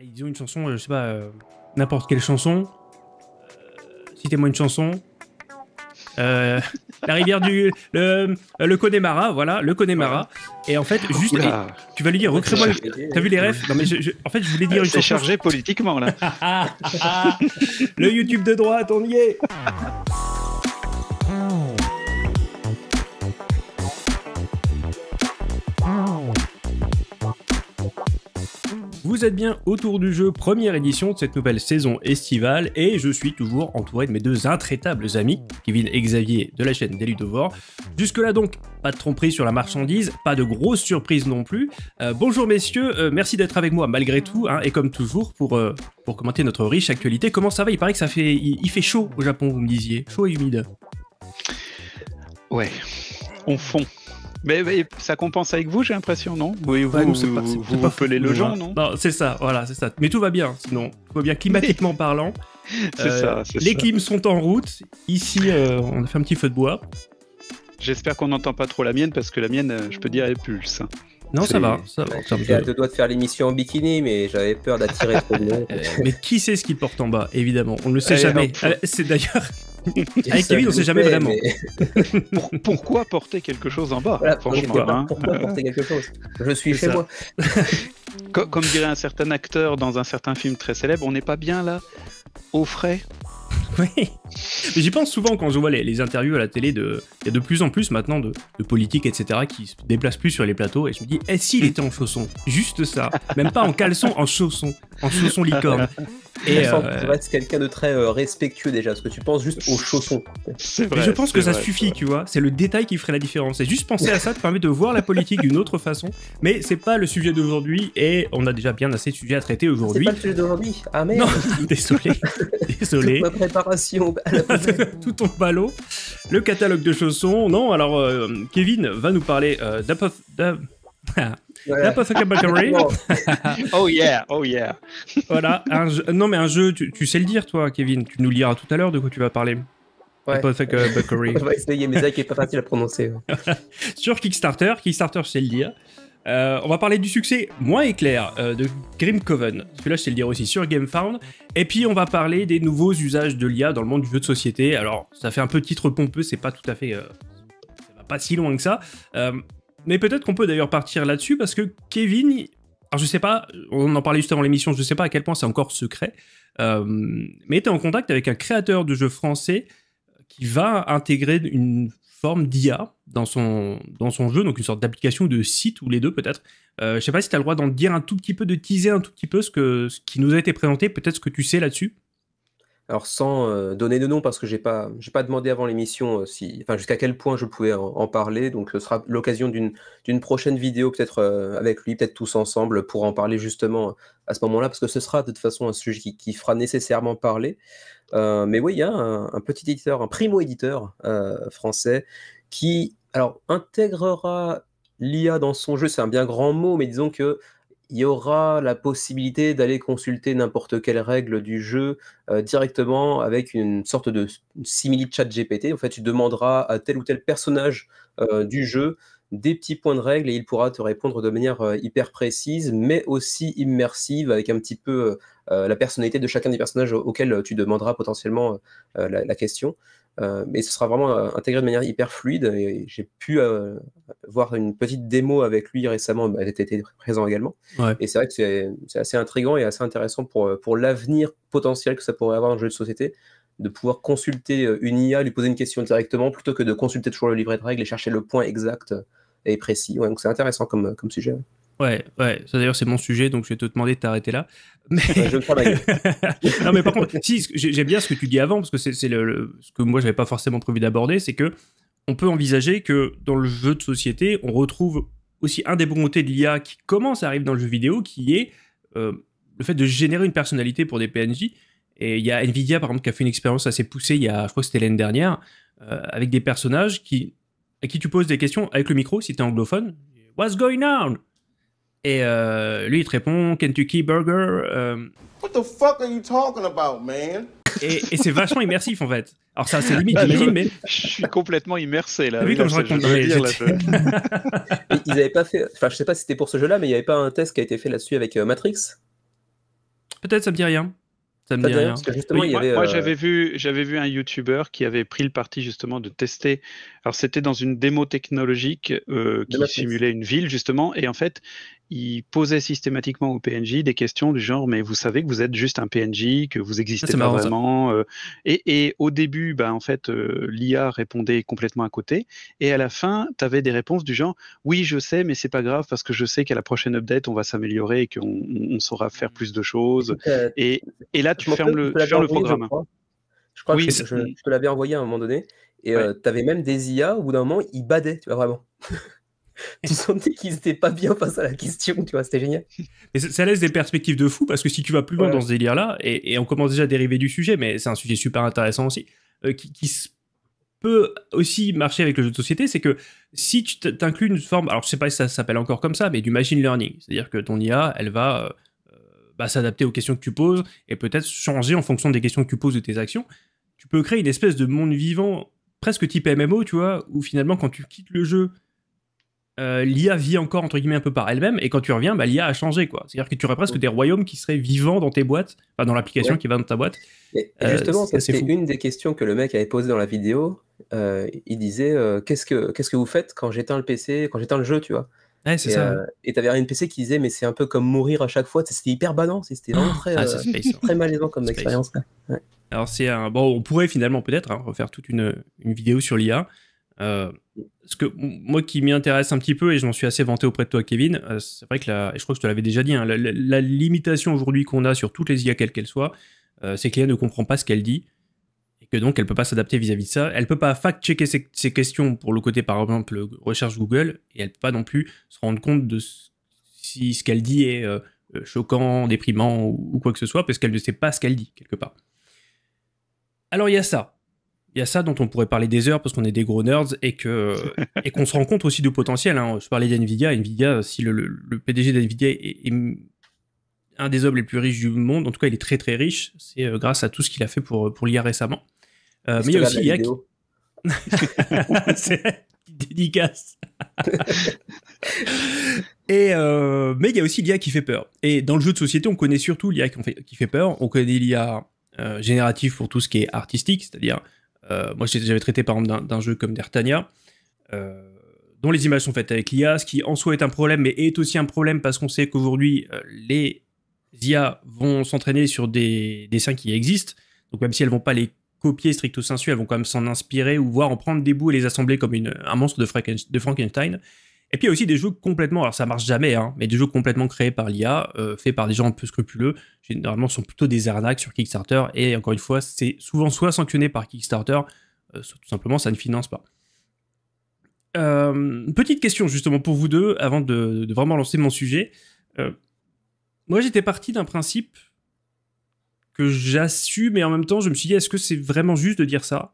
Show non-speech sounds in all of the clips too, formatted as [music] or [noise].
Allez, disons une chanson, euh, je sais pas, euh, n'importe quelle chanson. Euh, citez-moi une chanson. [laughs] la rivière du. Le, le Connemara, voilà, le Connemara. Et en fait, juste. tu vas lui dire, recrée-moi. Le... T'as vu les refs Non, mais en fait, je voulais dire ah, une chanson. chargé politiquement, là. [laughs] le YouTube de droite, on y est [laughs] Vous êtes bien autour du jeu, première édition de cette nouvelle saison estivale, et je suis toujours entouré de mes deux intraitables amis, Kevin et Xavier de la chaîne des Jusque-là donc, pas de tromperie sur la marchandise, pas de grosse surprises non plus. Euh, bonjour messieurs, euh, merci d'être avec moi malgré tout, hein, et comme toujours pour, euh, pour commenter notre riche actualité. Comment ça va Il paraît que ça fait, il, fait chaud au Japon, vous me disiez, chaud et humide. Ouais, on fond mais, ça compense avec vous, j'ai l'impression, non vous, vous, pas, vous, le genre, non Non, bah, c'est ça, voilà, c'est ça. Mais tout va bien, sinon, tout va bien climatiquement [laughs] parlant. c'est euh, ça, Les sont en route. Ici, euh, on a fait un petit feu de bois. J'espère qu'on n'entend pas trop la mienne, parce que la mienne, euh, je peux dire, elle pulse. Non, ça va. Ça va de faire l'émission en bikini, mais j'avais peur d'attirer trop de monde. [laughs] mais qui sait ce qu'il porte en bas, évidemment On ne le sait eh, jamais. C'est d'ailleurs, avec Kevin, on sait jamais vraiment. [laughs] pourquoi porter quelque chose en bas Franchement, hein pourquoi, [laughs] porter quelque chose Je suis chez moi. [laughs] comme, dirait un certain acteur dans un certain film très célèbre, on n'est pas bien là, au frais. Oui, j'y pense souvent quand je vois les, interviews à la télé. Il y a de plus en plus maintenant de, politiques, etc., qui se déplacent plus sur les plateaux. Et je me dis, eh, s'il mm. était en chaussons Juste ça. Même pas en caleçon, en chausson. En chaussons licorne. Et euh... tu être quelqu'un de très euh, respectueux déjà, parce que tu penses juste aux chaussons. je pense que ça suffit, tu vois. C'est le détail qui ferait la différence. Et juste penser à ça te permet de voir la politique d'une autre façon. Mais c'est pas le sujet d'aujourd'hui, et on a déjà bien assez de sujets à traiter aujourd'hui. C'est pas le sujet d'aujourd'hui. Ah merde. [laughs] désolé. désolé. ma préparation. [laughs] Tout ton ballot. Le catalogue de chaussons. Non, alors euh, Kevin va nous parler euh, d'Apoth... [laughs] Ah, Ouais. La [laughs] [laughs] oh yeah, oh yeah. [laughs] voilà. Un euh, Non, mais un jeu, tu, sais le dire, toi, Kevin. Tu nous liras tout à l'heure de quoi tu vas parler. Ouais. Euh, La On va essayer, mais ça qui est pas facile à prononcer. Hein. Sur Kickstarter, Kickstarter, je sais le dire. Euh, on va parler du succès moins éclair de Grim Coven. que là je sais le dire aussi sur GameFound. Et puis, on va parler des nouveaux usages de l'IA dans le monde du jeu de société. Alors, ça fait un peu titre pompeux, c'est pas tout à fait. ça va pas si loin que ça. Mais peut-être qu'on peut, d'ailleurs partir là-dessus parce que Kevin, alors je sais pas, on en parlait juste avant l'émission, je sais pas à quel point c'est encore secret, euh, mais tu es en contact avec un créateur de jeux français qui va intégrer une forme d'IA dans son, dans son jeu, donc une sorte d'application de site ou les deux peut-être. Euh, je sais pas si tu as le droit d'en dire un tout petit peu, de teaser un tout petit peu ce, que, ce qui nous a été présenté, peut-être ce que tu sais là-dessus. Alors sans euh, donner de nom parce que j'ai pas j'ai pas demandé avant l'émission euh, si enfin jusqu'à quel point je pouvais en, parler donc ce sera l'occasion d'une d'une prochaine vidéo peut-être euh, avec lui peut-être tous ensemble pour en parler justement à ce moment-là parce que ce sera de toute façon un sujet qui, fera nécessairement parler mais oui il y a un, un petit éditeur un primo éditeur français qui alors intégrera l'IA dans son jeu c'est un bien grand mot mais disons que il y aura la possibilité d'aller consulter n'importe quelle règle du jeu euh, directement avec une sorte de simili chat GPT. En fait, tu demanderas à tel ou tel personnage euh, du jeu des petits points de règle et il pourra te répondre de manière euh, hyper précise, mais aussi immersive avec un petit peu la personnalité de chacun des personnages auxquels tu demanderas potentiellement la, question. Euh, mais ce sera vraiment euh, intégré de manière hyper fluide. Et j'ai pu euh, voir une petite démo avec lui récemment, bah, elle était présent également. Et c'est vrai que c'est assez intriguant et assez intéressant pour, l'avenir potentiel que ça pourrait avoir dans le jeu de société de pouvoir consulter une IA, lui poser une question directement, plutôt que de consulter toujours le livret de règles et chercher le point exact et précis. donc c'est intéressant comme sujet. Ouais, ouais. Ça d'ailleurs, c'est mon sujet, donc je vais te demander de t'arrêter là. Mais... je [laughs] non, mais par contre, si, j'aime bien ce que tu dis avant, parce que c'est le, ce que moi, j'avais pas forcément prévu d'aborder, c'est que on peut envisager que dans le jeu de société, on retrouve aussi un des bons de l'IA qui commence à arriver dans le jeu vidéo, qui est euh, le fait de générer une personnalité pour des PNJ. Et il y a Nvidia, par exemple, qui a fait une expérience assez poussée, il y a, je crois que c'était l'année dernière, euh, avec des personnages qui, à qui tu poses des questions avec le micro, si tu es anglophone. What's going on et euh, lui, il te répond Kentucky Burger. Euh. What the fuck are you talking about, man? Et, c'est vachement immersif en fait. Alors ça, c'est [laughs] limite, j'imagine, mais je suis complètement immersé là. Oui, comme je raconte [laughs] Ils avaient pas fait. Enfin, je sais pas si c'était pour ce jeu-là, mais il n'y avait pas un test qui a été fait là-dessus avec euh, Matrix. Peut-être, ça me dit rien. Ça me dit rien. moi, moi j'avais vu, j'avais vu un YouTuber qui avait pris le parti justement de tester. Alors c'était dans une démo technologique qui simulait une ville justement, et en fait, il posait systématiquement au PNJ des questions du genre mais vous savez que vous êtes juste un PNJ que vous existez pas vraiment euh, et, et, au début bah, en fait euh, l'IA répondait complètement à côté et à la fin tu avais des réponses du genre oui je sais mais c'est pas grave parce que je sais qu'à la prochaine update on va s'améliorer et qu'on on saura faire plus de choses euh, et, et, là tu fermes le, le programme je crois, que je, te l'avais envoyé à un moment donné et tu avais même des IA au bout d'un moment ils badaient tu vois vraiment [laughs] tu sentais qu'ils n'étaient pas bien face à la question, tu vois, c'était génial. [laughs] Mais ça laisse des perspectives de fou parce que si tu vas plus loin dans ce délire-là, et, on commence déjà à dériver du sujet, mais c'est un sujet super intéressant aussi, euh, qui, peut aussi marcher avec le jeu de société, c'est que si tu t'inclus une forme, alors je sais pas si ça s'appelle encore comme ça, mais du machine learning, c'est-à-dire que ton IA, elle va euh, bah, s'adapter aux questions que tu poses et peut-être changer en fonction des questions que tu poses de tes actions, tu peux créer une espèce de monde vivant presque type MMO, tu vois, où finalement quand tu quittes le jeu, euh, l'IA vit encore entre guillemets un peu par elle-même, et quand tu reviens, bah, l'IA a changé quoi. C'est-à-dire que tu aurais presque des royaumes qui seraient vivants dans tes boîtes, dans l'application qui va dans ta boîte. Et, euh, justement, euh, c'est une des questions que le mec avait posé dans la vidéo. Euh, il disait qu'est-ce que qu'est-ce que vous faites quand j'éteins le PC, quand j'éteins le jeu, tu vois et t'avais un PC qui disait mais c'est un peu comme mourir à chaque fois. C'était hyper banal, c'était vraiment ah, hein. très, malaisant comme expérience. Alors c'est un bon, on pourrait finalement peut-être hein, refaire toute une, une vidéo sur l'IA. Euh, ce que moi qui m'y intéresse un petit peu et je m'en suis assez vanté auprès de toi, Kevin, euh, c'est vrai que je crois que je te l'avais déjà dit, hein, la, limitation aujourd'hui qu'on a sur toutes les IA quelles qu'elles soient, euh, c'est que l'IA ne comprend pas ce qu'elle dit et que donc elle peut pas s'adapter vis-à-vis de ça. Elle peut pas fact-checker ses, questions pour le côté par exemple recherche Google et elle peut pas non plus se rendre compte de si ce qu'elle dit est choquant, déprimant ou quoi que ce soit parce qu'elle ne sait pas ce qu'elle dit quelque part. Alors il y a ça il y a ça dont on pourrait parler des heures parce qu'on est des gros nerds et que [laughs] et qu'on se rend compte aussi du potentiel. Hein. Je parlais d'NVIDIA. NVIDIA, si le, le, PDG d'NVIDIA est, un des hommes les plus riches du monde, en tout cas, il est très très riche. C'est euh, grâce à tout ce qu'il a fait pour, euh, pour l'IA récemment. Euh, [laughs] [laughs] mais il y a aussi l'IA qui. dédicace. et mais il y a aussi l'IA qui fait peur. Et dans le jeu de société, on connaît surtout l'IA qui fait peur. On connaît l'IA euh, générative pour tout ce qui est artistique, c'est-à-dire euh, moi, j'avais traité par exemple d'un jeu comme Dertania, euh, dont les images sont faites avec l'IA, ce qui en soi est un problème, mais est aussi un problème parce qu'on sait qu'aujourd'hui, euh, les IA vont s'entraîner sur des dessins qui existent. Donc même si elles vont pas les copier stricto sensu, elles vont quand même s'en inspirer ou voir en prendre des bouts et les assembler comme un monstre de, Frankenstein. Et puis il y a aussi des jeux complètement, alors ça marche jamais, hein, mais des jeux complètement créés par l'IA, euh, faits par des gens un peu scrupuleux, généralement sont plutôt des arnaques sur Kickstarter, et encore une fois, c'est souvent soit sanctionné par Kickstarter, euh, soit tout simplement ça ne finance pas. Euh, petite question justement pour vous deux, avant de, de vraiment lancer mon sujet. moi j'étais parti d'un principe que j'assume, mais en même temps je me suis dit, est-ce que c'est vraiment juste de dire ça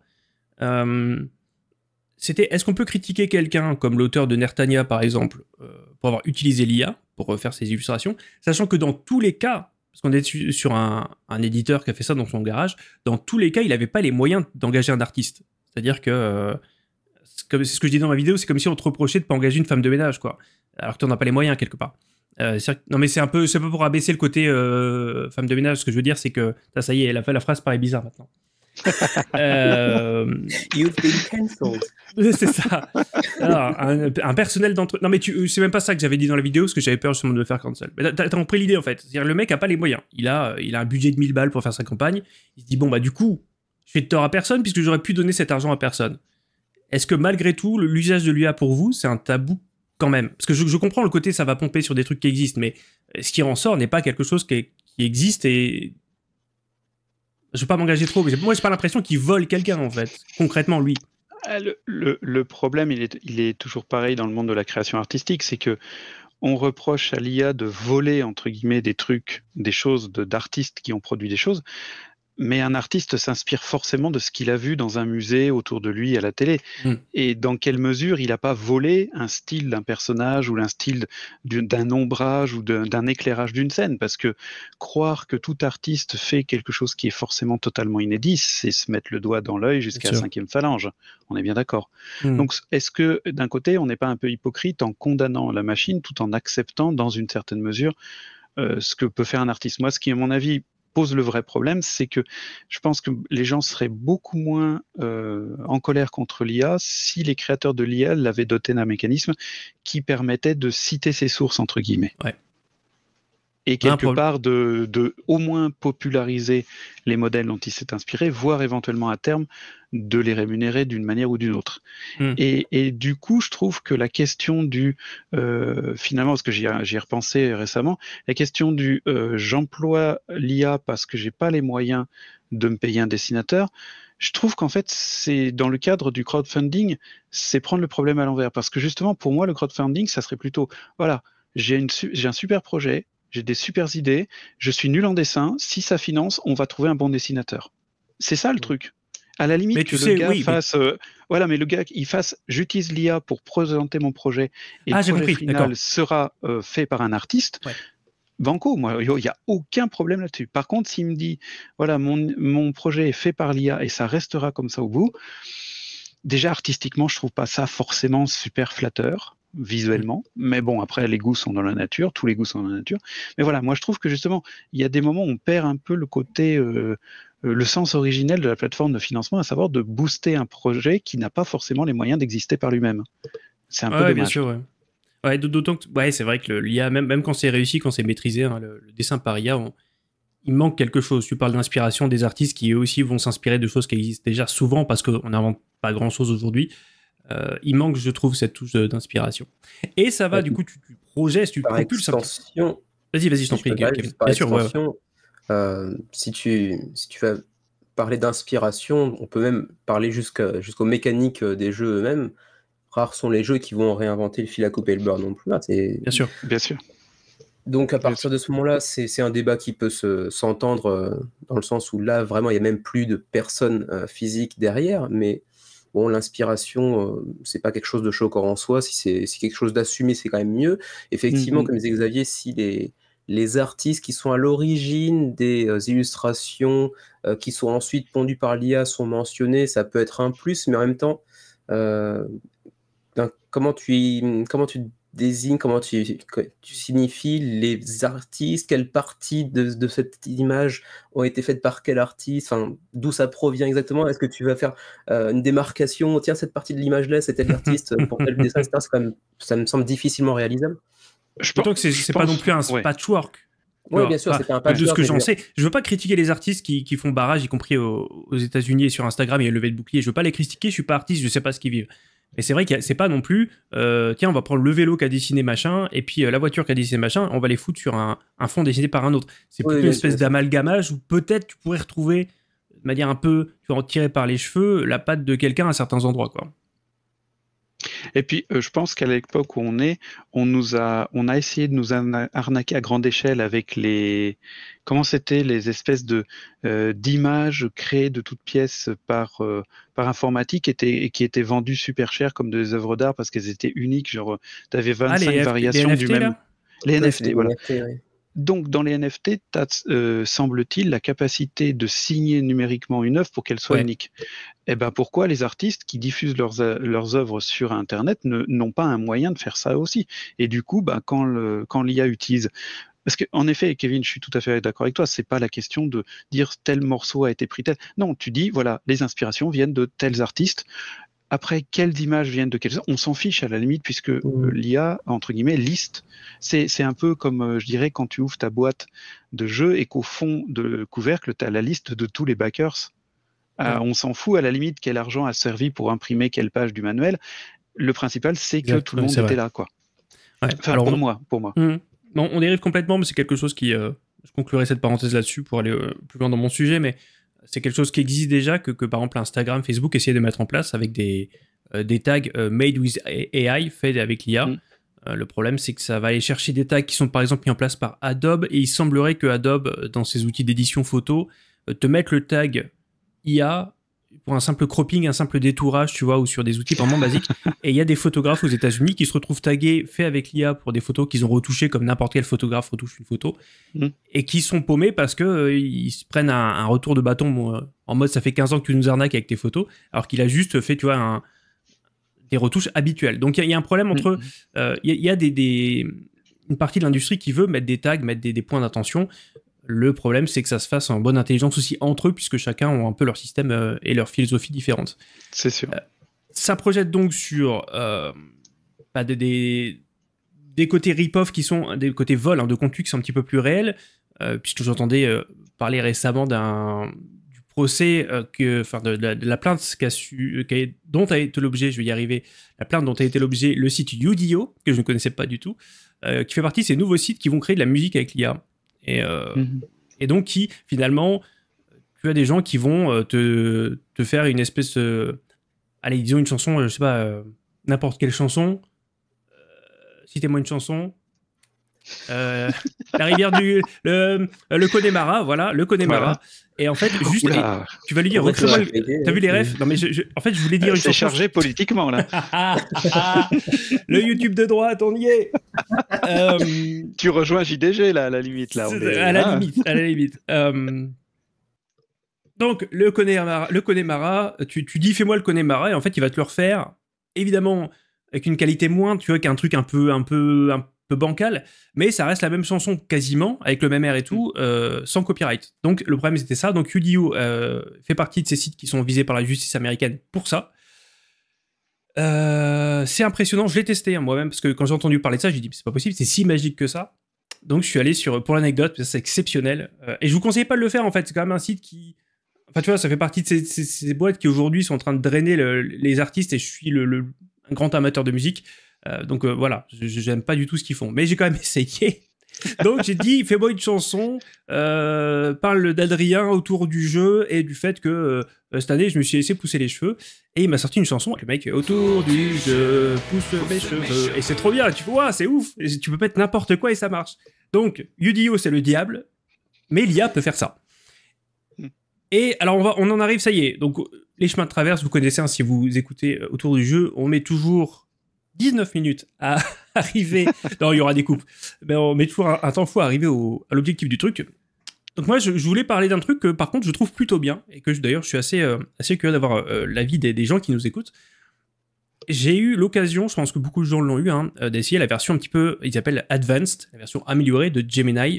c'était est-ce qu'on peut critiquer quelqu'un comme l'auteur de Nertania par exemple euh, pour avoir utilisé l'IA pour faire ses illustrations, sachant que dans tous les cas, parce qu'on est sur un, éditeur qui a fait ça dans son garage, dans tous les cas, il n'avait pas les moyens d'engager un artiste. C'est-à-dire que euh, c'est ce que je dis dans ma vidéo, c'est comme si on te reprochait de pas engager une femme de ménage, quoi, alors que tu n'en as pas les moyens quelque part. Euh, non mais c'est un peu, c'est pour abaisser le côté femme de ménage. Ce que je veux dire, c'est que ça y est, la, la phrase paraît bizarre maintenant. [laughs] Euh, You've been [laughs] C'est ça. un, personnel d'entre. Non, mais tu, c'est même pas ça que j'avais dit dans la vidéo, parce que j'avais peur justement de me faire cancel. t'as, compris l'idée en fait. C'est-à-dire, le mec a pas les moyens. Il a, il a un budget de 1000 balles pour faire sa campagne. Il se dit, bon, bah, du coup, je fais de tort à personne, puisque j'aurais pu donner cet argent à personne. Est-ce que malgré tout, l'usage de l'IA pour vous, c'est un tabou quand même Parce que je, comprends le côté, ça va pomper sur des trucs qui existent, mais euh, ce qui en sort n'est pas quelque chose qui, qui existe et je ne veux pas m'engager trop, mais moi n'ai pas l'impression qu'il vole quelqu'un en fait, concrètement lui. Ah, le, problème, il est, toujours pareil dans le monde de la création artistique, c'est que on reproche à l'IA de voler entre guillemets des trucs, des choses d'artistes qui ont produit des choses, mais un artiste s'inspire forcément de ce qu'il a vu dans un musée, autour de lui, à la télé. Mm. Et dans quelle mesure il n'a pas volé un style d'un personnage ou un style d'un ombrage ou d'un éclairage d'une scène Parce que croire que tout artiste fait quelque chose qui est forcément totalement inédit, c'est se mettre le doigt dans l'œil jusqu'à la cinquième phalange. On est bien d'accord. Mm. Donc, est-ce que d'un côté, on n'est pas un peu hypocrite en condamnant la machine tout en acceptant, dans une certaine mesure, euh, ce que peut faire un artiste. Moi, ce qui est mon avis pose le vrai problème, c'est que je pense que les gens seraient beaucoup moins euh, en colère contre l'IA si les créateurs de l'IA l'avaient doté d'un mécanisme qui permettait de citer ses sources, entre guillemets et quelque part de, au moins populariser les modèles dont il s'est inspiré, voire éventuellement à terme de les rémunérer d'une manière ou d'une autre. Hmm. Et, du coup, je trouve que la question du, euh, finalement, parce que j'y ai repensé récemment, la question du euh, j'emploie l'IA parce que j'ai pas les moyens de me payer un dessinateur, je trouve qu'en fait, c'est dans le cadre du crowdfunding, c'est prendre le problème à l'envers. Parce que justement, pour moi, le crowdfunding, ça serait plutôt, voilà, j'ai un super projet, j'ai des supers idées, je suis nul en dessin, si ça finance, on va trouver un bon dessinateur. C'est ça le mm. truc. À la limite, le gars oui, fasse. Euh, voilà, mais le gars, il fasse. J'utilise l'IA pour présenter mon projet et ah, le projet final sera euh, fait par un artiste. Banco, moi, il n'y a aucun problème là-dessus. Par contre, s'il me dit, voilà, mon, mon projet est fait par l'IA et ça restera comme ça au bout, déjà artistiquement, je trouve pas ça forcément super flatteur visuellement. Mais bon, après, les goûts sont dans la nature, tous les goûts sont dans la nature. Mais voilà, moi je trouve que justement, il y a des moments où on perd un peu le côté, euh, euh, le sens originel de la plateforme de financement, à savoir de booster un projet qui n'a pas forcément les moyens d'exister par lui-même. C'est un peu dommage. Bien sûr, d'autant que ouais, c'est vrai que l'IA, même, même quand c'est réussi, quand c'est maîtrisé, hein, le, dessin par IA, il manque quelque chose. Tu parles d'inspiration des artistes qui eux aussi vont s'inspirer de choses qui existent déjà souvent parce qu'on n'invente pas grand chose aujourd'hui. Euh, il manque, je trouve, cette touche d'inspiration. Et ça va, du coup, tu, tu projettes, tu propulses. Vas-y, vas-y, je t'en prie. Bien sûr, euh, si, tu, si tu vas parler d'inspiration, on peut même parler jusqu'aux mécaniques euh, des jeux eux-mêmes. Rares sont les jeux qui vont réinventer le fil à couper le beurre non plus. Hein, bien sûr, bien sûr. Donc à partir de ce moment-là, c'est un débat qui peut s'entendre dans le sens où là, vraiment, il n'y a même plus de personnes physiques derrière, mais Bon, l'inspiration, euh, c'est pas quelque chose de choquant en soi. Si c'est quelque chose d'assumé, c'est quand même mieux. Effectivement, mm-hmm. comme disait Xavier, si les, les artistes qui sont à l'origine des euh, illustrations euh, qui sont ensuite pondues par l'IA sont mentionnés, ça peut être un plus, mais en même temps, comment, tu, comment tu Désigne comment tu, tu signifies les artistes, quelle partie de, cette image ont été faites par quel artiste, d'où ça provient exactement. Est-ce que tu vas faire euh, une démarcation oh, Tiens, cette partie de l'image-là, c'était l'artiste pour tel dessin, ça me semble difficilement réalisable. Je pense que c'est pas non plus un patchwork. Oui, bien sûr, c'est un patchwork, De ce que j'en sais, je veux pas critiquer les artistes qui, font barrage, y compris aux, États-Unis et sur Instagram et lever le bouclier. Je veux pas les critiquer, je suis pas artiste, je sais pas ce qu'ils vivent. Et c'est vrai que c'est pas non plus, euh, tiens, on va prendre le vélo qui a dessiné machin, et puis euh, la voiture a dessiné machin, on va les foutre sur un, fond dessiné par un autre. C'est plus une espèce d'amalgamage où peut-être tu pourrais retrouver, de manière un peu, tu vas en tirer par les cheveux, la patte de quelqu'un à certains endroits, quoi. Et puis, euh, je pense qu'à l'époque où on est, on nous a, on a essayé de nous arnaquer à grande échelle avec les, comment c'était les espèces de euh, d'images créées de toutes pièces par euh, par informatique et qui étaient vendues super chères comme des œuvres d'art parce qu'elles étaient uniques. Genre, tu avais 25 variations du même. les NFT, voilà. Donc, dans les NFT, tu euh, semble-t-il, la capacité de signer numériquement une œuvre pour qu'elle soit unique. Et eh ben, pourquoi les artistes qui diffusent leurs, euh, œuvres sur Internet n'ont pas un moyen de faire ça aussi Et du coup, ben, quand l'IA utilise parce qu'en effet, Kevin, je suis tout à fait d'accord avec toi, c'est pas la question de dire tel morceau a été pris tel. Non, tu dis, voilà, les inspirations viennent de tels artistes, après, quelles images viennent de quelles On s'en fiche à la limite, puisque euh, mm. l'IA, entre guillemets, liste. C'est un peu comme, euh, je dirais, quand tu ouvres ta boîte de jeu et qu'au fond de couvercle, tu as la liste de tous les backers. Euh, on s'en fout à la limite quel argent a servi pour imprimer quelle page du manuel. Le principal, c'est que tout le monde était là. Quoi. Enfin, pour moi. Pour moi. Mm. on dérive complètement, mais c'est quelque chose qui. Je conclurai cette parenthèse là-dessus pour aller plus loin dans mon sujet, mais c'est quelque chose qui existe déjà, que, par exemple Instagram, Facebook essayaient de mettre en place avec des, euh, des tags euh, made with AI, fait avec l'IA. Mm. Euh, le problème, c'est que ça va aller chercher des tags qui sont par exemple mis en place par Adobe, et il semblerait que Adobe, dans ses outils d'édition photo, te mette le tag IA pour un simple cropping, un simple détourage, tu vois, ou sur des outils vraiment basiques. [laughs] Et il y a des photographes aux États-Unis qui se retrouvent tagués, faits avec l'IA pour des photos qu'ils ont retouchées comme n'importe quel photographe retouche une photo, mm. et qui sont paumés parce que euh, ils prennent un, retour de bâton euh, en mode ça fait 15 ans que tu nous arnaques avec tes photos, alors qu'il a juste fait, tu vois, des retouches habituelles. Donc il y, a un problème entre, mm, mm. Euh, il y, a, des, une partie de l'industrie qui veut mettre des tags, mettre des points d'attention le problème, c'est que ça se fasse en bonne intelligence aussi entre eux, puisque chacun a un peu leur système euh, et leur philosophie différente. C'est sûr. Euh, ça projette donc sur pas euh, bah, des, des, côtés rip-off qui sont des côtés vol hein, de contenu qui sont un petit peu plus réels, puisque j'entendais parler récemment d'un du procès que, enfin, de, la plainte a su, dont a été l'objet, je vais y arriver, la plainte dont a été l'objet le site Udio que je ne connaissais pas du tout, qui fait partie de ces nouveaux sites qui vont créer de la musique avec l'IA. Euh, mhm. Et, donc, qui finalement, tu as des gens qui vont euh, te, te faire une espèce. allez, disons une chanson, euh, je sais pas, n'importe quelle chanson. citez moi une chanson, euh, la rivière du. Le, euh, le Connemara, voilà, le Connemara. Et en fait, juste. tu vas lui dire, T'as vu les refs Non, mais en fait, je voulais dire. C'est chargé politiquement, là. [laughs] le YouTube de droite, on y est euh, Tu rejoins JDG, là, à la limite. Là, à, la hein. limite, à la limite. donc, le Connemara, le tu, tu dis, fais-moi le Connemara, et en fait, il va te le refaire, évidemment, avec une qualité moins, tu vois, qu'un truc un peu, un peu, un peu peu bancal, mais ça reste la même chanson quasiment, avec le même air et mm. tout, euh, sans copyright. Donc le problème c'était ça. Donc UDO euh, fait partie de ces sites qui sont visés par la justice américaine pour ça. Euh, c'est impressionnant, je l'ai testé hein, moi-même, parce que quand j'ai entendu parler de ça, j'ai dit c'est pas possible, c'est si magique que ça. Donc je suis allé sur, pour l'anecdote, c'est exceptionnel. Euh, et je vous conseille pas de le faire en fait, c'est quand même un site qui. Enfin tu vois, ça fait partie de ces, boîtes qui aujourd'hui sont en train de drainer les artistes et je suis le, un grand amateur de musique. Euh, donc euh, voilà, j'aime pas du tout ce qu'ils font, mais j'ai quand même [laughs] essayé. Donc j'ai dit, fais-moi une chanson, euh, parle d'Adrien autour du jeu et du fait que cette année je me suis laissé pousser les cheveux. Et il m'a sorti une chanson, le mec, autour du jeu, pousse, mes, cheveux. Et c'est trop bien, tu vois, c'est ouf, tu peux mettre n'importe quoi et ça marche. Donc Yudio c'est le diable, mais l'IA peut faire ça. Hmm. Et alors on, va, on en arrive, ça y est. Donc les chemins de traverse, vous connaissez hein, si vous écoutez autour du jeu, on met toujours 19 minutes à [laughs] arriver. non, il y aura des coupes. Mais on met toujours un, temps fou à arriver à l'objectif du truc. Donc moi, je, voulais parler d'un truc que par contre, je trouve plutôt bien et que d'ailleurs, je suis assez, euh, assez curieux d'avoir euh, l'avis des, gens qui nous écoutent. J'ai eu l'occasion, je pense que beaucoup de gens l'ont eu, hein, euh, d'essayer la version un petit peu, ils appellent Advanced, la version améliorée de Gemini,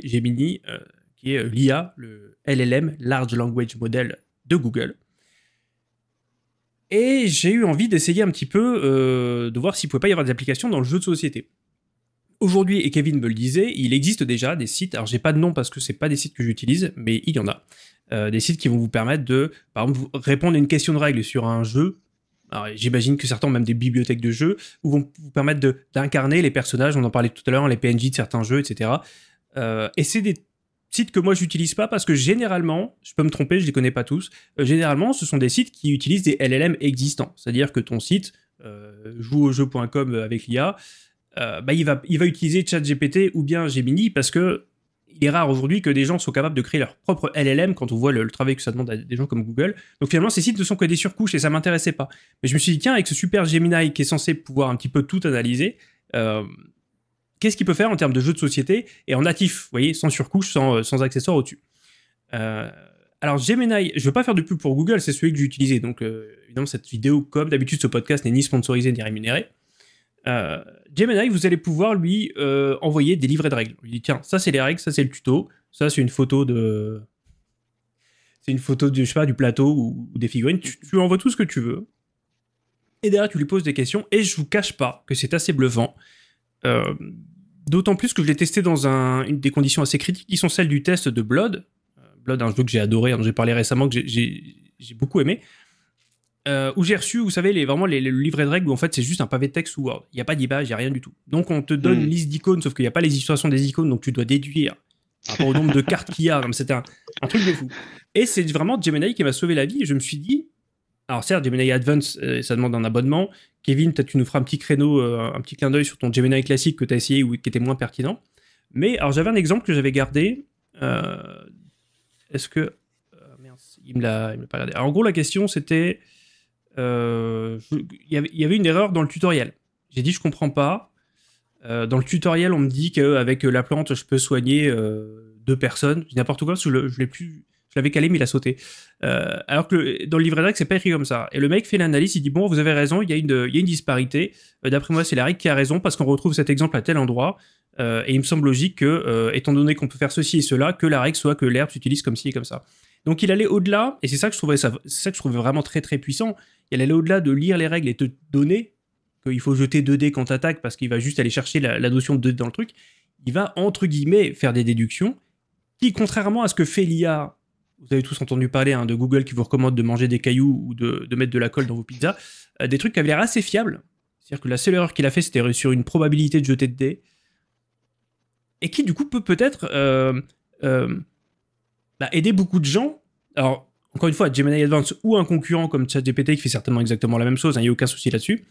qui est l'IA, le LLM, Large Language Model de Google. Et j'ai eu envie d'essayer un petit peu euh, de voir s'il pouvait pas y avoir des applications dans le jeu de société. Aujourd'hui, et Kevin me le disait, il existe déjà des sites, alors j'ai pas de nom parce que c'est pas des sites que j'utilise, mais il y en a. Euh, des sites qui vont vous permettre de, par exemple, répondre à une question de règle sur un jeu. J'imagine que certains ont même des bibliothèques de jeux où vont vous permettre d'incarner les personnages, on en parlait tout à l'heure, les PNJ de certains jeux, etc. Euh, et c'est des sites que moi j'utilise pas parce que généralement, je peux me tromper, je les connais pas tous. Euh, généralement, ce sont des sites qui utilisent des LLM existants, c'est-à-dire que ton site euh, joue au jeu.com avec l'IA, euh, bah, il va il va utiliser ChatGPT ou bien Gemini parce que il est rare aujourd'hui que des gens soient capables de créer leur propre LLM quand on voit le, travail que ça demande à des gens comme Google. Donc finalement, ces sites ne sont que des surcouches et ça m'intéressait pas. Mais je me suis dit tiens, avec ce super Gemini qui est censé pouvoir un petit peu tout analyser qu'est-ce qu'il peut faire en termes de jeu de société et en natif, vous voyez, sans surcouche, sans, euh, sans accessoire au-dessus. Euh, alors Gemini, je ne veux pas faire de pub pour Google, c'est celui que j'ai utilisé. Donc euh, évidemment, cette vidéo, comme d'habitude, ce podcast n'est ni sponsorisé ni rémunéré. Euh, Gemini, vous allez pouvoir lui envoyer des livrets de règles. Il dit tiens, ça c'est les règles, ça c'est le tuto, ça c'est une photo de, c'est une photo du, je sais pas, du plateau ou, des figurines. Tu, lui envoies tout ce que tu veux. Et derrière, tu lui poses des questions. Et je vous cache pas que c'est assez bluffant. Euh, d'autant plus que je l'ai testé dans une des conditions assez critiques qui sont celles du test de Blood. Euh, Blood, un jeu que j'ai adoré, hein, dont j'ai parlé récemment, que j'ai beaucoup aimé. Euh, où j'ai reçu, vous savez, les, vraiment les, le livret de règles où en fait c'est juste un pavé de texte ou Word. Il n'y a pas d'image, il n'y a rien du tout. Donc on te donne une hmm. liste d'icônes, sauf qu'il n'y a pas les illustrations des icônes, donc tu dois déduire par rapport au nombre de cartes qu'il y a. C'était un, truc de fou. Et c'est vraiment Gemini qui m'a sauvé la vie. Et je me suis dit, alors certes, Gemini Advance, euh, ça demande un abonnement. Kevin, peut tu nous feras un petit créneau, euh, un petit clin d'œil sur ton Gemini classique que tu as essayé ou qui était moins pertinent. Mais alors j'avais un exemple que j'avais gardé. Euh, est-ce que... Merde, il me l'a pas gardé. en gros, la question, c'était... Il y, avait une erreur dans le tutoriel. J'ai dit, je comprends pas. dans le tutoriel, on me dit qu'avec la plante, je peux soigner deux personnes. n'importe quoi, parce que je l'ai plus je l'avais calé, mais il a sauté. Euh, alors que dans le livret règles, c'est pas écrit comme ça. Et le mec fait l'analyse, il dit Bon, vous avez raison, il y a une, une disparité. Euh, d'après moi, c'est la règle qui a raison parce qu'on retrouve cet exemple à tel endroit. Euh, et il me semble logique que, étant donné qu'on peut faire ceci et cela, que la règle soit que l'herbe s'utilise comme ci et comme ça. Donc il allait au-delà, et c'est ça que je trouvais ça, ça que je trouvais vraiment très très puissant. Il allait au-delà de lire les règles et te donner qu'il faut jeter 2 dés quand t'attaques parce qu'il va juste aller chercher la, notion de 2 dans le truc. Il va entre guillemets faire des déductions qui, contrairement à ce que fait l'IA vous avez tous entendu parler hein, de Google qui vous recommande de manger des cailloux ou de, mettre de la colle dans vos pizzas, euh, des trucs qui avaient l'air assez fiables. C'est-à-dire que la seule erreur qu'il a fait, c'était sur une probabilité de jeter de dés. Et qui, du coup, peut peut-être euh, euh, bah, aider beaucoup de gens. Alors, encore une fois, Gemini Advance ou un concurrent comme ChatGPT qui fait certainement exactement la même chose, il hein, n'y a aucun souci là-dessus.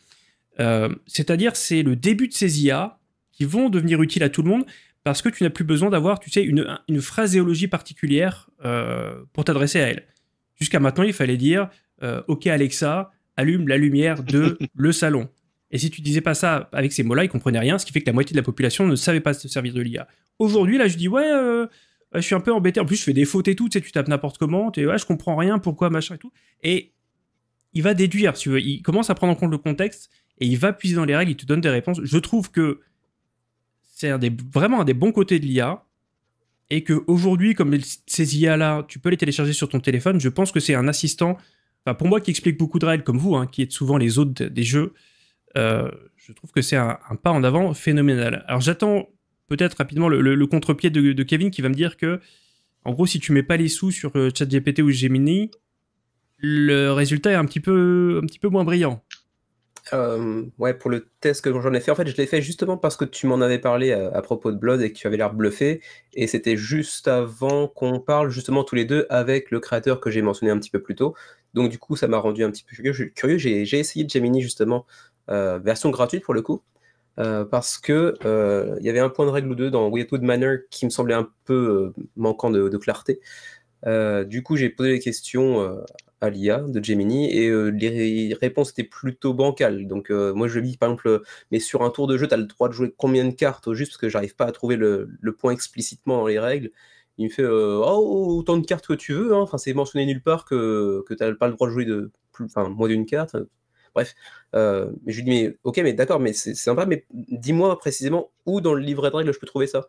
C'est-à-dire, c'est le début de ces IA qui vont devenir utiles à tout le monde, parce que tu n'as plus besoin d'avoir, tu sais, une, une phraséologie particulière euh, pour t'adresser à elle. Jusqu'à maintenant, il fallait dire euh, OK Alexa, allume la lumière de [laughs] le salon. Et si tu disais pas ça avec ces mots-là, ils comprenaient rien, ce qui fait que la moitié de la population ne savait pas se servir de l'IA. Aujourd'hui, là, je dis ouais, euh, je suis un peu embêté. En plus, je fais des fautes et tout. Tu sais, tu tapes n'importe comment. Tu ouais, je comprends rien, pourquoi machin et tout. Et il va déduire, tu veux. Il commence à prendre en compte le contexte et il va puiser dans les règles. Il te donne des réponses. Je trouve que c'est vraiment un des bons côtés de l'IA. Et que aujourd'hui, comme ces IA-là, tu peux les télécharger sur ton téléphone, je pense que c'est un assistant, pour moi qui explique beaucoup de règles, comme vous, hein, qui êtes souvent les autres des jeux, euh, je trouve que c'est un, pas en avant phénoménal. Alors j'attends peut-être rapidement le, contre-pied de, Kevin qui va me dire que, en gros, si tu mets pas les sous sur euh, ChatGPT ou Gemini, le résultat est un petit peu, un petit peu moins brillant. Euh, ouais, pour le test que j'en ai fait, en fait, je l'ai fait justement parce que tu m'en avais parlé à, propos de Blood et que tu avais l'air bluffé. Et c'était juste avant qu'on parle justement tous les deux avec le créateur que j'ai mentionné un petit peu plus tôt. Donc du coup, ça m'a rendu un petit peu curieux. J'ai essayé de Gemini justement, euh, version gratuite pour le coup, euh, parce que il y avait un point de règle ou deux dans Weirwood Manor qui me semblait un peu manquant de, de clarté. du coup, j'ai posé des questions l'IA de Gemini et euh, les réponses étaient plutôt bancales. Donc euh, moi je dis par exemple, euh, mais sur un tour de jeu, tu as le droit de jouer combien de cartes juste parce que j'arrive pas à trouver le, point explicitement dans les règles. Il me fait oh, autant de cartes que tu veux, hein. enfin, c'est mentionné nulle part que, que tu n'as pas le droit de jouer de plus, enfin, moins d'une carte. Bref, mais je lui dis mais ok, mais d'accord, mais c'est sympa, mais dis-moi précisément où dans le livret de règles je peux trouver ça.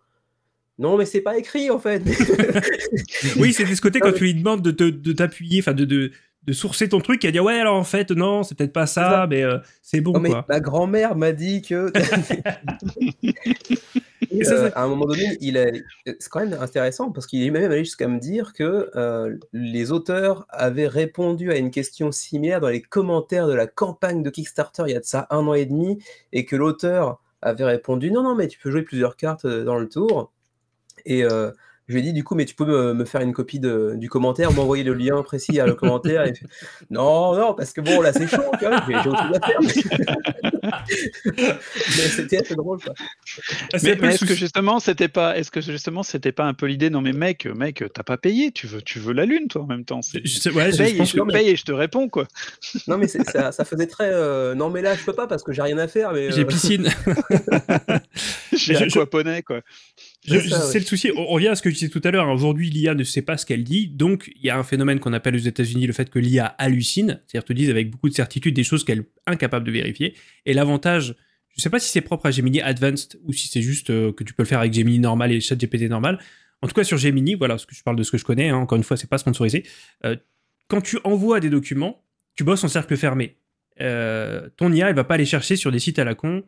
Non, mais c'est pas écrit en fait. [laughs] oui, c'est de ce côté [laughs] quand tu lui demandes de, t'appuyer, enfin de, de, de sourcer ton truc et à dire ouais alors en fait non c'est peut-être pas ça, mais euh, c'est bon mais ma grand-mère m'a dit que [laughs] euh, à un moment donné il a... c'est quand même intéressant parce qu'il est même allé jusqu'à me dire que euh, les auteurs avaient répondu à une question similaire dans les commentaires de la campagne de Kickstarter il y a de ça un an et demi et que l'auteur avait répondu non non mais tu peux jouer plusieurs cartes dans le tour et je lui ai dit, du coup, mais tu peux me, faire une copie du commentaire, m'envoyer le lien précis à le [laughs] commentaire. non, non, parce que bon, là, c'est chaud, j'ai autre chose à [laughs] mais c'était assez drôle. Quoi. Mais, est-ce que justement, c'était pas, est-ce que justement, c'était pas un peu l'idée Non, mais mec, mec, t'as pas payé, tu veux, tu veux la lune, toi, en même temps. Je, et je te réponds, quoi. non, mais ça, faisait très. Euh, non, mais là, je peux pas parce que j'ai rien à faire. j'ai euh, piscine. [laughs] j'ai poney quoi. C'est le souci. On revient à ce que je disais tout à l'heure. Hein. Aujourd'hui, l'IA ne sait pas ce qu'elle dit. Donc, il y a un phénomène qu'on appelle aux États-Unis le fait que l'IA hallucine, c'est-à-dire te disent avec beaucoup de certitude des choses qu'elle est incapable de vérifier. Et l'avantage, je ne sais pas si c'est propre à Gemini Advanced ou si c'est juste euh, que tu peux le faire avec Gemini normal et GPT normal. En tout cas, sur Gemini, voilà, ce que je parle de ce que je connais. Hein. encore une fois, c'est pas sponsorisé. Euh, quand tu envoies des documents, tu bosses en cercle fermé. Euh, ton IA, elle va pas aller chercher sur des sites à la con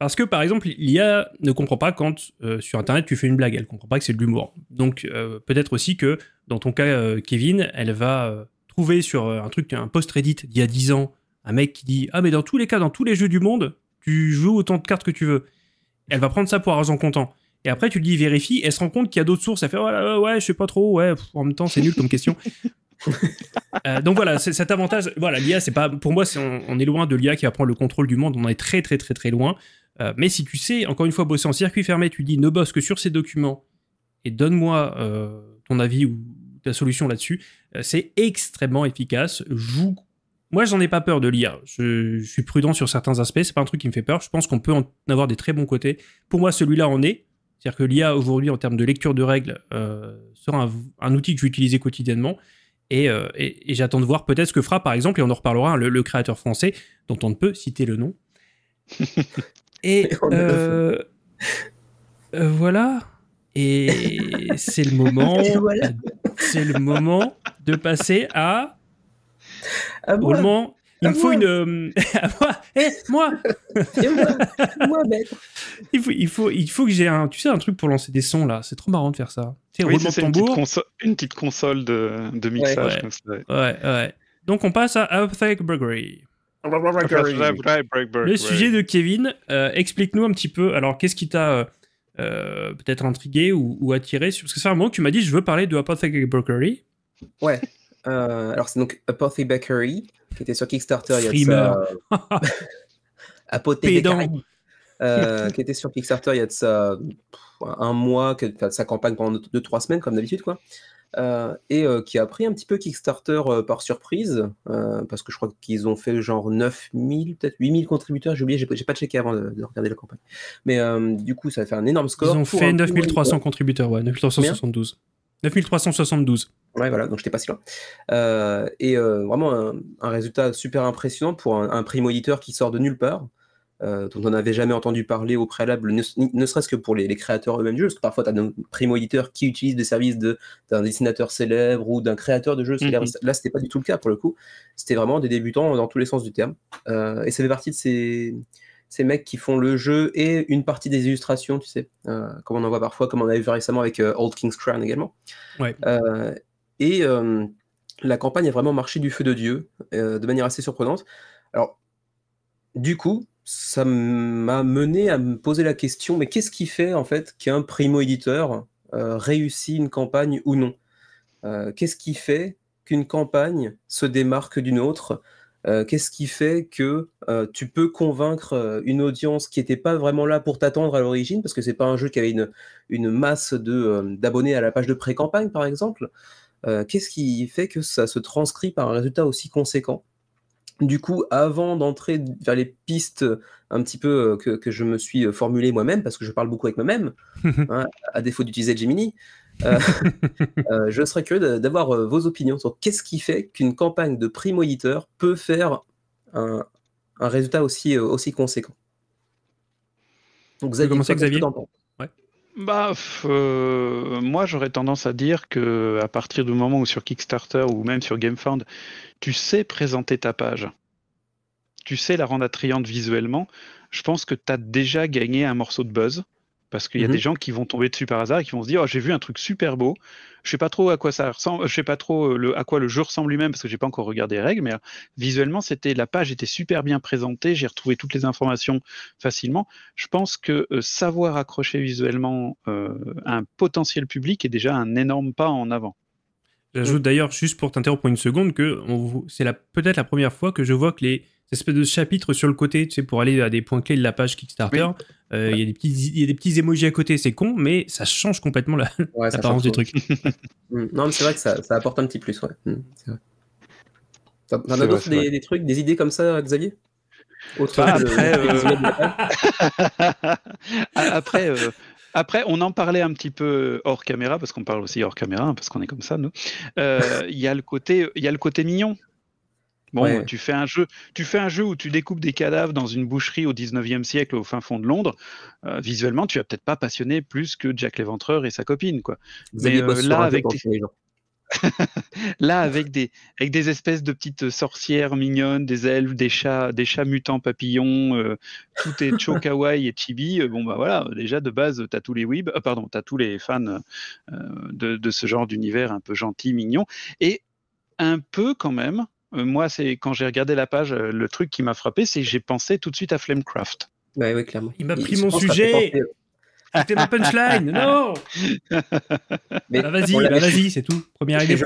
parce que par exemple, l'IA ne comprend pas quand euh, sur Internet tu fais une blague, elle ne comprend pas que c'est de l'humour. Donc euh, peut-être aussi que dans ton cas, euh, Kevin, elle va trouver sur un truc, un post Reddit d'il y a 10 ans, un mec qui dit Ah, mais dans tous les cas, dans tous les jeux du monde, tu joues autant de cartes que tu veux. Elle va prendre ça pour argent comptant. Et après, tu lui dis vérifie, elle se rend compte qu'il y a d'autres sources, elle fait ouais, oh ouais, je sais pas trop, ouais, en même temps, c'est nul comme question. [laughs] donc voilà, cet avantage, voilà, l'IA, c'est pas, pour moi, on, on, est loin de l'IA qui va prendre le contrôle du monde, on est très, très, très, très loin. Euh, mais si tu sais, encore une fois, bosser en circuit fermé, tu dis ne bosse que sur ces documents et donne-moi euh, ton avis ou ta solution là-dessus, euh, c'est extrêmement efficace. Moi, Moi, j'en ai pas peur de l'IA. Je, suis prudent sur certains aspects. C'est pas un truc qui me fait peur. Je pense qu'on peut en avoir des très bons côtés. Pour moi, celui-là en est. C'est-à-dire que l'IA aujourd'hui, en termes de lecture de règles, sera un, outil que je vais utiliser quotidiennement. Et, j'attends de voir peut-être ce que fera, par exemple, et on en reparlera, le créateur français, dont on ne peut citer le nom. [laughs] Et, euh, euh, voilà. Et c'est le moment. [laughs] C'est le moment de passer à. à il me faut une. Euh, [laughs] eh, moi. moi. moi. il faut, il faut, que j'ai un, tu sais, un truc pour lancer des sons là. C'est trop marrant de faire ça. une, petite console de, de mixage. Ouais. ouais, Donc on passe à Apothec Burgery. Le sujet de Kevin, euh, explique-nous un petit peu. Alors, qu'est-ce qui t'a euh, euh, peut-être intrigué ou, ou attiré Parce que c'est un moment que tu m'as dit, je veux parler de Apothecary Bakery. Ouais. alors, c'est donc Apothecary Bakery, qui était sur Kickstarter il y a de ça. [laughs] qui était sur Kickstarter il y a de ça un mois, que, sa campagne pendant 2 trois semaines, comme d'habitude, quoi. Euh, et euh, qui a pris un petit peu Kickstarter euh, par surprise, parce que je crois qu'ils ont fait genre 9000, peut-être 8000 contributeurs, j'ai oublié, j'ai pas checké avant de, regarder la campagne. Mais du coup, ça a fait un énorme score. Ils ont fait 9300 contributeurs, ouais, 9372. 9372. Ouais, voilà, donc j'étais pas si loin. et vraiment un, résultat super impressionnant pour un, un primo qui sort de nulle part. Euh, dont on n'avait jamais entendu parler au préalable, ne, serait-ce que pour les, créateurs eux-mêmes de parce que parfois tu as des primo-éditeurs qui utilisent des services d'un dessinateur célèbre ou d'un créateur de jeu mm-hmm. célèbre. Là, c'était pas du tout le cas pour le coup. C'était vraiment des débutants dans tous les sens du terme. Euh, et ça fait partie de ces, mecs qui font le jeu et une partie des illustrations, tu sais, euh, comme on en voit parfois, comme on avait vu récemment avec Old King's Crown également. et la campagne a vraiment marché du feu de Dieu de manière assez surprenante. Alors, du coup, ça m'a mené à me poser la question, mais qu'est-ce qui fait en fait qu'un primo-éditeur euh, réussit une campagne ou non euh, Qu'est-ce qui fait qu'une campagne se démarque d'une autre euh, Qu'est-ce qui fait que tu peux convaincre une audience qui n'était pas vraiment là pour t'attendre à l'origine, parce que c'est pas un jeu qui avait une, une masse d'abonnés à la page de pré-campagne, par exemple Qu'est-ce qui fait que ça se transcrit par un résultat aussi conséquent du coup, avant d'entrer vers les pistes euh, un petit peu euh, que, je me suis euh, formulé moi-même, parce que je parle beaucoup avec moi-même, [laughs] hein, à défaut d'utiliser Gemini, [laughs] je serais curieux d'avoir vos opinions sur qu'est-ce qui fait qu'une campagne de primo auditeur peut faire un, résultat aussi, aussi conséquent. Donc, Xavier, comment ça, Xavier bah, euh, moi j'aurais tendance à dire que à partir du moment où sur Kickstarter ou même sur GameFound, tu sais présenter ta page, tu sais la rendre attrayante visuellement, je pense que tu as déjà gagné un morceau de buzz parce qu'il y a mhm. des gens qui vont tomber dessus par hasard et qui vont se dire oh, j'ai vu un truc super beau, je sais pas trop à quoi ça ressemble, je sais pas trop euh, le, à quoi le jeu ressemble lui-même parce que j'ai pas encore regardé les règles, mais euh, visuellement c'était la page était super bien présentée, j'ai retrouvé toutes les informations facilement. Je pense que euh, savoir accrocher visuellement un potentiel public est déjà un énorme pas en avant. J'ajoute d'ailleurs juste pour t'interrompre une seconde que c'est peut-être la première fois que je vois que les cette espèce de chapitre sur le côté, tu sais, pour aller à des points clés de la page Kickstarter. Euh, il y a des petits, émojis des petits emojis à côté, c'est con, mais ça change complètement l'apparence du truc. [laughs] Mm. non, mais c'est vrai que ça, apporte un petit plus, ouais. Mm. T'en as d'autres des, trucs, des idées comme ça, Xavier bah, après, [laughs] euh, [laughs] euh, après, on en parlait un petit peu hors caméra parce qu'on parle aussi hors caméra hein, parce qu'on est comme ça, nous. Il le côté, il y a le côté mignon Bon, tu fais un jeu, tu fais un jeu où tu découpes des cadavres dans une boucherie au 19e siècle au fin fond de Londres. Euh, visuellement, tu vas peut-être pas passionné plus que Jack l'Éventreur et sa copine, quoi. Mais euh, là, avec des... [laughs] là, avec des avec des espèces de petites sorcières mignonnes, des elfes, des chats, des chats mutants papillons, euh, tout est [laughs] cho kawaii et chibi. Bon bah voilà, déjà de base, t'as tous les pardon, tous les fans de ce genre d'univers un peu gentil, mignon et un peu quand même euh, moi, c'est quand j'ai regardé la page, euh, le truc qui m'a frappé, c'est que j'ai pensé tout de suite à Flamecraft. Bah oui, clairement. Il m'a pris mon sujet. C'était ma punchline, [laughs] non bah, Vas-y, bah, c'est tout. Première idée,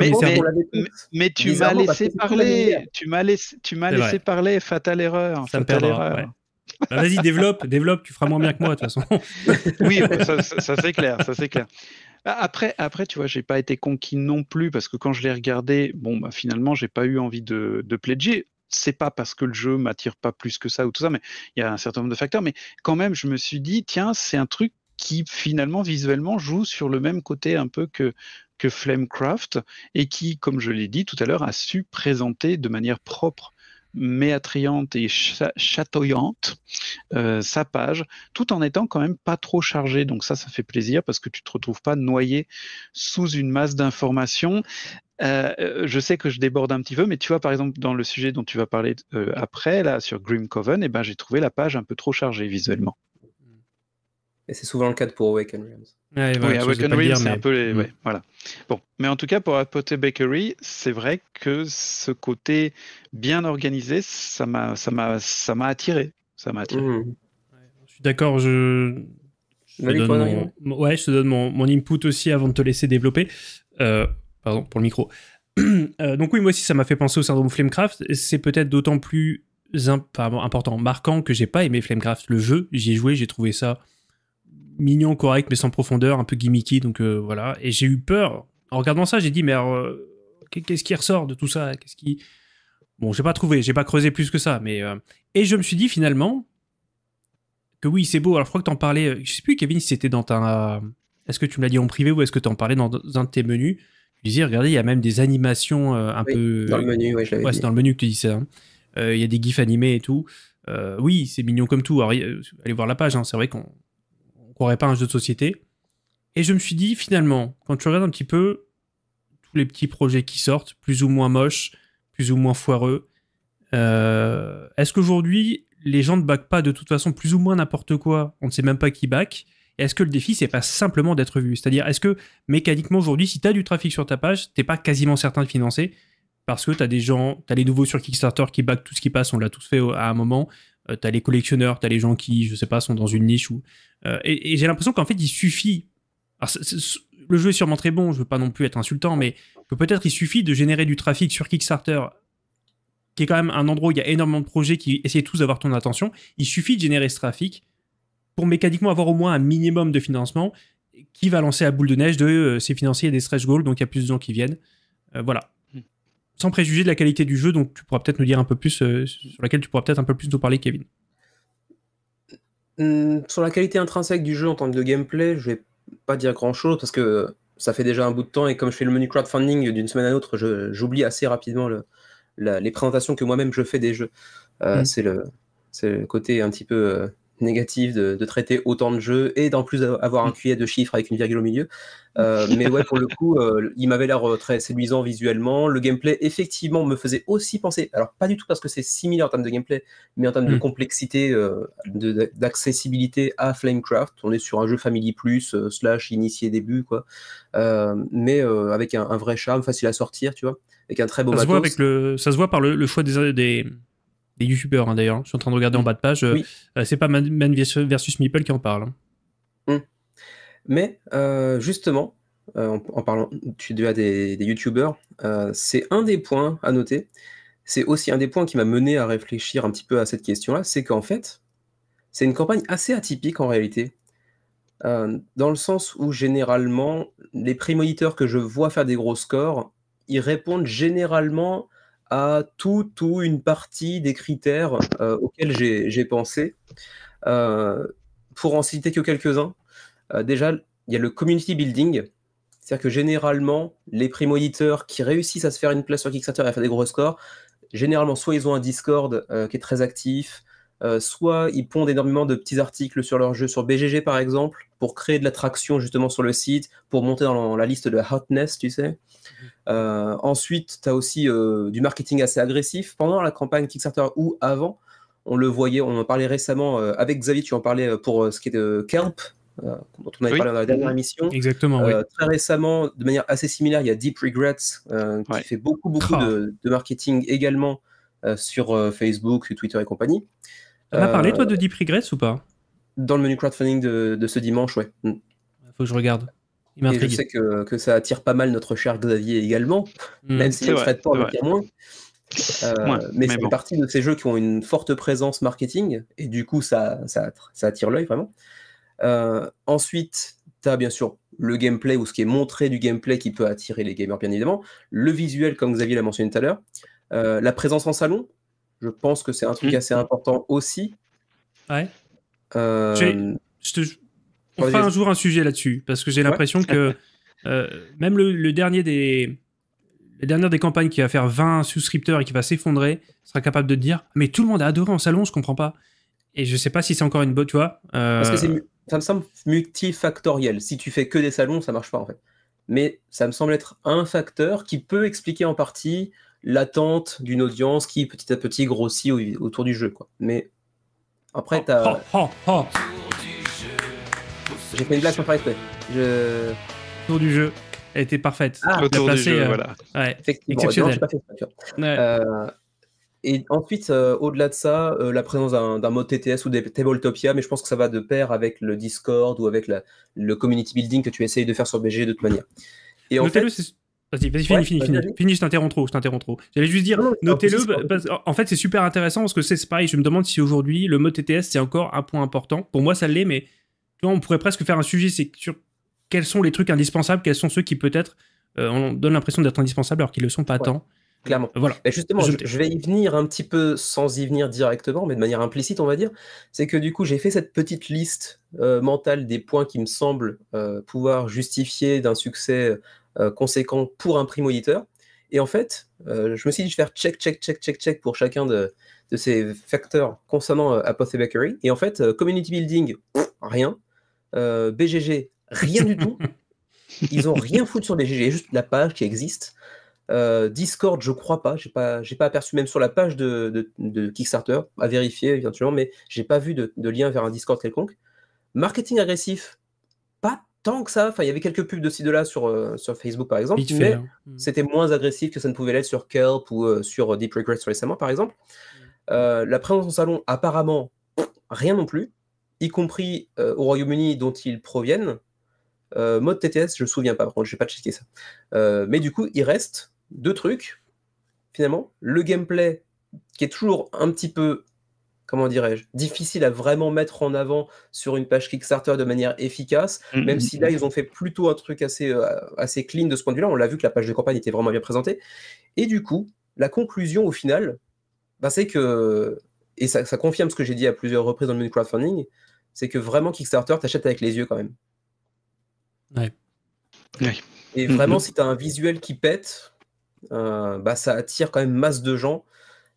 mais, tu m'as laissé parler. Tu m'as laissé, tu m'as laissé parler. Fatale erreur. Ça fatale erreur. vas-y, développe, développe. Tu feras moins bien que moi, de toute façon. oui, ça c'est clair, ça c'est clair. Bah, après, après, tu vois, j'ai pas été conquis non plus parce que quand je l'ai regardé, bon, bah, finalement, j'ai pas eu envie de, de pledger c'est pas parce que le jeu m'attire pas plus que ça ou tout ça, mais il y a un certain nombre de facteurs. Mais quand même, je me suis dit, tiens, c'est un truc qui finalement visuellement joue sur le même côté un peu que que Flamecraft et qui, comme je l'ai dit tout à l'heure, a su présenter de manière propre mais attrayante et chatoyante euh, sa page, tout en étant quand même pas trop chargée. Donc ça, ça fait plaisir parce que tu te retrouves pas noyé sous une masse d'informations. Euh, euh, je sais que je déborde un petit peu, mais tu vois, par exemple, dans le sujet dont tu vas parler après, là, sur Grim Coven, eh ben, j'ai trouvé la page un peu trop chargée visuellement. Et c'est souvent le cas pour Awaken Realms. oui, Awaken Realms, c'est un peu les. Mm. voilà. Bon, mais en tout cas, pour Apothé Bakery, c'est vrai que ce côté bien organisé, ça m'a, ça m'a, ça m'a attiré. Ça m'a mm. je suis d'accord, je. te donne mon... Ouais, je te donne mon... mon, input aussi avant de te laisser développer. Euh, pardon pour le micro. [clears throat] Euh, donc oui, moi aussi, ça m'a fait penser au syndrome Flamecraft. C'est peut-être d'autant plus important, marquant que j'ai pas aimé Flamecraft. Le jeu, j'y ai joué, j'ai trouvé ça mignon, correct, mais sans profondeur, un peu gimmicky. Donc euh, voilà. Et j'ai eu peur. En regardant ça, j'ai dit, mais euh, qu'est-ce qui ressort de tout ça Qu'est-ce qui. Bon, j'ai pas trouvé, j'ai pas creusé plus que ça, mais euh, et je me suis dit finalement que oui, c'est beau. Alors je crois que t'en parlais, je sais plus Kevin si c'était dans ta, est-ce que tu me l'as dit en privé ou est-ce que tu en parlais dans un de tes menus Tu disais regardez, il y a même des animations un peu dans le menu, oui, je l'avais ouais, c'est dans le menu que tu dis ça. Hein. Il y a des gifs animés et tout. oui, c'est mignon comme tout. allez voir la page, hein, c'est vrai qu'on croirait pas un jeu de société. Et je me suis dit, finalement, quand tu regardes un petit peu tous les petits projets qui sortent, plus ou moins moches, plus ou moins foireux, euh, est-ce qu'aujourd'hui, les gens ne backent pas de toute façon plus ou moins n'importe quoi On ne sait même pas qui back. Est-ce que le défi, c'est pas simplement d'être vu C'est-à-dire, est-ce que mécaniquement aujourd'hui, si tu as du trafic sur ta page, t'es pas quasiment certain de financer parce que tu as des gens, tu as les nouveaux sur Kickstarter qui backent tout ce qui passe, on l'a tous fait à un moment. Euh, t'as les collectionneurs, t'as les gens qui, je sais pas, sont dans une niche ou. Euh, et, j'ai l'impression qu'en fait, il suffit. le jeu est sûrement très bon, je veux pas non plus être insultant, mais peut-être il suffit de générer du trafic sur Kickstarter, qui est quand même un endroit où il y a énormément de projets qui essaient tous d'avoir ton attention. Il suffit de générer ce trafic pour mécaniquement avoir au moins un minimum de financement qui va lancer la boule de neige de ses euh, financiers et des stretch goals, donc il y a plus de gens qui viennent. voilà sans préjuger de la qualité du jeu, donc tu pourras peut-être nous dire un peu plus, euh, sur laquelle tu pourras peut-être un peu plus nous parler, Kevin. Hmm, sur la qualité intrinsèque du jeu en tant que gameplay, je vais pas dire grand-chose parce que ça fait déjà un bout de temps et comme je fais le menu crowdfunding d'une semaine à l'autre, j'oublie assez rapidement les présentations que moi-même je fais des jeux. Euh, hmm. C'est le côté un petit peu euh, négatif de, traiter autant de jeux et d'en plus avoir un mm. cuillère de chiffres avec une virgule au milieu. Euh, mais ouais, pour le coup, euh, il m'avait l'air euh, très séduisant visuellement. Le gameplay, effectivement, me faisait aussi penser, alors pas du tout parce que c'est similaire en termes de gameplay, mais en termes de mm. complexité, d'accessibilité à Flamecraft. On est sur un jeu Family Plus, slash initié début, quoi. mais avec un, vrai charme, facile à sortir, tu vois. Avec un très beau ça Se voit Ça se voit par le, le choix des des youtubeurs hein, d'ailleurs. Je suis en train de regarder en mm. bas de page. Euh, euh, c'est pas Man, versus Meeple qui en parle. Hein. Mm. Mais euh, justement, en, parlant tu des, des youtubeurs, c'est un des points à noter. C'est aussi un des points qui m'a mené à réfléchir un petit peu à cette question-là. C'est qu'en fait, c'est une campagne assez atypique en réalité. dans le sens où généralement, les prémoniteurs que je vois faire des gros scores, ils répondent généralement à tout ou une partie des critères euh, auxquels j'ai pensé. Euh, pour en citer que quelques-uns, euh, déjà, il y a le community building. C'est-à-dire que généralement, les primo éditeurs qui réussissent à se faire une place sur Kickstarter et à faire des gros scores, généralement, soit ils ont un Discord qui est très actif, soit ils pondent énormément de petits articles sur leur jeu, sur BGG par exemple, pour créer de l'attraction justement sur le site, pour monter dans la, liste de hotness, tu sais. Euh, ensuite, tu as aussi euh, du marketing assez agressif pendant la campagne Kickstarter ou avant. On le voyait, on en parlait récemment euh, avec Xavier, tu en parlais pour ce qui est de Kelp, dont on avait parlé dans la dernière émission. Exactement. Très récemment, de manière assez similaire, il y a Deep Regrets qui fait beaucoup, beaucoup de, marketing également sur Facebook, Twitter et compagnie. Tu as parlé, toi, de Deep Regrets ou pas Dans le menu crowdfunding de, de ce dimanche, ouais. Faut que je regarde et je sais que, ça attire pas mal notre cher Xavier également, hmm. même si ne Ford le pas moins. Euh, mais, c'est une partie de ces jeux qui ont une forte présence marketing, et du coup, ça, ça, attire l'œil vraiment. Euh, ensuite, tu as bien sûr le gameplay ou ce qui est montré du gameplay qui peut attirer les gamers, bien évidemment. Le visuel, comme Xavier l'a mentionné tout à l'heure. Euh, la présence en salon, je pense que c'est un truc hmm. assez important aussi. Ouais. Je, on fera un jour un sujet là-dessus, parce que j'ai l'impression que [laughs] euh, même le, dernier des. dernières des campagnes qui va faire 20 souscripteurs et qui va s'effondrer sera capable de dire Mais tout le monde a adoré en salon, je comprends pas. Et je sais pas si c'est encore une bonne, tu vois. Euh. Parce que ça me semble multifactoriel. Si tu fais que des salons, ça marche pas en fait. Mais ça me semble être un facteur qui peut expliquer en partie l'attente d'une audience qui petit à petit grossit autour du jeu. Quoi. Mais après, oh, tu Oh, oh, oh, j'ai fait une blague sans faire exprès. Tour du jeu. Elle était parfaite. Ah, le tour du jeu, euh, voilà. Ouais. Exceptionnel. Non, pas fait euh, et ensuite, euh, au-delà de ça, euh, la présence d'un mode TTS ou des Tabletopia, mais je pense que ça va de pair avec le Discord ou avec le community building que tu essayes de faire sur BG de toute manière. Et en fait, Vas-y, vas-y, finis finis je t'interromps trop, je t'interromps trop. J'allais juste dire, notez-le. en fait, c'est super intéressant parce que c'est pareil. Je me demande si aujourd'hui, le mode TTS, c'est encore un point important. Pour moi, ça l'est, mais on pourrait presque faire un sujet, c'est sur quels sont les trucs indispensables, quels sont ceux qui peut-être euh, on donne l'impression d'être indispensables alors qu'ils ne le sont pas tant. Clairement. voilà. justement, je... vais y venir un petit peu sans y venir directement, mais de manière implicite, on va dire. C'est que du coup, j'ai fait cette petite liste euh, mentale des points qui me semblent euh, pouvoir justifier d'un succès conséquent pour un primo auditeur Et en fait, je me suis dit, je faire check, check, check, check, check pour chacun de, ces facteurs concernant Apothe Bakery. Et en fait, community building, rien. Euh, BGG, rien du tout. [laughs] Ils ont rien foutu sur BGG, juste la page qui existe. Euh, Discord, je crois pas, j'ai pas, j'ai pas aperçu même sur la page de, Kickstarter, à vérifier éventuellement, mais j'ai pas vu de, lien vers un Discord quelconque. Marketing agressif, pas tant que ça. Enfin, il y avait quelques pubs de ci de là sur, euh, sur Facebook par exemple, mais hein. mm. c'était moins agressif que ça ne pouvait l'être sur Kelp ou sur Deep Regress récemment par exemple. Mm. la présence en salon, apparemment, rien non plus y compris euh, au Royaume-Uni dont ils proviennent. Euh, mode TTS, je me souviens pas, je vais pas checker ça. Euh, mais du coup, il reste deux trucs, finalement. Le gameplay, qui est toujours un petit peu, comment dirais-je, difficile à vraiment mettre en avant sur une page Kickstarter de manière efficace, mm, même mm, si mm, là, ils ont fait plutôt un truc assez, assez clean de ce point de vue-là. On l'a vu que la page de campagne était vraiment bien présentée. Et du coup, la conclusion au final, bah, c'est que et ça, confirme ce que j'ai dit à plusieurs reprises dans le crowdfunding, c'est que vraiment Kickstarter t'achète avec les yeux quand même. Ouais. Et mm-hmm. vraiment, si tu un visuel qui pète, euh, bah, ça attire quand même masse de gens,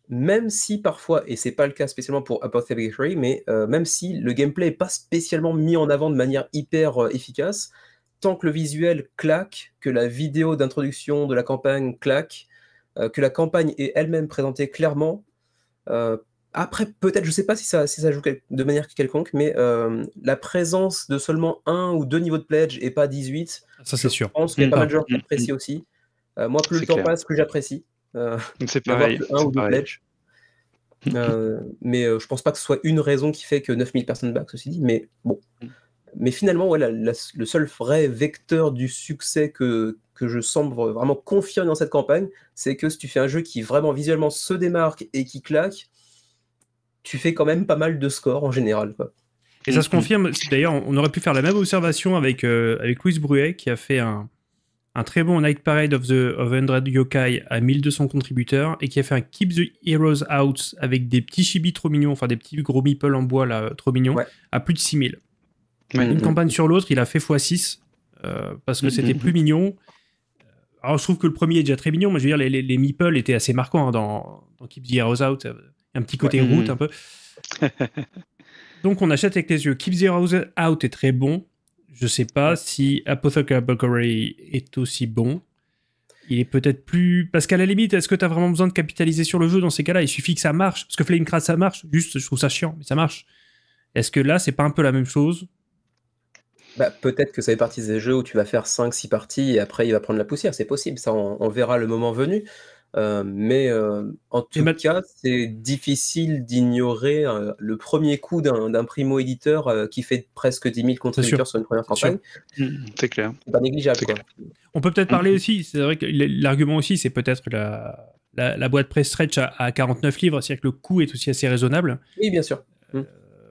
même si parfois, et c'est pas le cas spécialement pour Apothecary, mais euh, même si le gameplay est pas spécialement mis en avant de manière hyper euh, efficace, tant que le visuel claque, que la vidéo d'introduction de la campagne claque, que la campagne est elle-même présentée clairement, après, peut-être, je ne sais pas si ça, joue de manière quelconque, mais euh, la présence de seulement un ou deux niveaux de pledge et pas 18, ça c'est sûr. Je pense qu'il y a mm. pas mal de gens qui mm. apprécient aussi. Euh, moi, plus le temps passe, plus j'apprécie. Euh, mm, c'est pareil. Un ou mais je pense pas que ce soit une raison qui fait que 9000 personnes back, ceci dit, mais bon. Mais finalement, ouais, le seul vrai vecteur du succès que, que je semble vraiment confirmer dans cette campagne, c'est que si tu fais un jeu qui vraiment visuellement se démarque et qui claque, tu fais quand même pas mal de scores en général. Et ça se mm-hmm. confirme, d'ailleurs, on aurait pu faire la même observation avec, euh, avec Louis Bruet qui a fait un, un très bon Night Parade of the 100 Yokai à 1200 contributeurs et qui a fait un Keep the Heroes Out avec des petits chibis trop mignons, enfin des petits gros meeples en bois là, trop mignons, à plus de 6000. Une mm-hmm. campagne sur l'autre, il a fait x6 euh, parce que c'était mm-hmm. plus mignon. Alors je trouve que le premier est déjà très mignon, mais je veux dire, les, meeples étaient assez marquants hein, dans, dans Keep the Heroes Out. Euh, un petit côté route un mm. peu. [laughs] Donc on achète avec les yeux. Keep the House Out est très bon. Je sais pas si Apothecary est aussi bon. Il est peut-être plus. Parce qu'à la limite, est-ce que tu as vraiment besoin de capitaliser sur le jeu dans ces cas-là Il suffit que ça marche. Parce que Flame ça marche. Juste, je trouve ça chiant, mais ça marche. Est-ce que là, c'est pas un peu la même chose bah, Peut-être que ça fait partie des jeux où tu vas faire 5-6 parties et après il va prendre la poussière. C'est possible. Ça, on verra le moment venu. Euh, mais euh, en tout cas, c'est difficile d'ignorer euh, le premier coup d'un primo-éditeur qui fait presque 10 000 contributeurs sur une première campagne. Mm, mm, c'est clair. pas négligeable. On peut peut-être mm, parler aussi, c'est vrai que l'argument aussi, c'est peut-être la, la, boîte presse stretch à, 49 livres, c'est-à-dire que le coût est aussi assez raisonnable. Oui, bien sûr.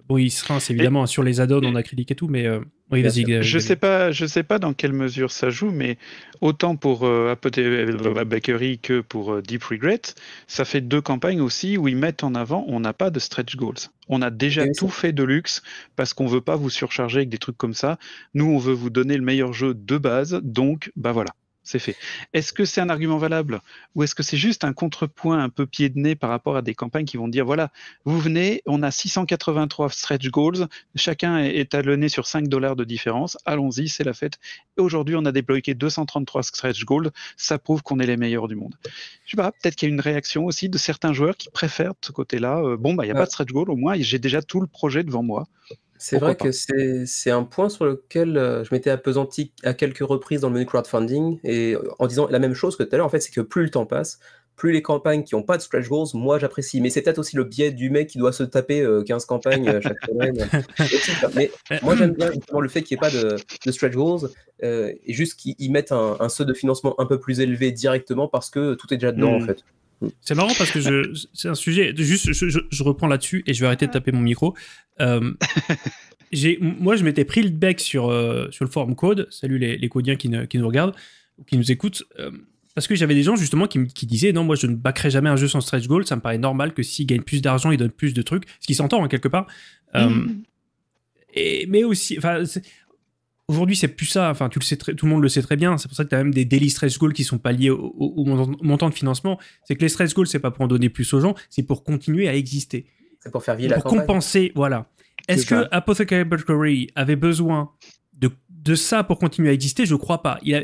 Bon, il se évidemment sur les add-ons en acrylique et tout, mais euh, Je sais pas, sais pas dans quelle mesure ça joue, mais autant pour euh, la euh, Bakery que pour euh, Deep Regret, ça fait deux campagnes aussi où ils mettent en avant on n'a pas de stretch goals. On a déjà tout fait de luxe parce qu'on ne veut pas vous surcharger avec des trucs comme ça. Nous, on veut vous donner le meilleur jeu de base, donc bah voilà c'est fait. Est-ce que c'est un argument valable ou est-ce que c'est juste un contrepoint un peu pied de nez par rapport à des campagnes qui vont dire voilà, vous venez, on a 683 stretch goals, chacun est étalonné sur 5 dollars de différence, allons-y, c'est la fête. Et aujourd'hui, on a déployé 233 stretch goals, ça prouve qu'on est les meilleurs du monde. Je sais pas, peut-être qu'il y a une réaction aussi de certains joueurs qui préfèrent ce côté-là, euh, bon, bah, il n'y a pas de stretch goal, au moins, j'ai déjà tout le projet devant moi. C'est vrai que c'est un point sur lequel euh, je m'étais apesanti à quelques reprises dans le menu crowdfunding et euh, en disant la même chose que tout à l'heure, en fait, c'est que plus le temps passe, plus les campagnes qui n'ont pas de stretch goals, moi j'apprécie. Mais c'est peut-être aussi le biais du mec qui doit se taper 15 euh, campagnes chaque semaine. [laughs] mais eh, moi j'aime hmm. bien le fait qu'il n'y ait pas de, stretch goals et juste qu'ils mettent un, seuil de financement un peu plus élevé directement parce que tout est déjà dedans en hmm. fait. C'est marrant parce que c'est un sujet. Juste, je, reprends là-dessus et je vais arrêter de taper mon micro. Euh, [laughs] moi, je m'étais pris le bec sur, euh, sur le forum code. Salut les, les codiens qui, nous regardent, qui nous écoutent. Euh, parce que j'avais des gens justement qui, qui, disaient non, moi je ne backerai jamais un jeu sans stretch goal. Ça me paraît normal que s'ils gagnent plus d'argent, ils donne plus de trucs. Ce qui s'entend en hein, quelque part. Mm. Et, mais aussi, aujourd'hui, c'est plus ça. Enfin, tu le sais tout le monde le sait très bien. C'est pour ça que tu as même des daily stress goals qui sont pas liés au, montant de financement. C'est que les stress goals, c'est pas pour en donner plus aux gens, c'est pour continuer à exister. C'est pour faire vivre la Pour compenser, voilà. Est-ce que Apothecary avait besoin de, ça pour continuer à exister Je crois pas. Il a,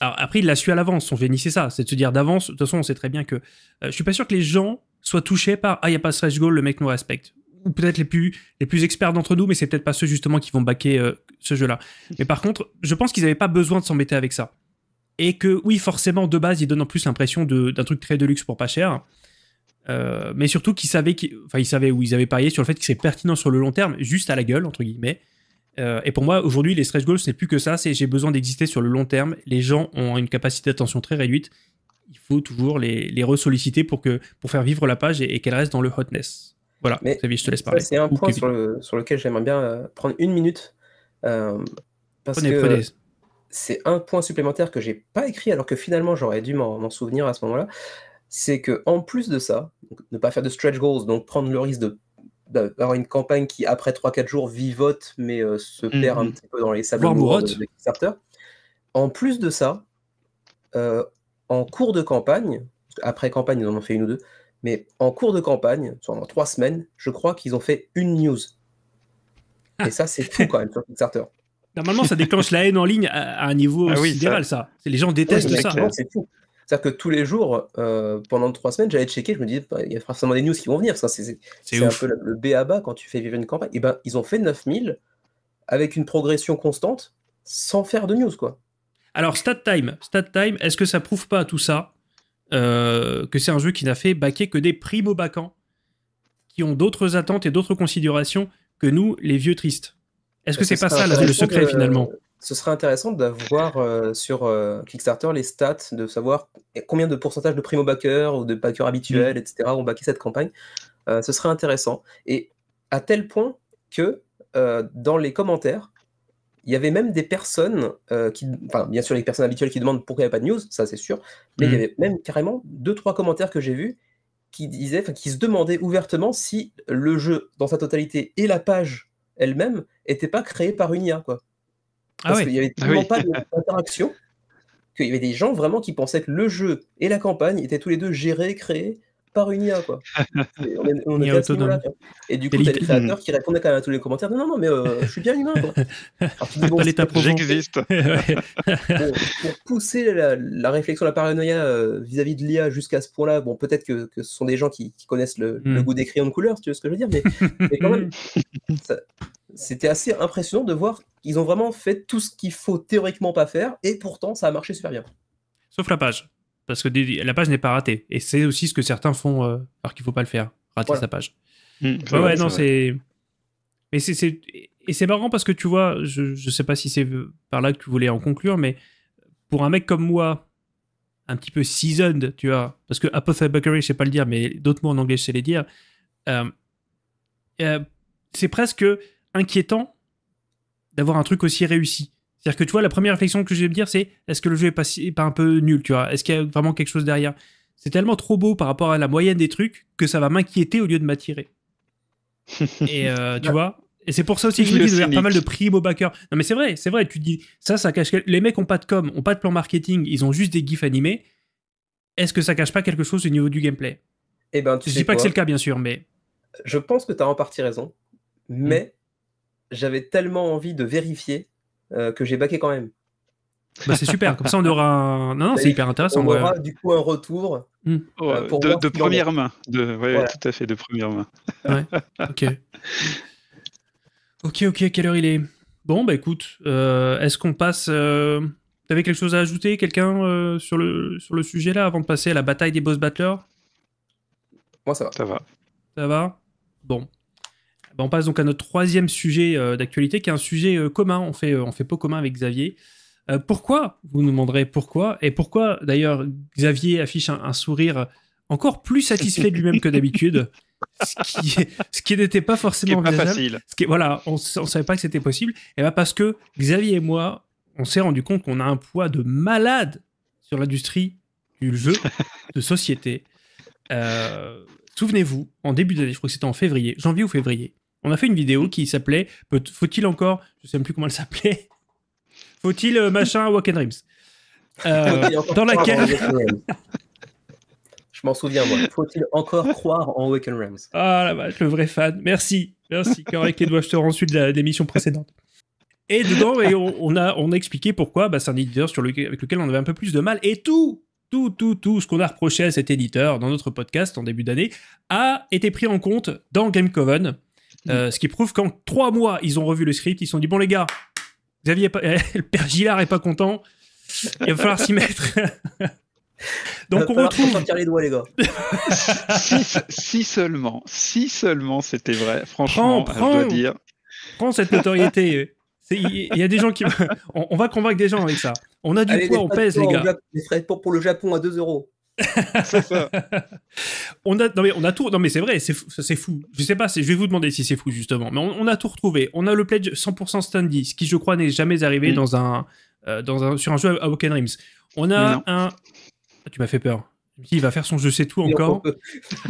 après, il l'a su à l'avance. Son génie, c'est ça. C'est de se dire d'avance. De toute façon, on sait très bien que. je euh, je suis pas sûr que les gens soient touchés par Ah, il n'y a pas de stress goal, le mec nous respecte ou peut-être les plus, les plus experts d'entre nous, mais c'est peut-être pas ceux justement qui vont baquer euh, ce jeu-là. Mais par contre, je pense qu'ils n'avaient pas besoin de s'embêter avec ça. Et que oui, forcément, de base, ils donnent en plus l'impression d'un truc très de luxe pour pas cher. Euh, mais surtout qu'ils savaient, ou ils, savaient où ils avaient parié sur le fait que c'est pertinent sur le long terme, juste à la gueule, entre guillemets. Euh, et pour moi, aujourd'hui, les stretch goals, ce n'est plus que ça, c'est j'ai besoin d'exister sur le long terme. Les gens ont une capacité d'attention très réduite. Il faut toujours les, les ressolliciter pour, pour faire vivre la page et qu'elle reste dans le hotness. Voilà, Mais, je te laisse parler. C'est un point sur, le, sur, lequel j'aimerais bien euh, prendre une minute. Euh, parce que c'est un point supplémentaire que j'ai pas écrit alors que finalement j'aurais dû m'en souvenir à ce moment-là. C'est que en plus de ça, ne pas faire de stretch goals, donc prendre le risque de d'avoir une campagne qui, après 3-4 jours, vivote, mais euh, se mm-hmm. perd un petit peu dans les sables de, En plus de ça, en cours de campagne, après campagne, ils en ont fait une ou deux, mais en cours de campagne, pendant trois semaines, je crois qu'ils ont fait une news. Ah. Et ça, c'est fou quand même sur Kickstarter. [laughs] Normalement, ça déclenche la haine en ligne à, un niveau ah ça. Les gens détestent ça. C'est fou. C'est-à-dire que tous les jours, euh, pendant trois semaines, j'allais checker, je me disais, bah, il y a forcément des news qui vont venir. C'est un peu le, B à bas quand tu fais vivre une campagne. Et eh ben, ils ont fait 9000 avec une progression constante sans faire de news, quoi. Alors, Stat Time, Stat Time, est-ce que ça prouve pas tout ça euh, que c'est un jeu qui n'a fait baquer que des primo-baquants qui ont d'autres attentes et d'autres considérations que nous, les vieux tristes. Est-ce que c'est pas ça le secret finalement Ce serait intéressant d'avoir euh, sur euh, Kickstarter les stats, de savoir combien de pourcentage de primo-backers ou de backers habituels, mm. etc., ont baqué cette campagne. ce serait intéressant. Et à tel point que dans les commentaires, il y avait même des personnes euh, qui, bien sûr, les personnes habituelles qui demandent pourquoi il n'y a pas de news, ça c'est sûr, mais il y mm. avait même carrément deux, trois commentaires que j'ai vus qui disaient, qui se demandaient ouvertement si le jeu dans sa totalité et la page elle-même n'étaient pas créés par une IA, quoi. Ah Parce qu'il n'y avait ah tellement pas d'interaction [laughs] qu'il y avait des gens vraiment qui pensaient que le jeu et la campagne étaient tous les deux gérés, créés par une IA, quoi. [laughs] on est, Et du coup, t'as des créateurs qui répondaient quand même à tous les commentaires. Non, non, non, mais euh, je suis bien humain, [laughs] J'existe. [laughs] pour pousser la, réflexion, la paranoïa euh, vis-à-vis de l'IA jusqu'à ce point-là, bon, peut-être que, ce sont des gens qui, connaissent le, hmm. goût des crayons de couleur, tu veux ce que je veux dire, mais, quand même, c'était assez impressionnant de voir qu'ils ont vraiment fait tout ce qu'il faut théoriquement pas faire, et pourtant, ça a marché super bien. Sauf la page parce que la page n'est pas ratée. Et c'est aussi ce que certains font, euh, alors qu'il ne faut pas le faire, rater sa page. Mmh, ouais, non, c'est. Mais c'est. Et c'est marrant parce que tu vois, je ne sais pas si c'est par là que tu voulais en conclure, mais pour un mec comme moi, un petit peu seasoned, tu vois, parce que apothecary, je sais pas le dire, mais d'autres mots en anglais, je sais les dire, euh, euh, c'est presque inquiétant d'avoir un truc aussi réussi. C'est-à-dire que tu vois, la première réflexion que je vais me dire, c'est est-ce que le jeu est pas, un peu nul, tu vois Est-ce qu'il y a vraiment quelque chose derrière C'est tellement trop beau par rapport à la moyenne des trucs que ça va m'inquiéter au lieu de m'attirer. [laughs] et euh, tu bah, vois et c'est pour ça aussi que je me dis de pas mal de prime backers Non mais c'est vrai, c'est vrai, tu dis, ça, ça cache... Les mecs ont pas de com, ont pas de plan marketing, ils ont juste des gifs animés. Est-ce que ça cache pas quelque chose au niveau du gameplay eh ben, tu Je sais dis pas que c'est le cas, bien sûr, mais... Je pense que tu as en partie raison, mais hmm. j'avais tellement envie de vérifier euh, que j'ai baqué quand même. Bah, c'est super, comme ça on aura un... Non, non, c'est hyper intéressant. On aura du coup un retour. Hmm. Oh, euh, de, première main. De... tout à fait, de première main. ouais. Ok. Ok, ok, quelle heure il est Bon, bah écoute, euh, est-ce qu'on passe. T'avais quelque chose à ajouter, quelqu'un, sur, le, sur le sujet là, avant de passer à la bataille des boss battlers Moi, ça va. Ça va Ça va Bon. Bah, on passe donc à notre troisième sujet euh, d'actualité, qui est un sujet euh, commun. On fait, euh, on fait pas commun avec Xavier. pourquoi Vous nous demanderez pourquoi. Et pourquoi, d'ailleurs, Xavier affiche un, sourire encore plus satisfait de lui-même que d'habitude [laughs] ce qui, n'était pas forcément facile. Ce qui, voilà, on ne savait pas que c'était possible. Et eh ben, parce que Xavier et moi, on s'est rendu compte qu'on a un poids de malade sur l'industrie du jeu [laughs] de société. Souvenez-vous, en début d'année, je crois que c'était en février, janvier ou février, on a fait une vidéo qui s'appelait Faut-il encore Je sais plus comment elle s'appelait. [laughs] Faut-il euh, machin Walk and Dreams euh, Dans laquelle. [laughs] Je m'en souviens, moi. Faut-il encore croire en Waken Rams Ah la vache, le vrai fan. Merci. Merci, Correct. Edouard, je te rends de la, l'émission précédente. Et dedans, on, a, on a expliqué pourquoi bah, c'est un éditeur sur avec lequel on avait un peu plus de mal. Et tout, tout, tout, tout ce qu'on a reproché à cet éditeur dans notre podcast en début d'année a été pris en compte dans Game Coven. Euh, mm. ce qui prouve qu'en trois mois, ils ont revu le script, ils se sont dit bon les gars, Xavier, [laughs] le père Gillard est pas content, il va falloir s'y mettre. [laughs] Donc on retrouve. Les doigts, les gars. [laughs] si, seulement, si seulement c'était vrai. Franchement, prends, je dire. Prends cette notoriété. Il y, a des gens qui. on, va convaincre des gens avec ça. On a du poids, on pèse, les gars. pour, pour le Japon à 2 euros. [laughs] on a, mais on a tout. Non mais c'est vrai, c'est fou. Je sais pas, je vais vous demander si c'est fou justement. Mais on, a tout retrouvé. On a le pledge 100% Standy, ce qui je crois n'est jamais arrivé mm. dans un, euh, dans un, sur un jeu à Woken Rims. On a un. Ah, tu m'as fait peur. Il va faire son jeu c'est tout encore.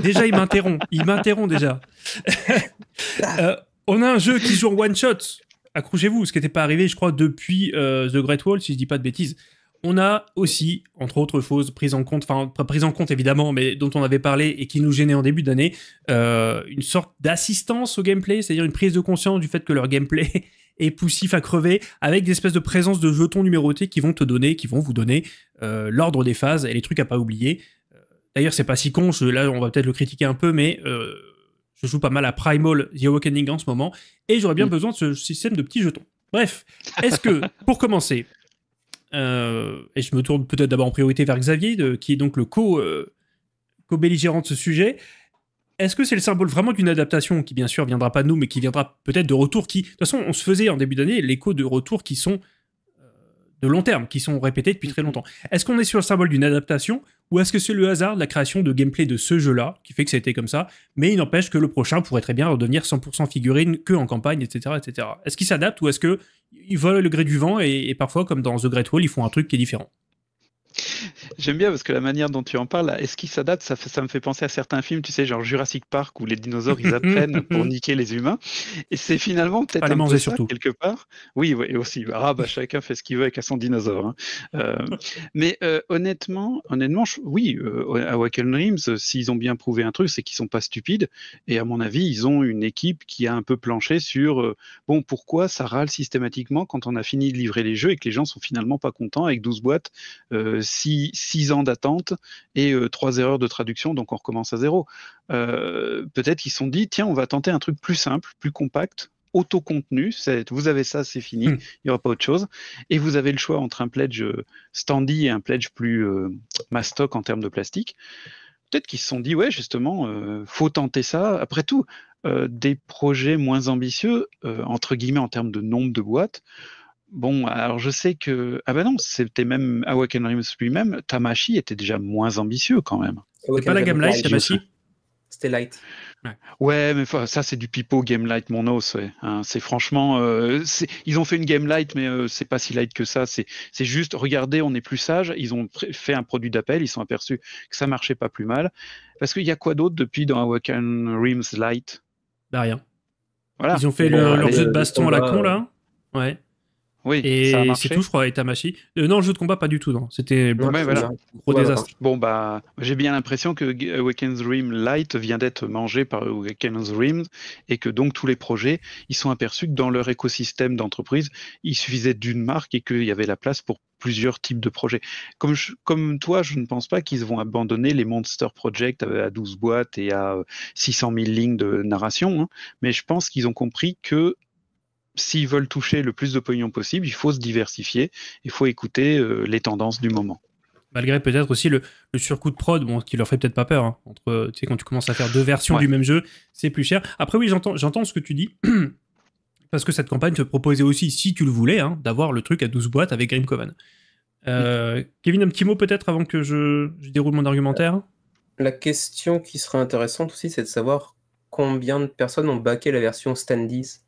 déjà, il m'interrompt. Il m'interrompt déjà. [laughs] Euh, on a un jeu qui joue en one shot. Accrochez-vous, ce qui n'était pas arrivé, je crois, depuis euh, The Great Wall, si je dis pas de bêtises. On a aussi, entre autres choses, prise en compte, enfin prise en compte évidemment, mais dont on avait parlé et qui nous gênait en début d'année, euh, une sorte d'assistance au gameplay, c'est-à-dire une prise de conscience du fait que leur gameplay [laughs] est poussif à crever, avec des espèces de présence de jetons numérotés qui vont te donner, qui vont vous donner euh, l'ordre des phases et les trucs à pas oublier. Euh, d'ailleurs, c'est pas si con, je, là on va peut-être le critiquer un peu, mais je joue pas mal à Primal The Awakening en ce moment, et j'aurais bien mm. besoin de ce système de petits jetons. Bref, est-ce que, pour commencer, euh, et je me tourne peut-être d'abord en priorité vers Xavier, qui est donc le co, euh, belligérant de ce sujet. Est-ce que c'est le symbole vraiment d'une adaptation qui, bien sûr, viendra pas de nous, mais qui viendra peut-être de retour qui... De toute façon, on se faisait en début d'année l'écho de retour qui sont de long terme, qui sont répétés depuis très mhm. longtemps. Est-ce qu'on est sur le symbole d'une adaptation ou est-ce que c'est le hasard de la création de gameplay de ce jeu-là qui fait que ça a été comme ça Mais il n'empêche que le prochain pourrait très bien redevenir 100% figurine que en campagne, etc. etc. Est-ce qu'il s'adapte ou est-ce ils volent le gré du vent et, et, parfois, comme dans The Great Wall, ils font un truc qui est différent J'aime bien parce que la manière dont tu en parles, est-ce qu'il s'adapte ça, me fait penser à certains films, tu sais, genre Jurassic Park où les dinosaures ils apprennent [laughs] pour niquer les humains. Et c'est finalement peut-être un surtout. quelque part. Oui, oui aussi. Ah, bah, chacun fait ce qu'il veut avec son dinosaure. Hein. Euh, mais euh, honnêtement, honnêtement, oui, euh, à Wacken Dreams, s'ils ont bien prouvé un truc, c'est qu'ils sont pas stupides. Et à mon avis, ils ont une équipe qui a un peu planché sur bon, pourquoi ça râle systématiquement quand on a fini de livrer les jeux et que les gens sont finalement pas contents avec 12 boîtes si six ans d'attente et 3 euh, trois erreurs de traduction, donc on recommence à zéro. Euh, peut-être qu'ils se sont dit, tiens, on va tenter un truc plus simple, plus compact, autocontenu, vous avez ça, c'est fini, hmm. il n'y aura pas autre chose. Et vous avez le choix entre un pledge euh, standy et un pledge plus mastoc en termes de plastique. Peut-être qu'ils se sont dit, ouais, justement, il faut tenter ça. Après tout, des projets moins ambitieux, entre guillemets, en termes de nombre de boîtes, Bon, alors je sais que. Ah bah non, c'était même Awaken Realms lui-même. Tamashi était déjà moins ambitieux quand même. C'était pas la game light, Tamashi C'était light. Ouais. mais ça, c'est du pipeau Game Light, mon os. Hein. c'est franchement. Euh, ils ont fait une Game Light, mais euh, c'est pas si light que ça. C'est juste, regardez, on est plus sage. Ils ont fait un produit d'appel. Ils sont aperçus que ça marchait pas plus mal. Parce qu'il y a quoi d'autre depuis dans Awaken Realms Light Bah rien. Voilà. Ils ont fait bah, leur jeu de baston à la con, euh, là. Ouais. Oui, et c'est tout, je crois, Itamashi. Euh, non, le jeu de combat, pas du tout, non. C'était bon, gros désastre. Bon, bah, j'ai bien l'impression que Awaken's euh, Dream Light vient d'être mangé par Awaken's euh, Dream et que donc tous les projets, ils sont aperçus que dans leur écosystème d'entreprise, il suffisait d'une marque et qu'il y avait la place pour plusieurs types de projets. Comme, toi, je ne pense pas qu'ils vont abandonner les Monster Project à 12 boîtes et à 600 000 lignes de narration, hein, mais je pense qu'ils ont compris que s'ils veulent toucher le plus de pognon possible, il faut se diversifier, il faut écouter euh, les tendances du moment. Malgré peut-être aussi le, surcoût de prod, bon, qui leur fait peut-être pas peur. Hein, entre, quand tu commences à faire deux versions du même jeu, c'est plus cher. Après, oui, j'entends, ce que tu dis. [clears throat] parce que cette campagne te proposait aussi, si tu le voulais, hein, d'avoir le truc à 12 boîtes avec Grim euh, Kevin, un petit mot peut-être avant que je, déroule mon argumentaire La question qui serait intéressante aussi, c'est de savoir combien de personnes ont baqué la version Standis.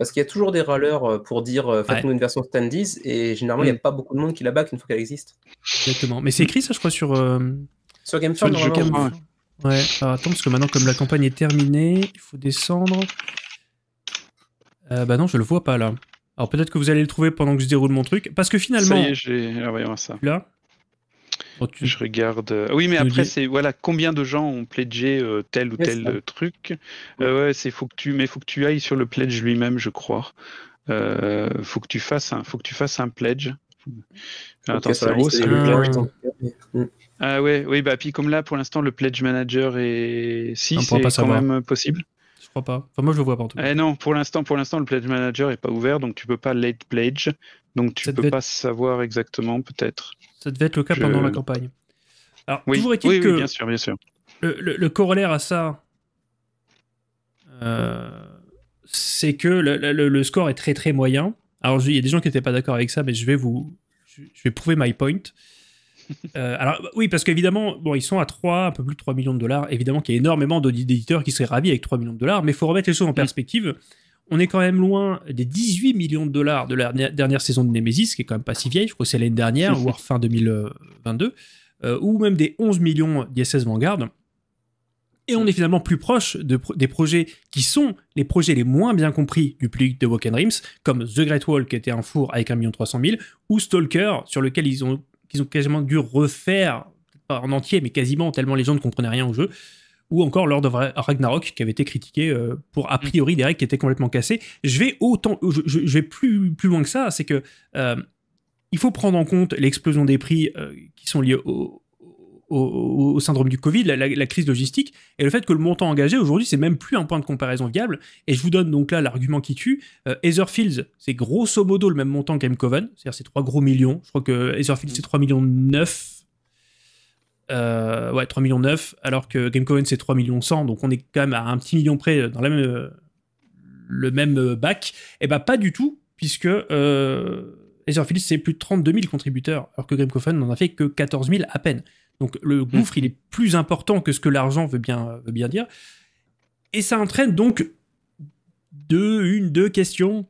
Parce qu'il y a toujours des râleurs euh, pour dire euh, faites-nous une version standees, et généralement, il n'y a mm. pas beaucoup de monde qui la back une fois qu'elle existe. Exactement. Mais c'est écrit, ça, je crois, sur. Euh... Sur Ouais, attends, parce que maintenant, comme la campagne est terminée, il faut descendre. Euh, bah non, je le vois pas là. Alors peut-être que vous allez le trouver pendant que je déroule mon truc. Parce que finalement. Ça y est, j'ai. Ah, ça. Là. Oh, je regarde. Euh, oui, mais après, c'est voilà, combien de gens ont pledgé euh, tel ou tel euh, truc. ouais, c'est faut que tu, mais faut que tu ailles sur le pledge lui-même, je crois. faut que tu fasses un, faut que tu fasses un pledge. attends, ah, mm. ah ouais, oui, bah puis comme là, pour l'instant, le pledge manager est si c'est quand même possible crois pas. moi, je le vois pas eh non, pour l'instant, pour l'instant, le pledge manager est pas ouvert, donc tu peux pas late pledge, donc tu ne peux pas savoir exactement, peut-être. Ça devait être le cas pendant la campagne. Alors, toujours bien sûr, bien sûr. Le, corollaire à ça, euh, c'est que le, score est très très moyen. Alors, il y a des gens qui n'étaient pas d'accord avec ça, mais je vais vous, je vais prouver my point. Euh, alors oui, parce qu'évidemment, bon, ils sont à 3, un peu plus de 3 millions de dollars. Évidemment qu'il y a énormément d'éditeurs qui seraient ravis avec 3 millions de dollars, mais il faut remettre les choses en mm. perspective. On est quand même loin des 18 millions de dollars de la dernière saison de Nemesis, qui est quand même pas si vieille, je crois que c'est l'année dernière, mm. voire fin 2022, euh, ou même des 11 millions d'ISS Vanguard. Et on mm. est finalement plus proche des projets qui sont les projets les moins bien compris du public de Woken Dreams, comme The Great Wall qui était un four avec 1 300 000, ou Stalker, sur lequel ils ont qu'ils ont quasiment dû refaire, pas en entier, mais quasiment, tellement les gens ne comprenaient rien au jeu. Ou encore Lord of Ragnarok, qui avait été critiqué euh, pour a priori des règles qui étaient complètement cassées. Je vais autant, je, vais plus, plus loin que ça, c'est que euh, il faut prendre en compte l'explosion des prix euh, qui sont liés au, au, syndrome du Covid, la, la, crise logistique, et le fait que le montant engagé aujourd'hui, c'est même plus un point de comparaison viable. Et je vous donne donc là l'argument qui tue. Euh, Etherfields, c'est grosso modo le même montant Gamecoven c'est-à-dire c'est 3 gros millions. Je crois que Etherfields, c'est 3 mm. millions 9. Euh, ouais, 3 millions 9, alors que Gamecoven c'est 3 millions 100, donc on est quand même à un petit million près dans même, le même euh, bac. Et eh bah ben, pas du tout, puisque euh, Etherfields c'est plus de 32 000 contributeurs, alors que Gamecoven n'en a fait que 14 000 à peine. Donc le mm. gouffre, il est plus important que ce que l'argent veut bien, bien dire. Et ça entraîne donc deux, une, deux questions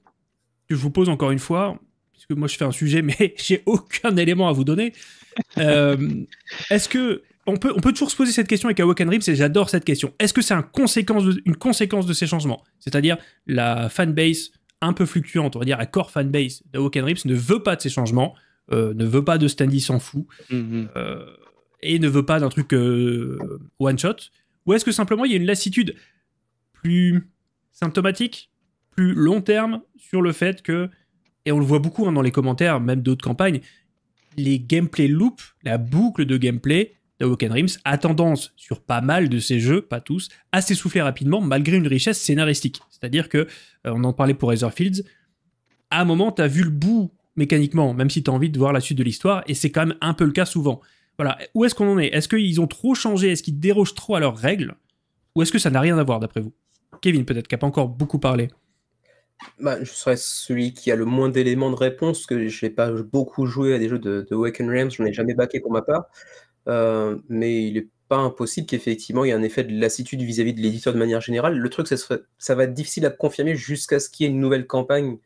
que je vous pose encore une fois, puisque moi je fais un sujet, [laughs] mais j'ai aucun élément à vous donner. Euh, est-ce que on peut, on peut toujours se poser cette question avec Awaken Rips et j'adore cette question. Est-ce que c'est une conséquence de ces changements C'est-à-dire la fanbase un peu fluctuante, on va dire la core fanbase d'Awaken Rips ne veut pas de ces changements, euh, ne veut pas de standy s'en fout. Mm-hmm. Euh, et ne veut pas d'un truc euh, one shot Ou est-ce que simplement il y a une lassitude plus symptomatique, plus long terme sur le fait que, et on le voit beaucoup hein, dans les commentaires, même d'autres campagnes, les gameplay loops, la boucle de gameplay Woken Rims a tendance, sur pas mal de ces jeux, pas tous, à s'essouffler rapidement malgré une richesse scénaristique. C'est-à-dire que, euh, on en parlait pour Razor Fields, à un moment, tu as vu le bout mécaniquement, même si tu as envie de voir la suite de l'histoire, et c'est quand même un peu le cas souvent. Voilà, où est-ce qu'on en est Est-ce qu'ils ont trop changé Est-ce qu'ils dérogent trop à leurs règles Ou est-ce que ça n'a rien à voir d'après vous Kevin, peut-être, qui n'a pas encore beaucoup parlé. Bah, je serais celui qui a le moins d'éléments de réponse, parce que je n'ai pas beaucoup joué à des jeux de, de Waken Realms, je n'en ai jamais baqué pour ma part. Euh, mais il n'est pas impossible qu'effectivement il y ait un effet de lassitude vis-à-vis de l'éditeur de manière générale. Le truc, ça, ça va être difficile à confirmer jusqu'à ce qu'il y ait une nouvelle campagne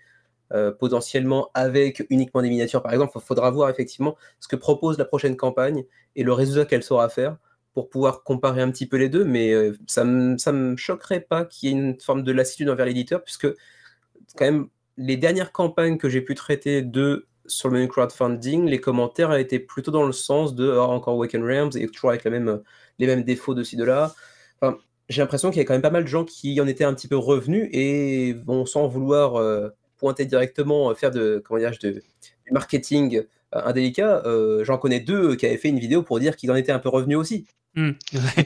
euh, potentiellement avec uniquement des miniatures, par exemple. Il faudra voir effectivement ce que propose la prochaine campagne et le résultat qu'elle saura faire pour pouvoir comparer un petit peu les deux. Mais euh, ça ne me choquerait pas qu'il y ait une forme de lassitude envers l'éditeur, puisque quand même, les dernières campagnes que j'ai pu traiter de sur le menu crowdfunding, les commentaires étaient plutôt dans le sens de oh, encore Waken Realms et toujours avec la même, euh, les mêmes défauts de ci, de là. Enfin, j'ai l'impression qu'il y a quand même pas mal de gens qui en étaient un petit peu revenus et vont sans vouloir directement, euh, faire de, comment dire, de, marketing euh, indélicat, euh, j'en connais deux qui avaient fait une vidéo pour dire qu'ils en étaient un peu revenus aussi. Hmm.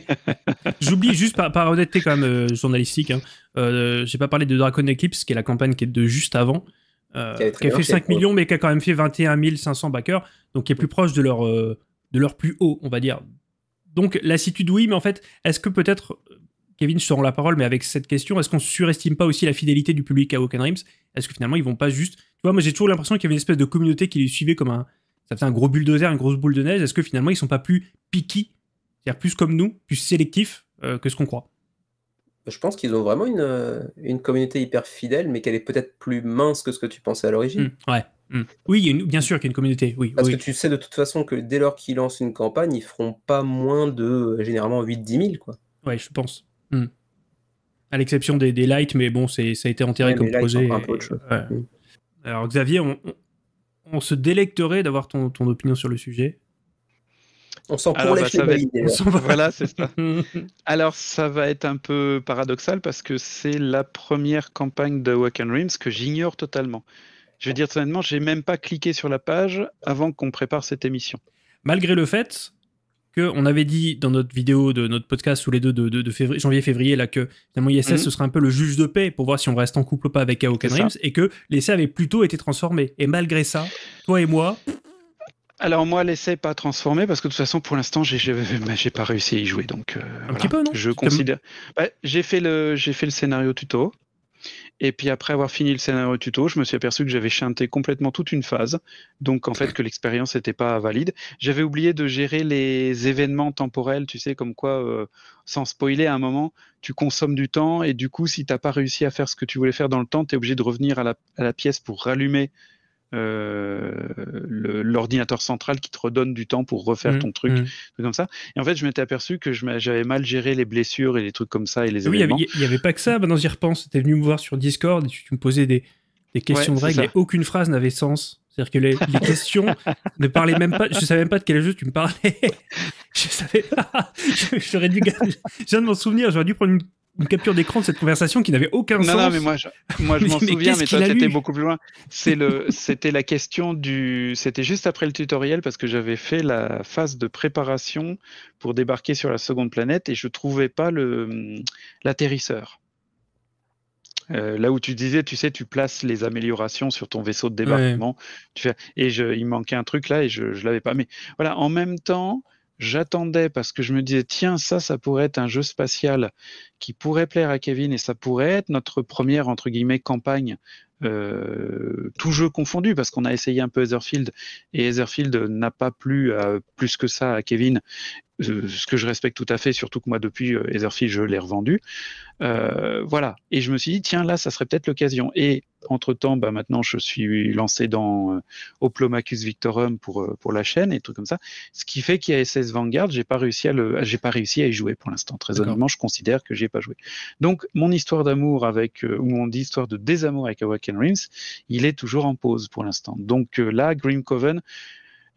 [laughs] J'oublie juste par, par, honnêteté quand même journalistique, hein, euh, j'ai pas parlé de Dracon Eclipse, qui est la campagne qui est de juste avant, qui, a fait 5 millions, mais qui a quand même fait 21 500 backers, donc qui est plus proche de leur, de leur plus haut, on va dire. Donc lassitude oui, mais en fait, est-ce que peut-être Kevin, je te rends la parole, mais avec cette question, est-ce qu'on surestime pas aussi la fidélité du public à Woken Rims Est-ce que finalement, ils vont pas juste. Tu vois, moi, j'ai toujours l'impression qu'il y avait une espèce de communauté qui les suivait comme un. Ça faisait un gros bulldozer, une grosse boule de neige. Est-ce que finalement, ils sont pas plus piqués, c'est-à-dire plus comme nous, plus sélectifs euh, que ce qu'on croit bah, je pense qu'ils ont vraiment une, euh, une, communauté hyper fidèle, mais qu'elle est peut-être plus mince que ce que tu pensais à l'origine. Hum, ouais. Hum. Oui, bien sûr qu'il y a une communauté. Oui, Parce que tu sais de toute façon que dès lors qu'ils lancent une campagne, ils feront pas moins de euh, généralement 8-10 000. Quoi. Ouais, je pense. Hmm. À l'exception des, des, lights, mais bon, c'est, ça a été enterré comme projet. Hmm. Alors, Xavier, on, se délecterait d'avoir ton, opinion sur le sujet. On s'en pour bah, va Voilà, c'est ça. [laughs] Alors, ça va être un peu paradoxal parce que c'est la première campagne de Wacken Rims que j'ignore totalement. Je veux dire, honnêtement, j'ai même pas cliqué sur la page avant qu'on prépare cette émission. Malgré le fait on avait dit dans notre vidéo de notre podcast tous les deux de, janvier-février là que finalement ISS ce mhm. serait un peu le juge de paix pour voir si on reste en couple ou pas avec Aokan Rims et que l'essai avait plutôt été transformé. Et malgré ça, toi et moi. Alors moi l'essai pas transformé parce que de toute façon pour l'instant j'ai j'ai pas réussi à y jouer donc euh, un petit peu non je considère bah, j'ai fait le j'ai fait le scénario tuto et puis après avoir fini le scénario tuto, je me suis aperçu que j'avais chanté complètement toute une phase, donc en fait que l'expérience n'était pas valide. J'avais oublié de gérer les événements temporels, tu sais, comme quoi, euh, sans spoiler, à un moment, tu consommes du temps et du coup, si tu t'as pas réussi à faire ce que tu voulais faire dans le temps, tu es obligé de revenir à la pièce pour rallumer euh, l'ordinateur central qui te redonne du temps pour refaire mmh, ton mmh. truc, comme ça. Et en fait, je m'étais aperçu que j'avais mal géré les blessures et les trucs comme ça et les ah oui, Il n'y avait, pas que ça. Maintenant, bah, j'y repense. T'es venu me voir sur Discord et tu, me posais des, des questions de règles et aucune phrase n'avait sens. C'est-à-dire que les, questions ne parlaient même pas. Je savais même pas de quel jeu tu me parlais. [laughs] je savais pas. [laughs] Je viens de m'en souvenir. J'aurais dû prendre une une capture d'écran de cette conversation qui n'avait aucun sens. Non, mais moi, je, moi, je [laughs] m'en souviens, mais toi, étais beaucoup plus loin. c'était la question du, c'était juste après le tutoriel parce que j'avais fait la phase de préparation pour débarquer sur la seconde planète et je trouvais pas le, l'atterrisseur. Euh, là où tu disais, tu sais, tu places les améliorations sur ton vaisseau de débarquement. et je, il manquait un truc là et je ne l'avais pas. Mais voilà, en même temps, J'attendais parce que je me disais, tiens, ça, ça pourrait être un jeu spatial qui pourrait plaire à Kevin et ça pourrait être notre première, entre guillemets, campagne euh, tout jeu confondu, parce qu'on a essayé un peu Etherfield, et Etherfield n'a pas plu euh, plus que ça à Kevin, ce que je respecte tout à fait, surtout que moi, depuis Etherfield, euh, je l'ai revendu. Euh, voilà. Et je me suis dit, tiens, là, ça serait peut-être l'occasion. Et entre-temps, bah, maintenant, je suis lancé dans euh, Oplomacus Victorum pour, euh, pour la chaîne et trucs comme ça. Ce qui fait qu'il y a SS Vanguard, j'ai pas réussi à le, j'ai pas réussi à y jouer pour l'instant. Très honnêtement, je considère que j'y ai pas joué. Donc, mon histoire d'amour avec, ou mon histoire de désamour avec Awaken Rims, il est toujours en pause pour l'instant. Donc là, Grim Coven,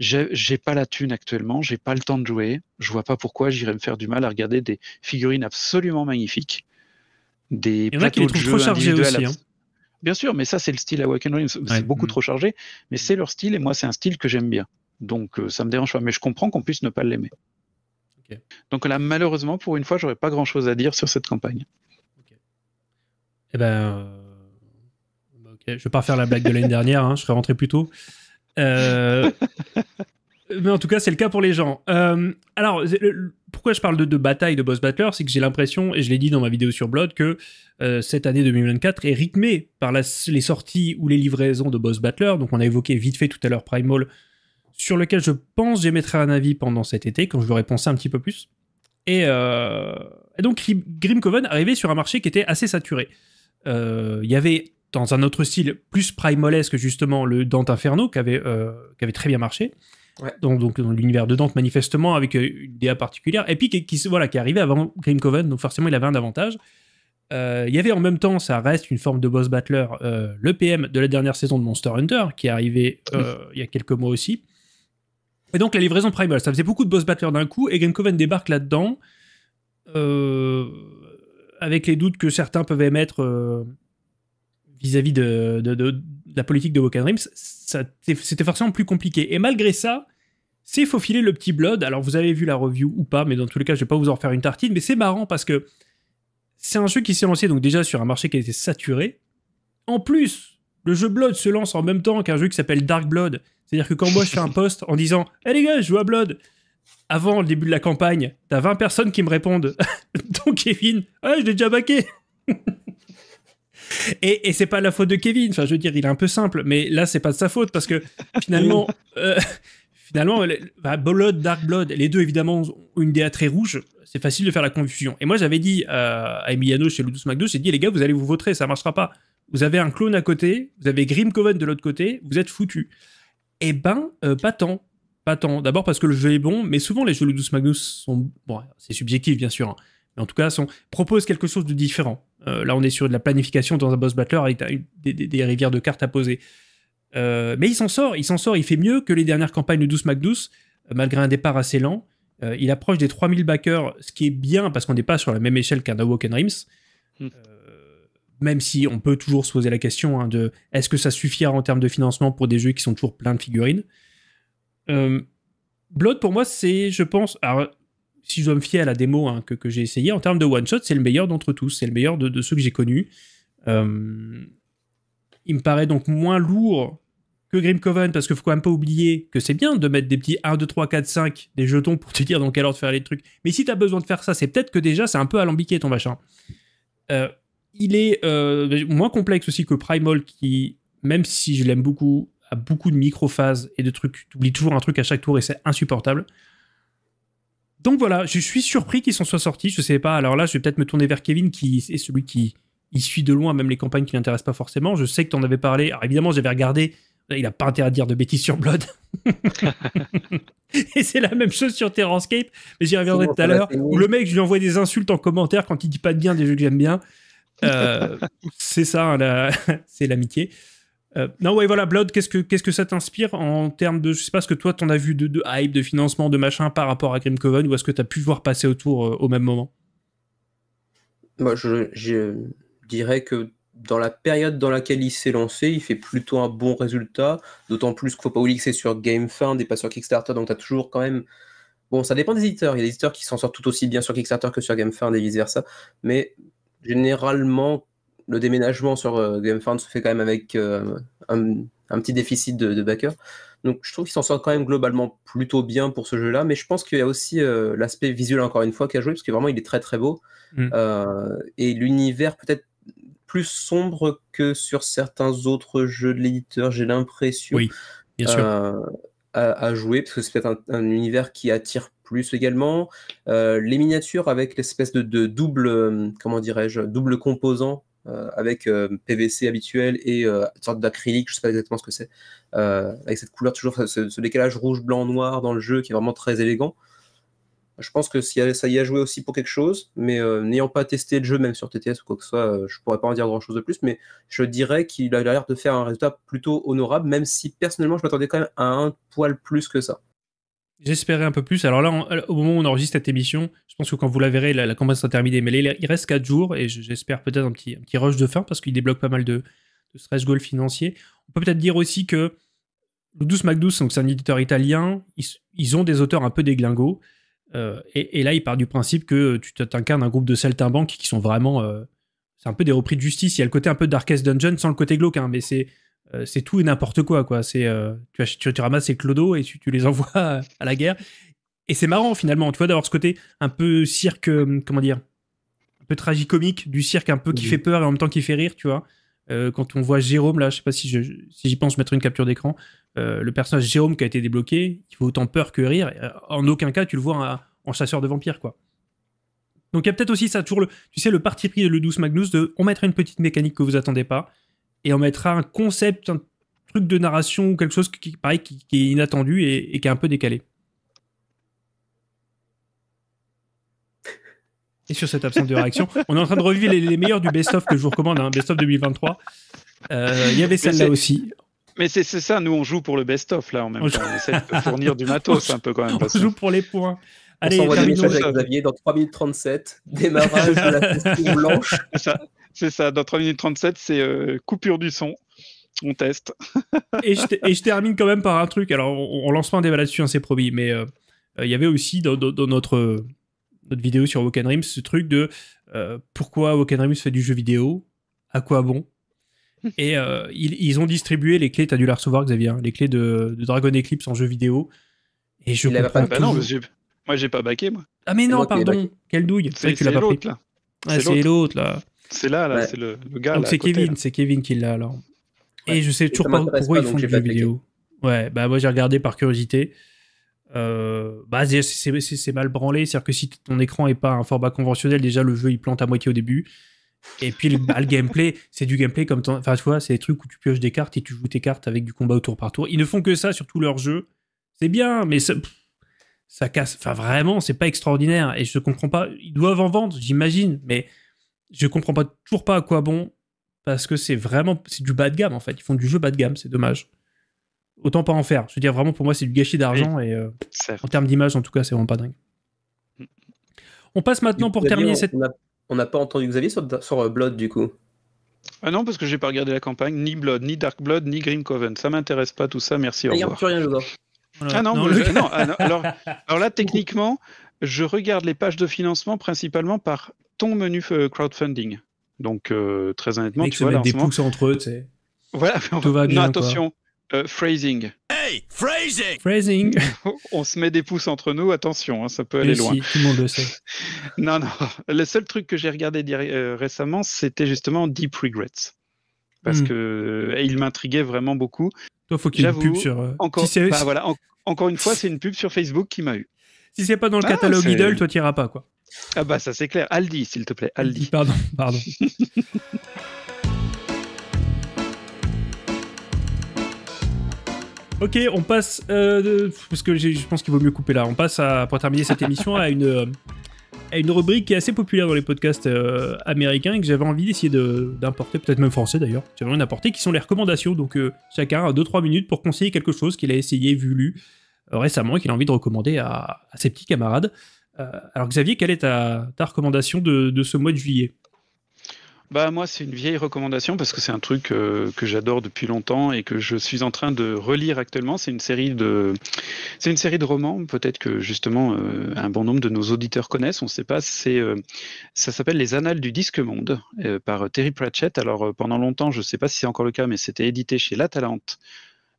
j'ai pas la thune actuellement, j'ai pas le temps de jouer, je vois pas pourquoi j'irais me faire du mal à regarder des figurines absolument magnifiques, Il y en de Bien sûr, mais ça c'est le style Awaken Realms, c'est beaucoup mm. trop chargé, mais c'est leur style et moi c'est un style que j'aime bien. Donc euh, ça me dérange pas, mais je comprends qu'on puisse ne pas l'aimer. Donc là, malheureusement, pour une fois, j'aurais pas grand chose à dire sur cette campagne. Eh ben, euh, je vais pas faire la blague de l'année [laughs] dernière, hein, je serais rentré plus tôt. Euh, [laughs] mais en tout cas, c'est le cas pour les gens. Euh, alors, pourquoi je parle de, bataille de boss battler C'est que j'ai l'impression, et je l'ai dit dans ma vidéo sur Blood, que euh, cette année 2024 est rythmée par la, les sorties ou les livraisons de boss battler. Donc, on a évoqué vite fait tout à l'heure Prime Primal, sur lequel je pense j'émettrai un avis pendant cet été, quand je vous pensé un petit peu plus. Et, euh, et donc, Grimcoven arrivait sur un marché qui était assez saturé. Il y avait dans un autre style plus que, justement le Dante Inferno qui avait, euh, qui avait très bien marché. Donc, donc, dans l'univers de Dante manifestement avec euh, une idée particulière et puis qui, voilà qui est arrivé avant coven donc forcément il avait un avantage. Euh, il y avait en même temps, ça reste une forme de boss battler, le PM de la dernière saison de Monster Hunter, qui est arrivé il y a quelques mois aussi. Et donc la livraison Primal, ça faisait beaucoup de boss battler d'un coup, et coven débarque là-dedans, avec les doutes que certains peuvent émettre vis-à-vis de, la politique de Woken Dreams, c'était forcément plus compliqué. Et malgré ça, c'est faut le petit blood. Alors vous avez vu la review ou pas, mais dans tous les cas, je vais pas vous en faire une tartine. Mais c'est marrant parce que c'est un jeu qui s'est lancé donc déjà sur un marché qui était saturé. En plus, le jeu Blood se lance en même temps qu'un jeu qui s'appelle Dark Blood. C'est-à-dire que quand moi je fais un post en disant "Eh les gars, je joue à Blood", avant le début de la campagne, t'as 20 personnes qui me répondent. [laughs] donc Kevin, ah, je l'ai déjà baqué. Et, c'est pas la faute de Kevin. Enfin, je veux dire, il est un peu simple, mais là, c'est pas de sa faute parce que finalement, [laughs] euh, finalement, bah, Blood, Dark Blood, les deux évidemment ont une DA très rouge. C'est facile de faire la confusion. Et moi, j'avais dit à Emiliano chez Ludus Magnus j'ai dit les gars, vous allez vous voter, ça marchera pas. Vous avez un clone à côté, vous avez Grim Coven de l'autre côté, vous êtes foutu. Eh ben, euh, pas tant. Pas tant. D'abord parce que le jeu est bon, mais souvent les jeux Ludus Magnus sont. Bon, c'est subjectif bien sûr, hein. mais en tout cas, sont... proposent quelque chose de différent. Euh, là, on est sur de la planification dans un boss battler avec des, rivières de cartes à poser. Euh, mais il s'en sort, il s'en sort, il fait mieux que les dernières campagnes de 12 Mac 12, euh, malgré un départ assez lent. il approche des 3000 backers, ce qui est bien parce qu'on n'est pas sur la même échelle qu'un Awoken Rims. Hmm. même si on peut toujours se poser la question hein, de est-ce que ça suffira en termes de financement pour des jeux qui sont toujours pleins de figurines Blood, pour moi, c'est, je pense, alors, si je dois me fier à la démo hein, que, j'ai essayé, en termes de one-shot, c'est le meilleur d'entre tous, c'est le meilleur de, ceux que j'ai connus. Euh, il me paraît donc moins lourd que Grim Coven, parce qu'il faut quand même pas oublier que c'est bien de mettre des petits 1, 2, 3, 4, 5, des jetons pour te dire dans quel ordre faire les trucs. Mais si tu as besoin de faire ça, c'est peut-être que déjà c'est un peu alambiqué ton machin. Euh, il est euh, moins complexe aussi que Primal, qui, même si je l'aime beaucoup, a beaucoup de micro-phases et de trucs. Tu oublies toujours un truc à chaque tour et c'est insupportable donc voilà, je suis surpris qu'ils s'en soient sortis. Je ne sais pas. Alors là, je vais peut-être me tourner vers Kevin, qui est celui qui suit de loin même les campagnes qui l'intéressent pas forcément. Je sais que tu en avais parlé. Alors évidemment, j'avais regardé. Il n'a pas intérêt à dire de bêtises sur Blood. [laughs] et c'est la même chose sur Terranscape, mais j'y reviendrai tout à l'heure. Où le mec, je lui envoie des insultes en commentaire quand il dit pas de bien des jeux que j'aime bien. Euh, [laughs] c'est ça, hein, [laughs] c'est l'amitié. Euh, non, ouais, voilà, Blood, qu'est-ce que, qu'est-ce que ça t'inspire en termes de. Je sais pas ce que toi, t'en as vu de, hype, de financement, de machin par rapport à Grimcoven, ou est-ce que t'as pu voir passer autour euh, au même moment Moi, je, dirais que dans la période dans laquelle il s'est lancé, il fait plutôt un bon résultat, d'autant plus qu'il faut pas oublier que c'est sur GameFound et pas sur Kickstarter, donc t'as toujours quand même. Bon, ça dépend des éditeurs. Il y a des éditeurs qui s'en sortent tout aussi bien sur Kickstarter que sur GameFound et vice versa, mais généralement, le déménagement sur euh, GameFound se fait quand même avec euh, un, petit déficit de, de Donc je trouve qu'il s'en sort quand même globalement plutôt bien pour ce jeu-là, mais je pense qu'il y a aussi euh, l'aspect visuel encore une fois qui a joué, parce que vraiment il est très très beau. Mm. et l'univers peut-être plus sombre que sur certains autres jeux de l'éditeur, j'ai l'impression. Oui, bien sûr. à, jouer, parce que c'est peut-être un, univers qui attire plus également. les miniatures avec l'espèce de, de, double, comment dirais-je, double composant euh, avec euh, PVC habituel et euh, sorte d'acrylique, je ne sais pas exactement ce que c'est, avec cette couleur, toujours ce, décalage rouge, blanc, noir dans le jeu qui est vraiment très élégant. Je pense que ça y a joué aussi pour quelque chose, mais n'ayant pas testé le jeu, même sur TTS ou quoi que ce soit, je pourrais pas en dire grand chose de plus, mais je dirais qu'il a l'air de faire un résultat plutôt honorable, même si personnellement je m'attendais quand même à un poil plus que ça. J'espérais un peu plus. Alors là, euh, au moment où on enregistre cette émission, je pense que quand vous la verrez, la, campagne sera terminée. Mais il reste 4 jours et j'espère peut-être un petit, petit rush de fin parce qu'il débloque pas mal de, stress goals financier. On peut peut-être dire aussi que Ludus Magdus, donc c'est un éditeur italien, ils, ont des auteurs un peu déglingos. Euh, et, là, il part du principe que tu t'incarnes un groupe de saltimbanques qui sont vraiment. Euh, c'est un peu des repris de justice. Il y a le côté un peu Darkest Dungeon sans le côté glauque, hein, mais c'est euh, c'est tout et n'importe quoi, quoi. C'est, euh, tu, tu, ramasses ces clodos et tu, les [laughs] envoies à, la guerre. Et c'est marrant, finalement, tu vois, d'avoir ce côté un peu cirque, euh, comment dire, un peu tragicomique, du cirque un peu qui fait peur et en même temps qui fait rire, tu vois. quand on voit Jérôme, là, je sais pas si, j'y pense mettre une capture d'écran, le personnage Jérôme qui a été débloqué, il fait autant peur que rire. en aucun cas, tu le vois en, chasseur de vampires, quoi. Donc il y a peut-être aussi ça, toujours le, tu sais, le parti pris de le douce Magnus de on mettrait une petite mécanique que vous attendez pas, et on mettra un concept, un truc de narration ou quelque chose qui, paraît qui, est inattendu et, qui est un peu décalé. Et sur cette absence de réaction, [laughs] on est en train de revivre les, meilleurs du best-of que je vous recommande, un hein, best-of 2023. Euh, il y avait celle-là aussi. Mais c'est ça, nous on joue pour le best-of là en même on temps. On essaie de fournir du matos un peu quand même. [laughs] on joue pour les points. Allez, on s'envoie des messages avec Xavier dans 3037, 37, démarrage de la [laughs] blanche. Ça, c'est ça, dans 3 minutes 37, c'est euh, coupure du son. On teste. [laughs] et, je termine quand même par un truc. Alors, on, lance pas un débat là-dessus, hein, c'est promis, mais euh, euh, il y avait aussi dans, notre, notre, vidéo sur Rims ce truc de pourquoi Rims fait du jeu vidéo À quoi bon [laughs] Et ils, ont distribué les clés, t'as as dû la recevoir, Xavier, hein, les clés de, Dragon Eclipse en jeu vidéo. Et je comprends pas. Bah non, moi j'ai pas baqué, moi. Ah, mais non, pardon, quelle douille. C'est l'autre, là. c'est l'autre là. C'est là, là, bah, c'est le, le, gars. Donc c'est Kevin, c'est Kevin qui l'a alors. Et je sais toujours pas pourquoi ils font des jeu vidéo. Ouais, bah moi j'ai regardé par curiosité. Euh, bah c'est mal branlé, c'est-à-dire que si ton écran est pas un format conventionnel, déjà le jeu il plante à moitié au début. Et puis le, bah, gameplay, [laughs] c'est du gameplay comme enfin tu vois, c'est des trucs où tu pioches des cartes et tu joues tes cartes avec du combat au tour par tour. Ils ne font que ça sur tous leurs jeux. C'est bien, mais ça, ça casse. Enfin vraiment, c'est pas extraordinaire et je comprends pas. Ils doivent en vendre, j'imagine, mais je comprends pas toujours pas à quoi bon parce que c'est vraiment c'est du bas de gamme en fait. Ils font du jeu bas de gamme, c'est dommage. Autant pas en faire. Je veux dire vraiment pour moi c'est du gâchis d'argent et euh, en termes d'image en tout cas c'est vraiment pas dingue. Mm. On passe maintenant pour terminer cette. On n'a pas entendu Xavier sur, euh, Blood du coup. Ah non parce que j'ai pas regardé la campagne ni Blood ni Dark Blood ni Grim Coven. Ça m'intéresse pas tout ça. Merci. Au revoir. rien, je Ah non, non ah [laughs] alors là techniquement je regarde les pages de financement principalement par menu euh, crowdfunding. Donc, euh, très honnêtement, tu vois, là, des pouces entre eux, tu sais. Voilà, attention, euh, phrasing. Hey, phrasing. [laughs] on se met des pouces entre nous, attention, hein, ça peut aller loin. le [laughs] non, non. Le seul truc que j'ai regardé récemment, c'était justement Deep Regrets. Parce hmm. que il m'intriguait vraiment beaucoup. Toi, faut qu'il ait une pub sur. Encore, bah, voilà, encore une fois, c'est une pub sur Facebook qui m'a eu. Si c'est pas dans le ah, catalogue Idol, toi, t'iras pas, quoi. Ah bah ça c'est clair. Aldi, s'il te plaît. Aldi. [laughs] Pardon, pardon. [laughs] ok, on passe euh, parce que je pense qu'il vaut mieux couper là. On passe pour terminer cette émission à une euh, une rubrique qui est assez populaire dans les podcasts euh, américains et que j'avais envie d'essayer d'importer, peut-être même français d'ailleurs. J'avais envie d'importer qui sont les recommandations. Donc chacun a 2-3 minutes pour conseiller quelque chose qu'il a essayé, vu, lu récemment et qu'il a envie de recommander à ses petits camarades. Euh, alors Xavier, quelle est ta, recommandation de, ce mois de juillet bah moi c'est une vieille recommandation parce que c'est un truc euh, que j'adore depuis longtemps et que je suis en train de relire actuellement. C'est une série de romans. Peut-être que justement euh, un bon nombre de nos auditeurs connaissent. On ne sait pas. C'est ça s'appelle Les Annales du Disque Monde par Terry Pratchett. Alors pendant longtemps je ne sais pas si c'est encore le cas mais c'était édité chez La Talente,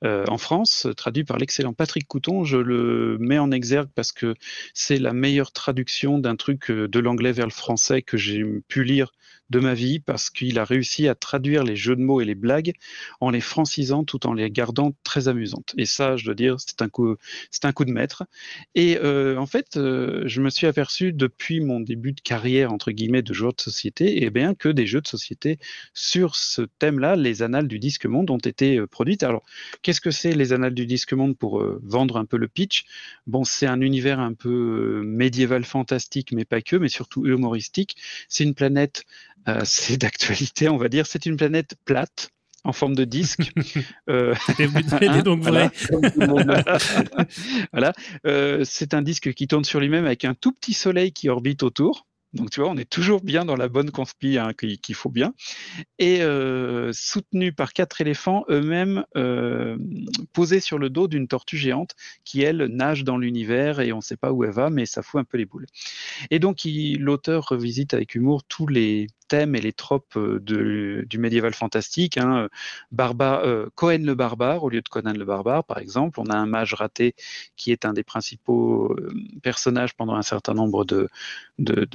euh, en France, traduit par l'excellent Patrick Couton. Je le mets en exergue parce que c'est la meilleure traduction d'un truc euh, de l'anglais vers le français que j'ai pu lire de ma vie parce qu'il a réussi à traduire les jeux de mots et les blagues en les francisant tout en les gardant très amusantes. Et ça, je dois dire, c'est un coup, c'est un coup de maître. Et euh, en fait, euh, je me suis aperçu depuis mon début de carrière entre guillemets de joueur de société, et eh bien que des jeux de société sur ce thème-là, les Annales du Disque Monde, ont été euh, produites. Alors, qu'est-ce que c'est les Annales du Disque Monde pour vendre un peu le pitch Bon, c'est un univers un peu médiéval fantastique, mais pas que, mais surtout humoristique. C'est une planète euh, [laughs] c'est d'actualité, on va dire. C'est une planète plate en forme de disque. [laughs] Euh, [laughs] donc vrai. Voilà. Euh, c'est un disque qui tourne sur lui-même avec un tout petit soleil qui orbite autour. Donc tu vois, on est toujours bien dans la bonne conspiration hein, qu'il faut bien. Et soutenu par quatre éléphants eux-mêmes euh, posés sur le dos d'une tortue géante qui, elle, nage dans l'univers et on ne sait pas où elle va, mais ça fout un peu les boules. Et donc l'auteur revisite avec humour tous les, thèmes et les tropes euh, du médiéval fantastique. Hein, euh, euh, Cohen le barbare au lieu de Conan le barbare, par exemple. On a un mage raté qui est un des principaux personnages pendant un certain nombre de,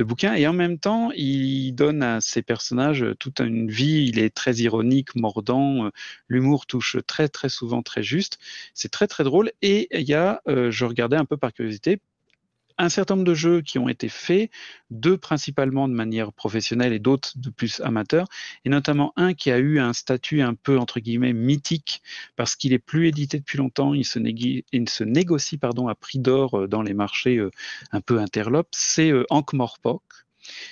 bouquins. Et en même temps, il donne à ses personnages toute une vie. Il est très ironique, mordant. L'humour touche très, très souvent très juste. C'est très, très drôle. Et il y a, je regardais un peu par curiosité, un certain nombre de jeux qui ont été faits, deux principalement de manière professionnelle et d'autres de plus amateur, et notamment un qui a eu un statut un peu entre guillemets mythique parce qu'il est plus édité depuis longtemps, il se, négocie, pardon à prix d'or euh, dans les marchés euh, un peu interlopes, c'est euh, Ankh-Morpork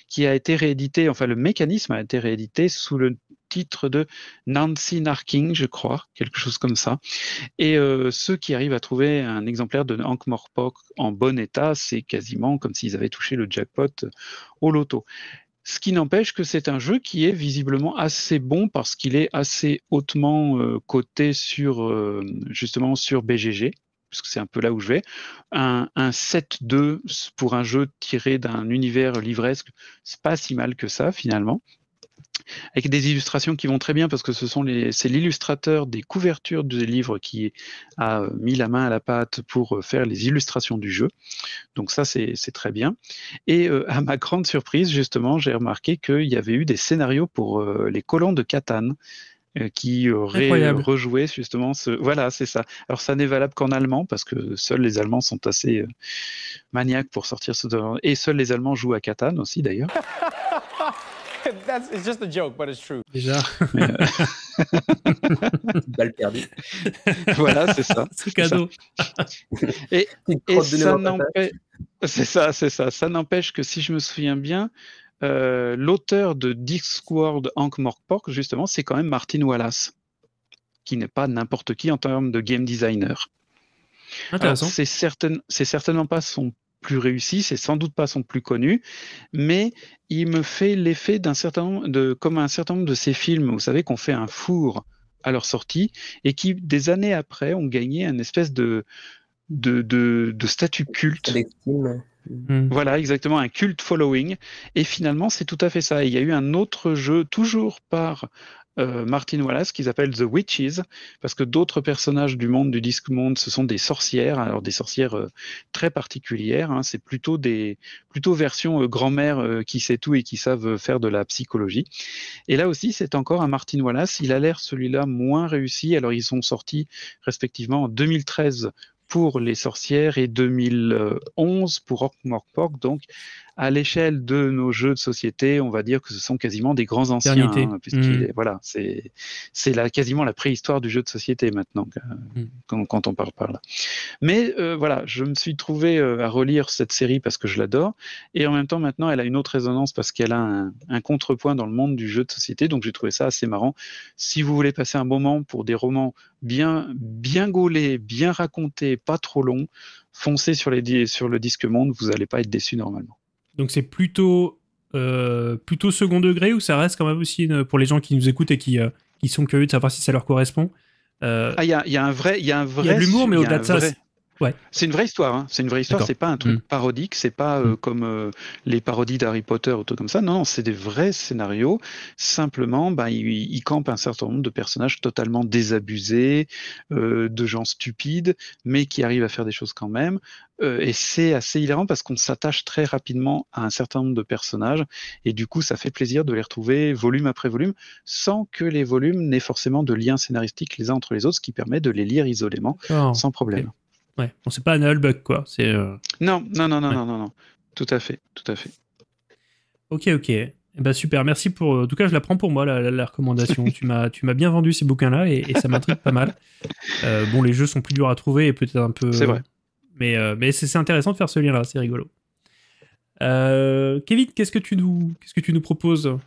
qui a été réédité, enfin le mécanisme a été réédité sous le titre de Nancy Narking, je crois, quelque chose comme ça. Et euh, ceux qui arrivent à trouver un exemplaire de Hank Morpok en bon état, c'est quasiment comme s'ils avaient touché le jackpot euh, au loto. Ce qui n'empêche que c'est un jeu qui est visiblement assez bon parce qu'il est assez hautement euh, coté sur justement sur BGG puisque c'est un peu là où je vais, un, un 7-2 pour un jeu tiré d'un univers livresque, c'est pas si mal que ça finalement avec des illustrations qui vont très bien parce que ce sont c'est l'illustrateur des couvertures du livre qui a euh, mis la main à la pâte pour euh, faire les illustrations du jeu. Donc ça, c'est, très bien. Et euh, à ma [laughs] grande surprise, justement, j'ai remarqué qu'il y avait eu des scénarios pour les colons de Catane qui aurait rejoué justement ce. Voilà, c'est ça. Alors ça n'est valable qu'en allemand parce que seuls les Allemands sont assez maniaques pour sortir ce. Et seuls les Allemands jouent à Catane aussi d'ailleurs. [laughs] [laughs] That's, it's just a joke, but it's true. Déjà. [laughs] Balle perdue. [laughs] voilà, c'est ça. C'est cadeau. Ça. Et, ça n'empêche. C'est ça, c'est ça. Ça n'empêche que si je me souviens bien, euh, l'auteur de Discworld Hank Morpork, justement, c'est quand même Martin Wallace, qui n'est pas n'importe qui en termes de game designer. C'est certain, certainement pas son plus réussi, c'est sans doute pas son plus connu, mais il me fait l'effet d'un certain de, comme un certain nombre de ces films, vous savez, qu'on fait un four à leur sortie et qui, des années après, ont gagné un espèce de, de, de, statut culte. Hmm. Voilà, exactement, un culte following. Et finalement, c'est tout à fait ça. il y a eu un autre jeu, toujours par euh, Martin Wallace qu'ils appellent The Witches, parce que d'autres personnages du monde du disque monde, ce sont des sorcières, alors des sorcières euh, très particulières, hein. c'est plutôt des plutôt version euh, grand-mère qui sait tout et qui savent faire de la psychologie. Et là aussi, c'est encore un Martin Wallace, il a l'air celui-là moins réussi, alors ils sont sortis respectivement en 2013 pour les sorcières et 2011 pour Orc pork Donc à l'échelle de nos jeux de société, on va dire que ce sont quasiment des grands anciens. Hein, hmm. Voilà, c'est c'est quasiment la préhistoire du jeu de société maintenant hmm. quand, on parle là. Mais euh, voilà, je me suis trouvé euh, à relire cette série parce que je l'adore et en même temps maintenant elle a une autre résonance parce qu'elle a un, contrepoint dans le monde du jeu de société. Donc j'ai trouvé ça assez marrant. Si vous voulez passer un moment pour des romans bien, bien gaulés, bien racontés, pas trop longs, foncez sur, les, sur le disque monde, vous n'allez pas être déçu normalement. Donc c'est plutôt, euh, plutôt second degré ou ça reste quand même aussi pour les gens qui nous écoutent et qui, euh, qui sont curieux de savoir si ça leur correspond. Euh, ah, il ah, y, a, y, a un vrai, il y a un vrai, l'humour, mais au-delà de ça, c'est une vraie histoire. Hein. C'est une vraie histoire. C'est pas un truc mm. parodique. C'est pas euh, mm. comme euh, les parodies d'Harry Potter ou tout comme ça. Non, c'est des vrais scénarios. Simplement, bah, ils il, campe un certain nombre de personnages totalement désabusés, euh, de gens stupides, mais qui arrivent à faire des choses quand même. et c'est assez hilarant parce qu'on s'attache très rapidement à un certain nombre de personnages. Et du coup, ça fait plaisir de les retrouver volume après volume, sans que les volumes n'aient forcément de lien scénaristique les uns entre les autres, ce qui permet de les lire isolément oh. sans problème. Ouais, bon, c'est pas un bug, quoi. Euh, non, non, non, non, non, non, Tout à fait, tout à fait. Ok, ok. Eh ben, super, merci pour. Euh, en tout cas, je la prends pour moi, la, recommandation. [laughs] tu, m'as, bien vendu ces bouquins-là et, ça m'intrigue pas mal. Euh, bon, les jeux sont plus durs à trouver et peut-être un peu. C'est vrai. Mais, mais c'est, intéressant de faire ce lien-là, c'est rigolo. Kevin, qu'est-ce que, tu nous, qu'est-ce que tu nous proposes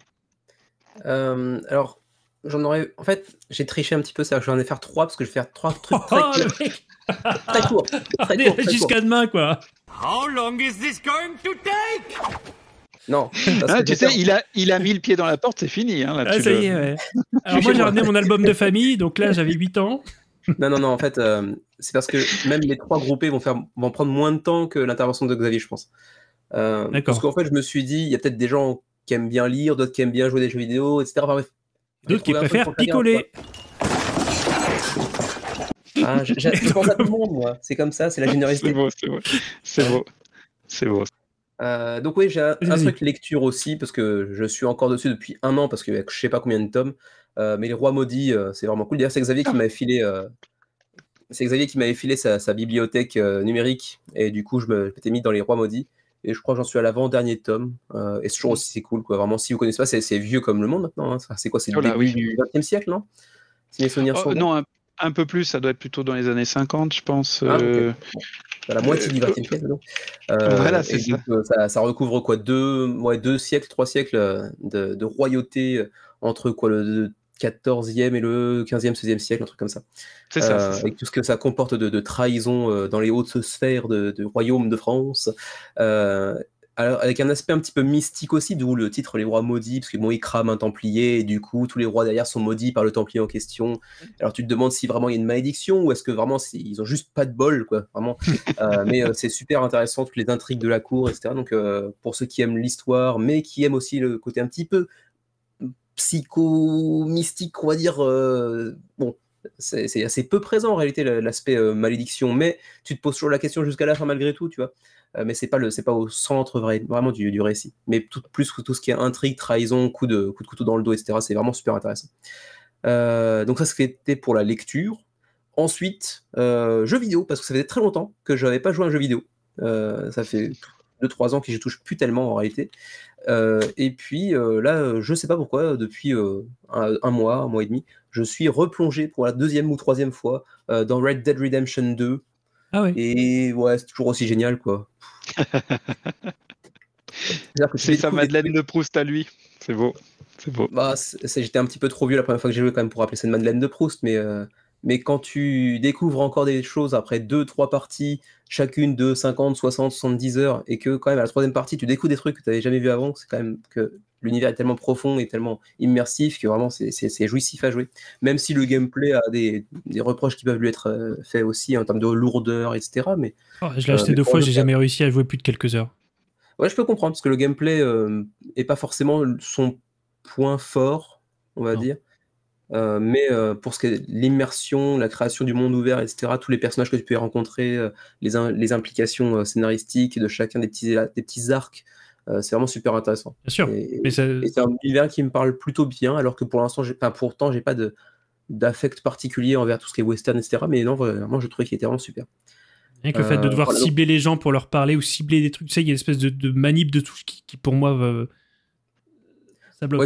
Alors, j'en aurais. En fait, j'ai triché un petit peu, ça. Je vais en faire trois parce que je vais faire trois trucs oh, oh, [laughs] très, courts. Jusqu'à demain, quoi. How long is this going to take? Non. Ah, tu sais, il a, il a mis le pied dans la porte, c'est fini. Hein, ah, ça y est, ouais. [laughs] Alors, moi, j'ai ramené mon album de famille, donc là, j'avais 8 ans. Non, non, non, en fait, euh, c'est parce que même les trois groupés vont, faire, vont prendre moins de temps que l'intervention de Xavier, je pense. Euh, parce qu'en fait, je me suis dit, il y a peut-être des gens qui aiment bien lire, d'autres qui aiment bien jouer des jeux vidéo, etc. D'autres qui préfèrent picoler. Ah, tout le monde, moi. C'est comme ça, c'est la générosité. c'est beau, c'est beau. C'est beau. Euh, donc oui, j'ai un, truc lecture aussi, parce que je suis encore dessus depuis un an, parce que je sais pas combien de tomes. Euh, mais Les Rois Maudits, euh, c'est vraiment cool. D'ailleurs, c'est Xavier qui ah. m'avait filé... c'est Xavier qui m'avait filé sa, sa bibliothèque numérique et du coup je m'étais mis dans les rois maudits et je crois que j'en suis à l'avant-dernier tome. Euh, et c'est toujours mm. aussi, c'est cool. Quoi. Vraiment, si vous connaissez pas, c'est vieux comme le monde maintenant. Hein. C'est quoi C'est le XXe siècle, non souvenirs oh, Non, un, peu plus. Ça doit être plutôt dans les années 50, je pense. Ah, euh. La moitié du XXe siècle, donc. Euh, voilà, ça. ça. recouvre quoi deux, ouais, deux siècles, trois siècles de, royauté entre quoi le 14e et le 15e, 16e siècle, un truc comme ça. C'est ça, euh, Avec tout ce que ça comporte de, trahison euh, dans les hautes sphères de, de royaume de France. Euh, alors, avec un aspect un petit peu mystique aussi, d'où le titre Les Rois Maudits, parce que bon, ils crament un Templier, et du coup, tous les rois derrière sont maudits par le Templier en question. Alors, tu te demandes si vraiment il y a une malédiction, ou est-ce que vraiment ils ont juste pas de bol, quoi, vraiment. [laughs] mais c'est super intéressant, toutes les intrigues de la cour, etc. Donc, pour ceux qui aiment l'histoire, mais qui aiment aussi le côté un petit peu psychomystique, mystique on va dire. Euh, bon, c'est assez peu présent en réalité l'aspect euh, malédiction, mais tu te poses toujours la question jusqu'à la fin malgré tout, tu vois. Euh, mais c'est pas le, c'est pas au centre vrai, vraiment du, du, récit. Mais tout, plus tout ce qui est intrigue, trahison, coup de, couteau dans le dos, etc. C'est vraiment super intéressant. donc ça c'était pour la lecture. Ensuite, jeux vidéo parce que ça faisait très longtemps que je n'avais pas joué à un jeu vidéo. ça fait 2-3 ans que je touche plus tellement en réalité. Euh, et puis euh, là, euh, je ne sais pas pourquoi, depuis un, mois, un mois et demi, je suis replongé pour la deuxième ou troisième fois dans Red Dead Redemption 2. Ah oui. Et ouais, c'est toujours aussi génial, quoi. [laughs] c'est sa Madeleine de Proust à lui. C'est beau. C'est beau. Bah, J'étais un petit peu trop vieux la première fois que j'ai joué quand même pour appeler ça une Madeleine de Proust, mais mais quand tu découvres encore des choses après deux, trois parties, chacune de 50, 60, 70 heures, et que quand même à la troisième partie, tu découvres des trucs que tu n'avais jamais vu avant, c'est quand même que l'univers est tellement profond et tellement immersif que vraiment c'est jouissif à jouer. Même si le gameplay a des, reproches qui peuvent lui être euh, faits aussi en termes de lourdeur, etc. Mais, ah, je l'ai euh, acheté deux fois, j'ai jamais réussi à jouer plus de quelques heures. Ouais, je peux comprendre, parce que le gameplay n'est euh, pas forcément son point fort, on va dire. Euh, mais euh, pour ce qui est l'immersion, la création du monde ouvert, etc., tous les personnages que tu peux rencontrer, euh, les, les, implications scénaristiques de chacun des petits, des petits arcs, c'est vraiment super intéressant. Bien sûr. c'est un univers qui me parle plutôt bien, alors que pour l'instant, enfin, pourtant, j'ai pas de d'affect particulier envers tout ce qui est western, etc. Mais non, vraiment, je trouvais qu'il était vraiment super. Rien que le fait de devoir cibler les gens pour leur parler ou cibler des trucs, tu sais, il y a une espèce de, manip de tout ce qui pour moi,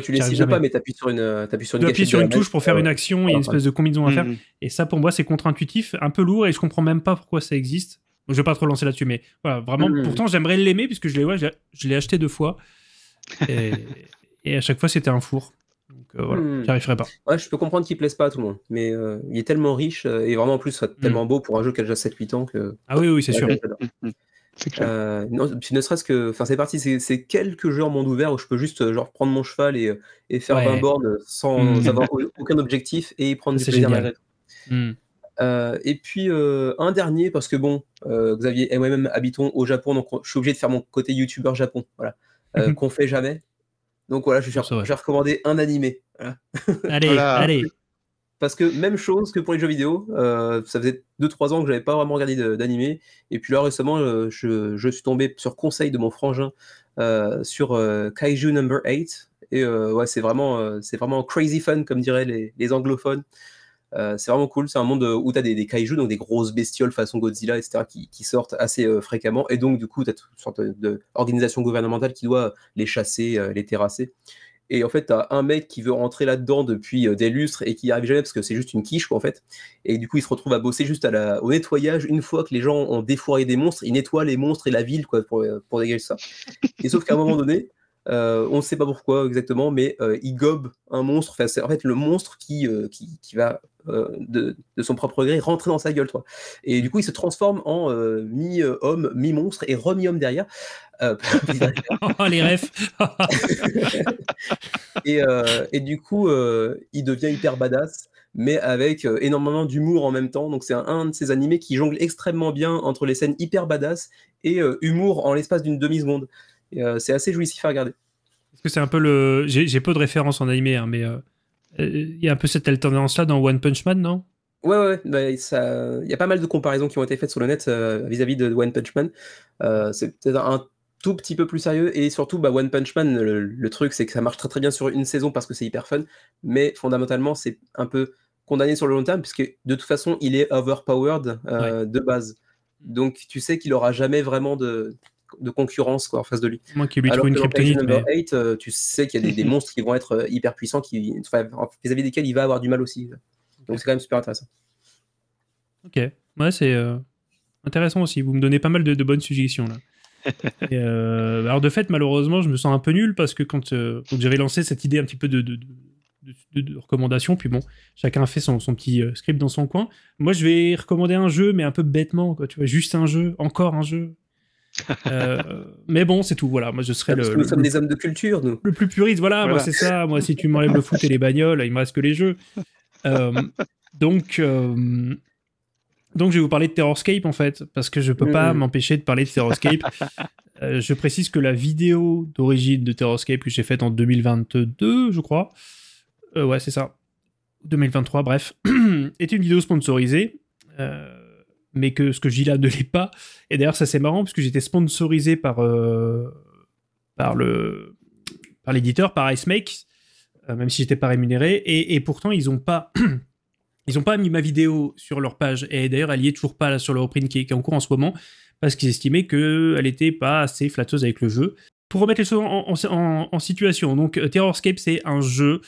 tu les pas, mais euh, tu appuies sur une, sur touche pour faire une action, il y une espèce de combinaison à faire. Mm, mm. Et ça, pour moi, c'est contre-intuitif, un peu lourd, et je comprends même pas pourquoi ça existe. Je vais pas trop lancer là-dessus, mais voilà, vraiment, mm, pourtant, j'aimerais l'aimer, puisque je l'ai je l'ai acheté deux fois. Et, [laughs] à chaque fois, c'était un four. Donc euh, voilà, j'y arriverai pas. je peux comprendre qu'il plaise pas à tout le monde, mais euh, il est tellement riche et vraiment en plus tellement beau pour un jeu qui a déjà 7-8 ans que. Ah oui, oui, c'est sûr. Euh, ne serait-ce que, enfin, c'est parti. C'est quelques jeux en monde ouvert où je peux juste genre prendre mon cheval et, faire un 20 bornes sans hmm. avoir aucun objectif et prendre [laughs] du plaisir hmm. euh, et puis euh, un dernier parce que bon, Xavier et moi-même habitons au Japon, donc je suis obligé de faire mon côté youtubeur Japon, voilà, [laughs] qu'on fait jamais. Donc voilà, je vais, recommander un animé. Allez, allez. Parce que même chose que pour les jeux vidéo, euh, ça faisait 2-3 ans que j'avais pas vraiment regardé d'animé. Et puis là récemment, euh, je, suis tombé sur conseil de mon frangin euh, sur Kaiju Number 8. Et ouais, c'est vraiment, c'est vraiment crazy fun, comme diraient les, anglophones. c'est vraiment cool, c'est un monde où tu as des, des kaiju, donc des grosses bestioles façon Godzilla, etc., qui, sortent assez fréquemment. Et donc, du coup, tu as toute sorte d'organisation gouvernementale qui doit les chasser, les terrasser. Et en fait, tu as un mec qui veut rentrer là-dedans depuis euh, des lustres et qui n'y arrive jamais parce que c'est juste une quiche, en fait. Et du coup, il se retrouve à bosser juste au nettoyage. Une fois que les gens ont défoiré des monstres, il nettoie les monstres et la ville, quoi, pour, euh, pour dégager ça. Et sauf qu'à un moment donné, euh, on ne sait pas pourquoi exactement, mais euh, il gobe un monstre. Enfin, c'est en fait le monstre qui, euh, va de, son propre gré rentrer dans sa gueule, toi. Et du coup, il se transforme en mi-homme, mi-monstre et remi-homme derrière. [laughs] [laughs] Oh, les refs [laughs] et, du coup, il devient hyper badass mais avec énormément d'humour en même temps. Donc c'est un, de ces animés qui jongle extrêmement bien entre les scènes hyper badass et humour en l'espace d'une demi-seconde. Euh, c'est assez jouissif à regarder. est que c'est un peu le. J'ai peu de références en animé, hein, mais euh, il y a un peu cette tendance là dans One Punch Man, non Ouais, ouais, bah, il y a pas mal de comparaisons qui ont été faites sur le net euh, vis-à-vis de One Punch Man. c'est peut-être un tout petit peu plus sérieux et surtout, bah, One Punch Man, le, truc, c'est que ça marche très très bien sur une saison parce que c'est hyper fun, mais fondamentalement, c'est un peu condamné sur le long terme puisque de toute façon, il est overpowered de base. Donc, tu sais qu'il aura jamais vraiment de, de concurrence quoi, en face de lui. Moi qui lui Alors une kryptonite. Mais... 8, euh, tu sais qu'il y a des, [laughs] monstres qui vont être euh, hyper puissants, qui, vis-à-vis desquels il va avoir du mal aussi. Donc c'est quand même super intéressant. Ok, ouais, c'est euh, intéressant aussi. Vous me donnez pas mal de, bonnes suggestions là. [laughs] alors de fait, malheureusement, je me sens un peu nul parce que quand, j'avais lancé cette idée un petit peu de, de, recommandation, puis bon, chacun fait son, son, petit script dans son coin. Moi, je vais recommander un jeu, mais un peu bêtement, quoi, tu vois, juste un jeu, encore un jeu, euh, mais bon, c'est tout. Voilà, moi je serais Parce le. Que nous sommes des hommes de culture, nous. Le plus puriste, voilà, moi c'est ça. Moi, si tu m'enlèves le foot et les bagnoles, il me reste que les jeux. [laughs] Euh, donc, euh, donc, je vais vous parler de Terrorscape en fait, parce que je peux pas m'empêcher de parler de Terrorscape. [laughs] je précise que la vidéo d'origine de Terrorscape que j'ai faite en 2022, je crois. ouais, c'est ça. 2023, bref, [clears throat] est une vidéo sponsorisée. Euh, mais que ce que je là [laughs] ne l'est pas. Et d'ailleurs, ça c'est marrant parce que j'étais sponsorisé par, euh, par le par l'éditeur, par IceMake, euh, même si j'étais pas rémunéré. Et, et pourtant, ils n'ont pas [clears throat] Ils pas mis ma vidéo sur leur page. Et d'ailleurs, elle n'y est toujours pas sur le reprint qui est, en cours en ce moment, parce qu'ils estimaient qu'elle n'était pas assez flatteuse avec le jeu. Pour remettre les choses en, situation, donc euh, Terrorscape, c'est un jeu,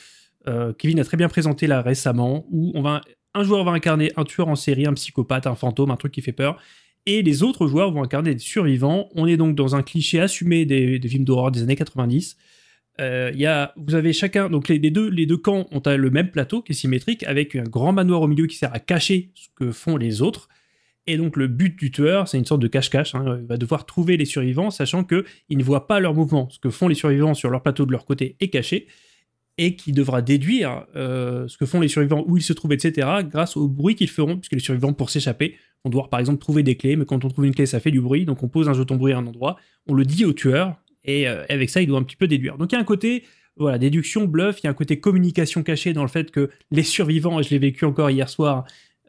euh, Kevin a très bien présenté là récemment, où on va un joueur va incarner un tueur en série, un psychopathe, un fantôme, un truc qui fait peur. Et les autres joueurs vont incarner des survivants. On est donc dans un cliché assumé des, films d'horreur des années 90. Euh, vous avez chacun, donc les, deux, les deux camps ont le même plateau qui est symétrique, avec un grand manoir au milieu qui sert à cacher ce que font les autres. Et donc le but du tueur, c'est une sorte de cache-cache. Hein. Il va devoir trouver les survivants, sachant que ne voient pas leurs mouvements. Ce que font les survivants sur leur plateau de leur côté est caché et qui devra déduire euh, ce que font les survivants, où ils se trouvent, etc., grâce au bruit qu'ils feront, puisque les survivants, pour s'échapper, vont devoir par exemple trouver des clés, mais quand on trouve une clé, ça fait du bruit, donc on pose un jeton bruit à un endroit, on le dit au tueur, et euh, avec ça, il doit un petit peu déduire. Donc il y a un côté, voilà, déduction, bluff, il y a un côté communication cachée dans le fait que les survivants, et je l'ai vécu encore hier soir,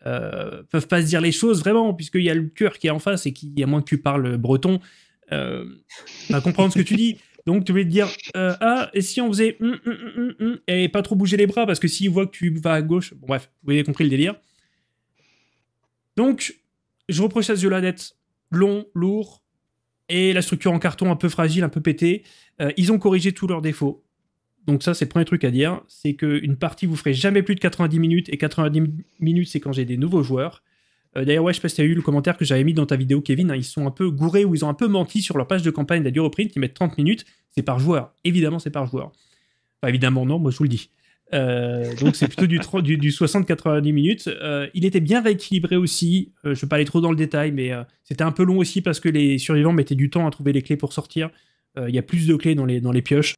euh, peuvent pas se dire les choses vraiment, puisqu'il y a le tueur qui est en face et qui, à moins que tu parles breton, va euh, bah, comprendre ce que tu dis. Donc tu vas dire euh, ah et si on faisait hum, hum, hum, et pas trop bouger les bras parce que s'il voit que tu vas à gauche, bon, bref, vous avez compris le délire. Donc je reproche à jeu-là d'être long, lourd et la structure en carton un peu fragile, un peu pété. Euh, ils ont corrigé tous leurs défauts. Donc ça, c'est le premier truc à dire, c'est qu'une partie, vous ferez jamais plus de 90 minutes, et 90 minutes, c'est quand j'ai des nouveaux joueurs. Euh, d'ailleurs, ouais, je sais pas si tu as eu le commentaire que j'avais mis dans ta vidéo, Kevin. Hein. ils sont un peu gourés ou ils ont un peu menti sur leur page de campagne d'Aduroprint, Ils mettent 30 minutes. C'est par joueur. Évidemment, c'est par joueur. Enfin, évidemment, non, moi je vous le dis. Euh, donc c'est plutôt du, 60-90 minutes. Euh, il était bien rééquilibré aussi. je ne vais pas aller trop dans le détail, mais c'était un peu long aussi parce que les survivants mettaient du temps à trouver les clés pour sortir. Il y a plus de clés dans les pioches.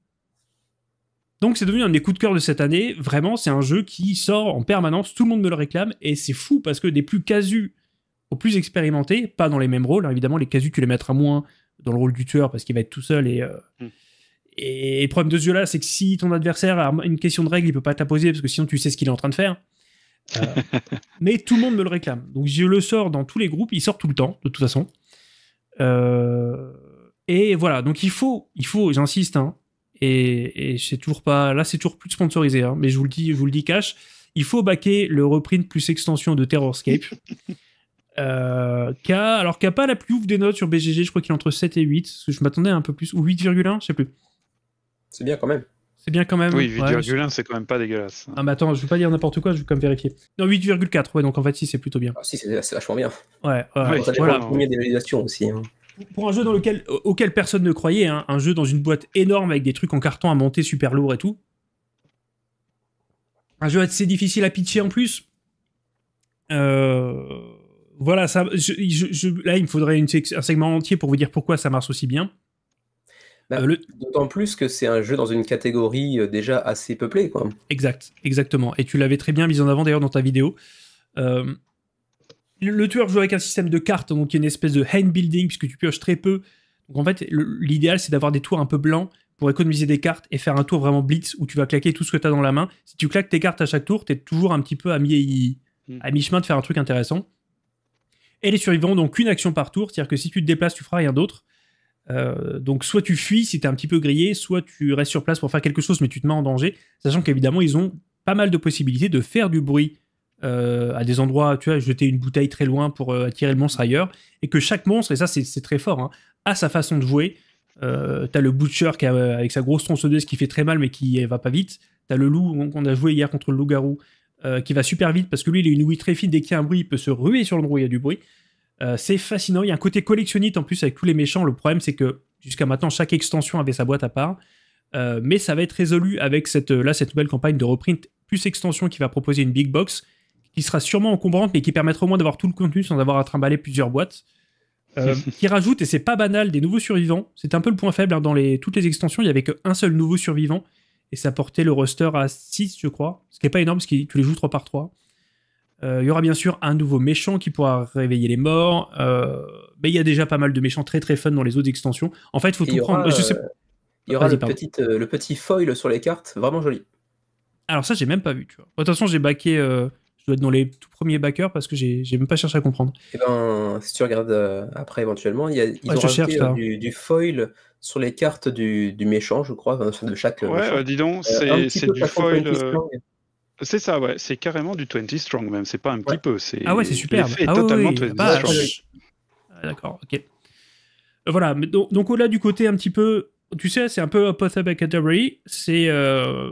Donc c'est devenu un des coups de cœur de cette année. Vraiment, c'est un jeu qui sort en permanence, tout le monde me le réclame, et c'est fou parce que des plus casus aux plus expérimentés, pas dans les mêmes rôles, hein. évidemment, les casus tu les mettras moins dans le rôle du tueur parce qu'il va être tout seul et. Euh, hmm. le problème de ce jeu-là, c'est que si ton adversaire a une question de règle, il peut pas te poser parce que sinon tu sais ce qu'il est en train de faire. [laughs] Euh, mais tout le monde me le réclame. Donc je le sors dans tous les groupes, il sort tout le temps, de toute façon. Euh, et voilà, donc il faut, il faut, j'insiste, hein, et, c'est toujours pas. Là, c'est toujours plus sponsorisé, hein, mais je vous le dis, je vous le dis cash. Il faut baquer le reprint plus extension de Terrorscape. [laughs] euh, alors, qu'a a pas la plus ouf des notes sur BGG, je crois qu'il est entre 7 et 8, je m'attendais à un peu plus, ou 8,1, je sais plus. C'est bien quand même. C'est bien quand même. Oui, 8,1, c'est quand même pas dégueulasse. Ah, mais attends, je veux pas dire n'importe quoi, je veux quand même vérifier. Non, 8,4, ouais, donc en fait, si, c'est plutôt bien. Ah, si, c'est vachement bien. Ouais, ouais. ça dépend voilà. la aussi. Hein pour un jeu auquel personne ne croyait, hein, un jeu dans une boîte énorme avec des trucs en carton à monter super lourd et tout. Un jeu assez difficile à pitcher en plus. Euh, voilà, ça, là, il me faudrait un segment entier pour vous dire pourquoi ça marche aussi bien. Bah, euh, d'autant plus que c'est un jeu dans une catégorie euh, déjà assez peuplée. Quoi. Exact, exactement. Et tu l'avais très bien mis en avant d'ailleurs dans ta vidéo le tueur joue avec un système de cartes, donc il y a une espèce de hand building, puisque tu pioches très peu. Donc en fait, l'idéal, c'est d'avoir des tours un peu blancs pour économiser des cartes et faire un tour vraiment blitz où tu vas claquer tout ce que tu as dans la main. Si tu claques tes cartes à chaque tour, tu es toujours un petit peu hmm. à mi-chemin de faire un truc intéressant. Et les survivants n'ont donc une action par tour, c'est-à-dire que si tu te déplaces, tu feras rien d'autre. Euh, donc soit tu fuis si tu es un petit peu grillé, soit tu restes sur place pour faire quelque chose mais tu te mets en danger, sachant qu'évidemment ils ont pas mal de possibilités de faire du bruit euh, à des endroits, tu vois, jeter une bouteille très loin pour euh, attirer le monstre ailleurs, et que chaque monstre, et ça c'est très fort, hein, a sa façon de jouer. Euh, t'as le butcher qui avec sa grosse tronçonneuse qui fait très mal mais qui va pas vite. T'as le loup qu'on a joué hier contre le loup-garou qui va super vite parce que lui il a une ouïe très fine. Dès qu'il y a un bruit, il peut se ruer sur l'endroit où il y a du bruit. c'est fascinant. Il y a un côté collectionniste en plus avec tous les méchants. Le problème c'est que jusqu'à maintenant chaque extension avait sa boîte à part. mais ça va être résolu avec cette, là, cette nouvelle campagne de reprint plus extension qui va proposer une big box qui sera sûrement encombrante, mais qui permettra au moins d'avoir tout le contenu sans avoir à trimballer plusieurs boîtes. Euh, [laughs] qui rajoute, et c'est pas banal, des nouveaux survivants. C'est un peu le point faible. Hein, dans les, toutes les extensions, il n'y avait qu'un seul nouveau survivant. Et ça portait le roster à 6, je crois. Ce qui n'est pas énorme, parce que tu les joues 3 par 3. Euh, il y aura bien sûr un nouveau méchant qui pourra réveiller les morts. Euh, mais il y a déjà pas mal de méchants très très fun dans les autres extensions. En fait, il faut tout prendre. Il y aura, sais... y aura le, petit, le, petit, foil sur les cartes, vraiment joli. Alors ça, j'ai même pas vu. Tu De toute façon, j'ai baqué dans les tout premiers backers parce que j'ai même pas cherché à comprendre. Et eh ben, si tu regardes euh, après éventuellement, il y a ah, euh, du, foil sur les cartes du, méchant, je crois, de chaque. Euh, ouais, dis donc, c'est du foil. C'est ça, ouais. C'est carrément du 20 strong même. C'est pas un petit peu peu. Ah ouais, c'est super Ah totalement 20 ah bah, strong. Ah, d'accord, ok. Voilà. Mais donc, donc au-delà du côté un petit peu tu sais, c'est un peu Apothecary Canterbury. C'est, il euh,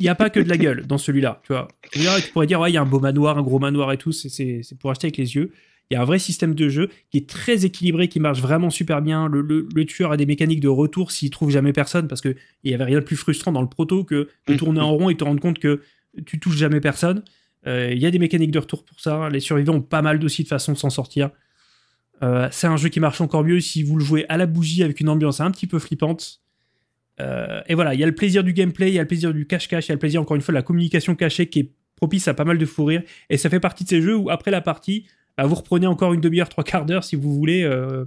n'y a pas que de la gueule dans celui-là, tu vois. tu pourrais dire, ouais, il y a un beau manoir, un gros manoir et tout. C'est pour acheter avec les yeux. Il y a un vrai système de jeu qui est très équilibré, qui marche vraiment super bien. Le, tueur a des mécaniques de retour s'il trouve jamais personne, parce qu'il n'y avait rien de plus frustrant dans le proto que de mm. tourner en rond et te rendre compte que tu touches jamais personne. Euh, il y a des mécaniques de retour pour ça. Les survivants ont pas mal d'aussi de façon de s'en sortir. Euh, c'est un jeu qui marche encore mieux si vous le jouez à la bougie avec une ambiance un petit peu flippante. Euh, et voilà, il y a le plaisir du gameplay, il y a le plaisir du cache-cache, il y a le plaisir encore une fois de la communication cachée qui est propice à pas mal de fou rire. Et ça fait partie de ces jeux où après la partie, bah, vous reprenez encore une demi-heure, trois quarts d'heure si vous voulez, euh,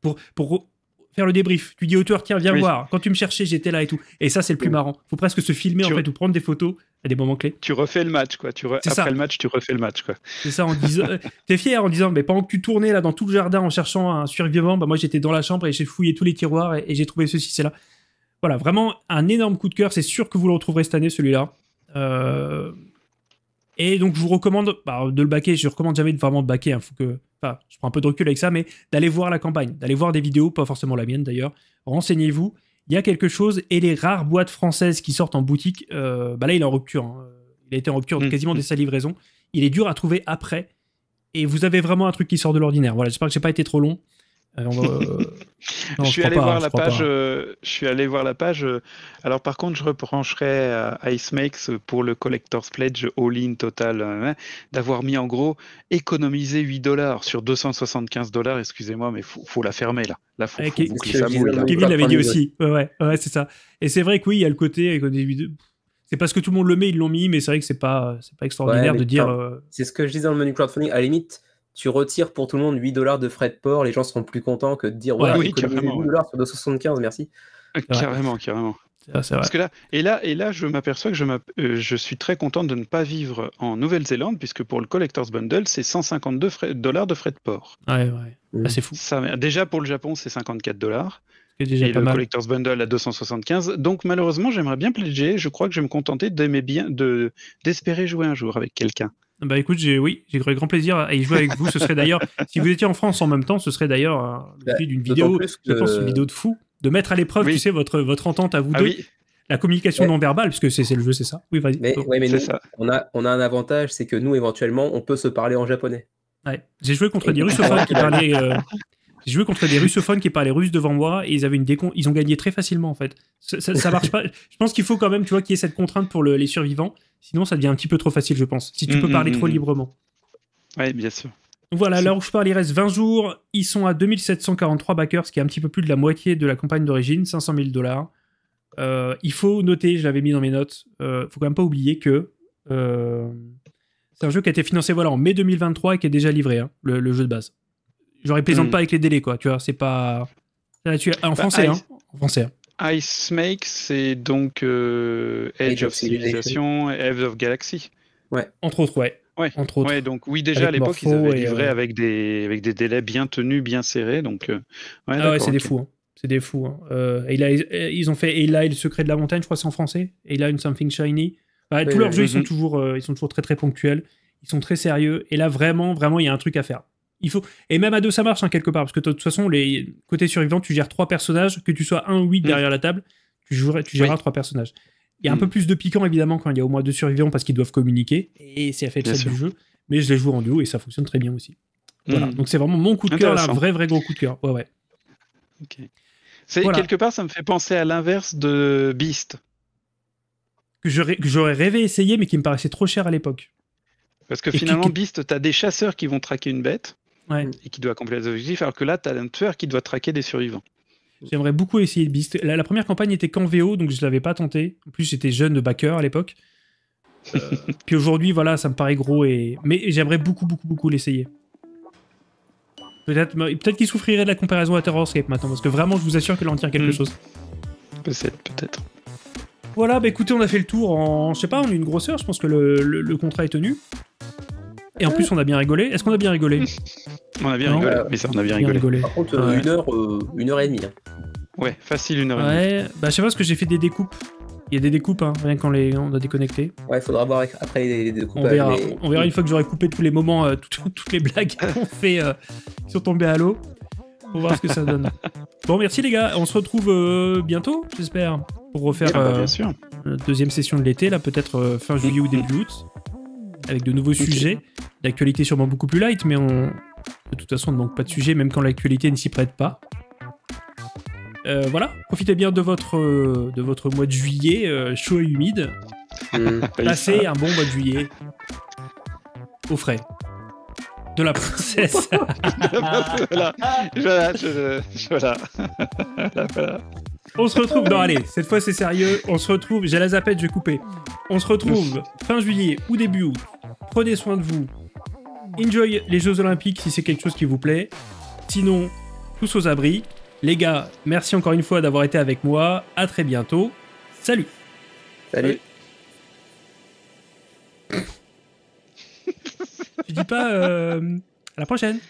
pour, pour faire le débrief. Tu dis au tiens, viens voir. Quand tu me cherchais, j'étais là et tout. Et ça, c'est le plus marrant. Faut presque se filmer en fait ou prendre des photos à des moments clés. Tu refais le match, quoi. Tu Après le match, tu refais le match, quoi. C'est ça, en disant. Euh, t'es fier en disant, mais pendant que tu tournais là dans tout le jardin en cherchant un survivant, bah, moi j'étais dans la chambre et j'ai fouillé tous les tiroirs et, j'ai trouvé ceci, c'est là. Voilà, vraiment un énorme coup de cœur. C'est sûr que vous le retrouverez cette année, celui-là. Euh, et donc, je vous recommande bah, de le baquer. Je recommande jamais de vraiment de baquer. Hein. faut que, je prends un peu de recul avec ça, mais d'aller voir la campagne, d'aller voir des vidéos, pas forcément la mienne d'ailleurs. Renseignez-vous. Il y a quelque chose. Et les rares boîtes françaises qui sortent en boutique, euh, bah là, il est en rupture. Hein. Il a été en rupture mmh, quasiment mmh. dès sa livraison. Il est dur à trouver après. Et vous avez vraiment un truc qui sort de l'ordinaire. Voilà, j'espère que j'ai pas été trop long je, suis allé voir la page. je suis allé voir la page. Alors par contre, je reprencherai à IceMakes pour le collector's pledge all-in total euh, hein, d'avoir mis en gros économiser 8 dollars sur 275 dollars. Excusez-moi, mais faut, faut la fermer là. Là, faut, eh, Kevin l'avait dit aussi. Ouais, ouais, c'est ça. Et c'est vrai que oui, il y a le côté c'est parce que tout le monde le met, ils l'ont mis, mais c'est vrai que c'est pas, c'est pas extraordinaire de dire. Euh, c'est ce que je disais dans le menu crowdfunding. À la limite, tu retires pour tout le monde 8 dollars de frais de port, les gens seront plus contents que de dire ouais, 8 dollars sur 275, merci. Euh, carrément, carrément. Parce que là, et là, et là, je m'aperçois que euh, je, suis très content de ne pas vivre en Nouvelle-Zélande, puisque pour le Collector's Bundle, c'est 152 dollars de frais de port. Ouais, ouais. Ah, mm. c'est fou. déjà pour le Japon, c'est 54 dollars. Et le Collector's Bundle à 275. Donc malheureusement, j'aimerais bien pledger. Je crois que je vais me contenter bien, d'espérer jouer un jour avec quelqu'un. Bah écoute, j'ai, oui, j'ai grand plaisir à y jouer avec vous. Ce serait d'ailleurs, [laughs] si vous étiez en France en même temps, ce serait d'ailleurs euh, le bah, d'une vidéo, je pense, une vidéo de fou, de mettre à l'épreuve, tu sais, votre, votre entente à vous ah deux. La communication non verbale, puisque c'est, le jeu, c'est ça. Oui, vas-y. Mais, mais nous, On, a, on a un avantage, c'est que nous, éventuellement, on peut se parler en japonais. Ouais. J'ai joué contre des Russes qui [laughs] parlaient, euh, j'ai joué contre des russophones qui parlaient russe devant moi et ils avaient une décon ils ont gagné très facilement en fait. Ça, marche pas. Je pense qu'il faut quand même, tu vois, qu'il y ait cette contrainte pour les survivants. Sinon, ça devient un petit peu trop facile, je pense. Si tu mm, peux mm, parler mm, trop librement. ouais bien sûr. Voilà, là où je parle, il reste 20 jours. Ils sont à 2743 backers, ce qui est un petit peu plus de la moitié de la campagne d'origine, 500 000 dollars. Euh, il faut noter, je l'avais mis dans mes notes, euh, faut quand même pas oublier que euh, c'est un jeu qui a été financé voilà, en mai 2023 et qui est déjà livré, hein, le, jeu de base. Genre, ils plaisantent hmm. pas avec les délais, quoi. Tu vois, c'est pas. Bah, hein. en, français, hein, en français, Ice Make, c'est donc euh, Edge, Age of Civilization, Age of Galaxy. Ouais. Entre autres, ouais. Ouais. Entre autres. donc oui, déjà à l'époque, ils avaient livré euh, avec, des, des délais bien tenus, bien serrés. Donc, euh, ouais, ah ouais, c'est des fous. Hein. C'est des fous. Hein. et ils ont fait et là, le secret de la montagne, je crois, c'est en français. Et là, une Something Shiny. Bah, tous leurs jeux, ils, sont mhm. toujours, ils sont toujours très très ponctuels. Ils sont très sérieux. Et là, vraiment, vraiment, il y a un truc à faire faut et même à deux ça marche hein, quelque part parce que de toute façon les côté survivant tu gères trois personnages que tu sois un ou huit mm. derrière la table tu joueras tu géreras trois personnages il y a un mm. peu plus de piquant évidemment quand il y a au moins deux survivants parce qu'ils doivent communiquer et c'est à fait le du jeu mais je les joue en duo et ça fonctionne très bien aussi voilà mm. donc c'est vraiment mon coup de cœur un vrai vrai gros coup de cœur ouais ouais quelque part ça me fait penser à l'inverse de Beast que j'aurais rêvé essayer mais qui me paraissait trop cher à l'époque parce que finalement, Beast, tu as des chasseurs qui vont traquer une bête et qui doit accomplir des objectifs, alors que là, tu as un tueur qui doit traquer des survivants. J'aimerais beaucoup essayer de Beast. La, première campagne était qu'en VO, donc je l'avais pas tenté. En plus, j'étais jeune de backer à l'époque. Euh, [laughs] puis aujourd'hui, voilà, ça me paraît gros. Et... Mais j'aimerais beaucoup, beaucoup, beaucoup l'essayer. Peut-être peut qu'il souffrirait de la comparaison à Terrorscape maintenant, parce que vraiment, je vous assure qu'il en tire quelque hmm. chose. Peut-être, peut-être. Voilà, bah écoutez, on a fait le tour en, je sais pas, on en une grosseur. Je pense que le contrat est tenu. Et en plus, on a bien rigolé. Est-ce qu'on a bien rigolé On a bien rigolé, mais ça, on a bien, rigolé. Par contre, euh, une, heure, et demie. Hein. Ouais, facile, une heure et demie. Bah, je sais pas ce que j'ai fait des découpes. Il y a des découpes, hein, rien qu'on les on a déconnecté. Ouais, il faudra voir après les, découpes. Euh, on verra, une fois que j'aurai coupé tous les moments, euh, [laughs] toutes, les blagues qu'on fait sur tomber à l'eau. Pour voir ce que ça donne. Bon, merci les gars. On se retrouve bientôt, j'espère, pour refaire la deuxième session de l'été, là, peut-être fin juillet ou début août avec de nouveaux sujets. L'actualité sûrement beaucoup plus light, mais on, de toute façon, on ne manque pas de sujets, même quand l'actualité ne s'y prête pas. Euh, voilà, profitez bien de votre, euh, de votre mois de juillet euh, chaud et humide. [laughs] Hmm, Passez un bon mois de juillet au frais de la princesse. [laughs] voilà, voilà, [laughs] voilà. voilà. On se retrouve non allez, cette fois c'est sérieux, on se retrouve, j'ai la zapette, je vais On se retrouve fin juillet ou début août. Prenez soin de vous. Enjoy les Jeux Olympiques si c'est quelque chose qui vous plaît. Sinon, tous aux abris. Les gars, merci encore une fois d'avoir été avec moi. À très bientôt. Salut. Salut. je [laughs] dis pas euh, à la prochaine.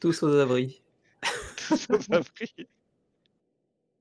Tous aux abris. Tous aux abris.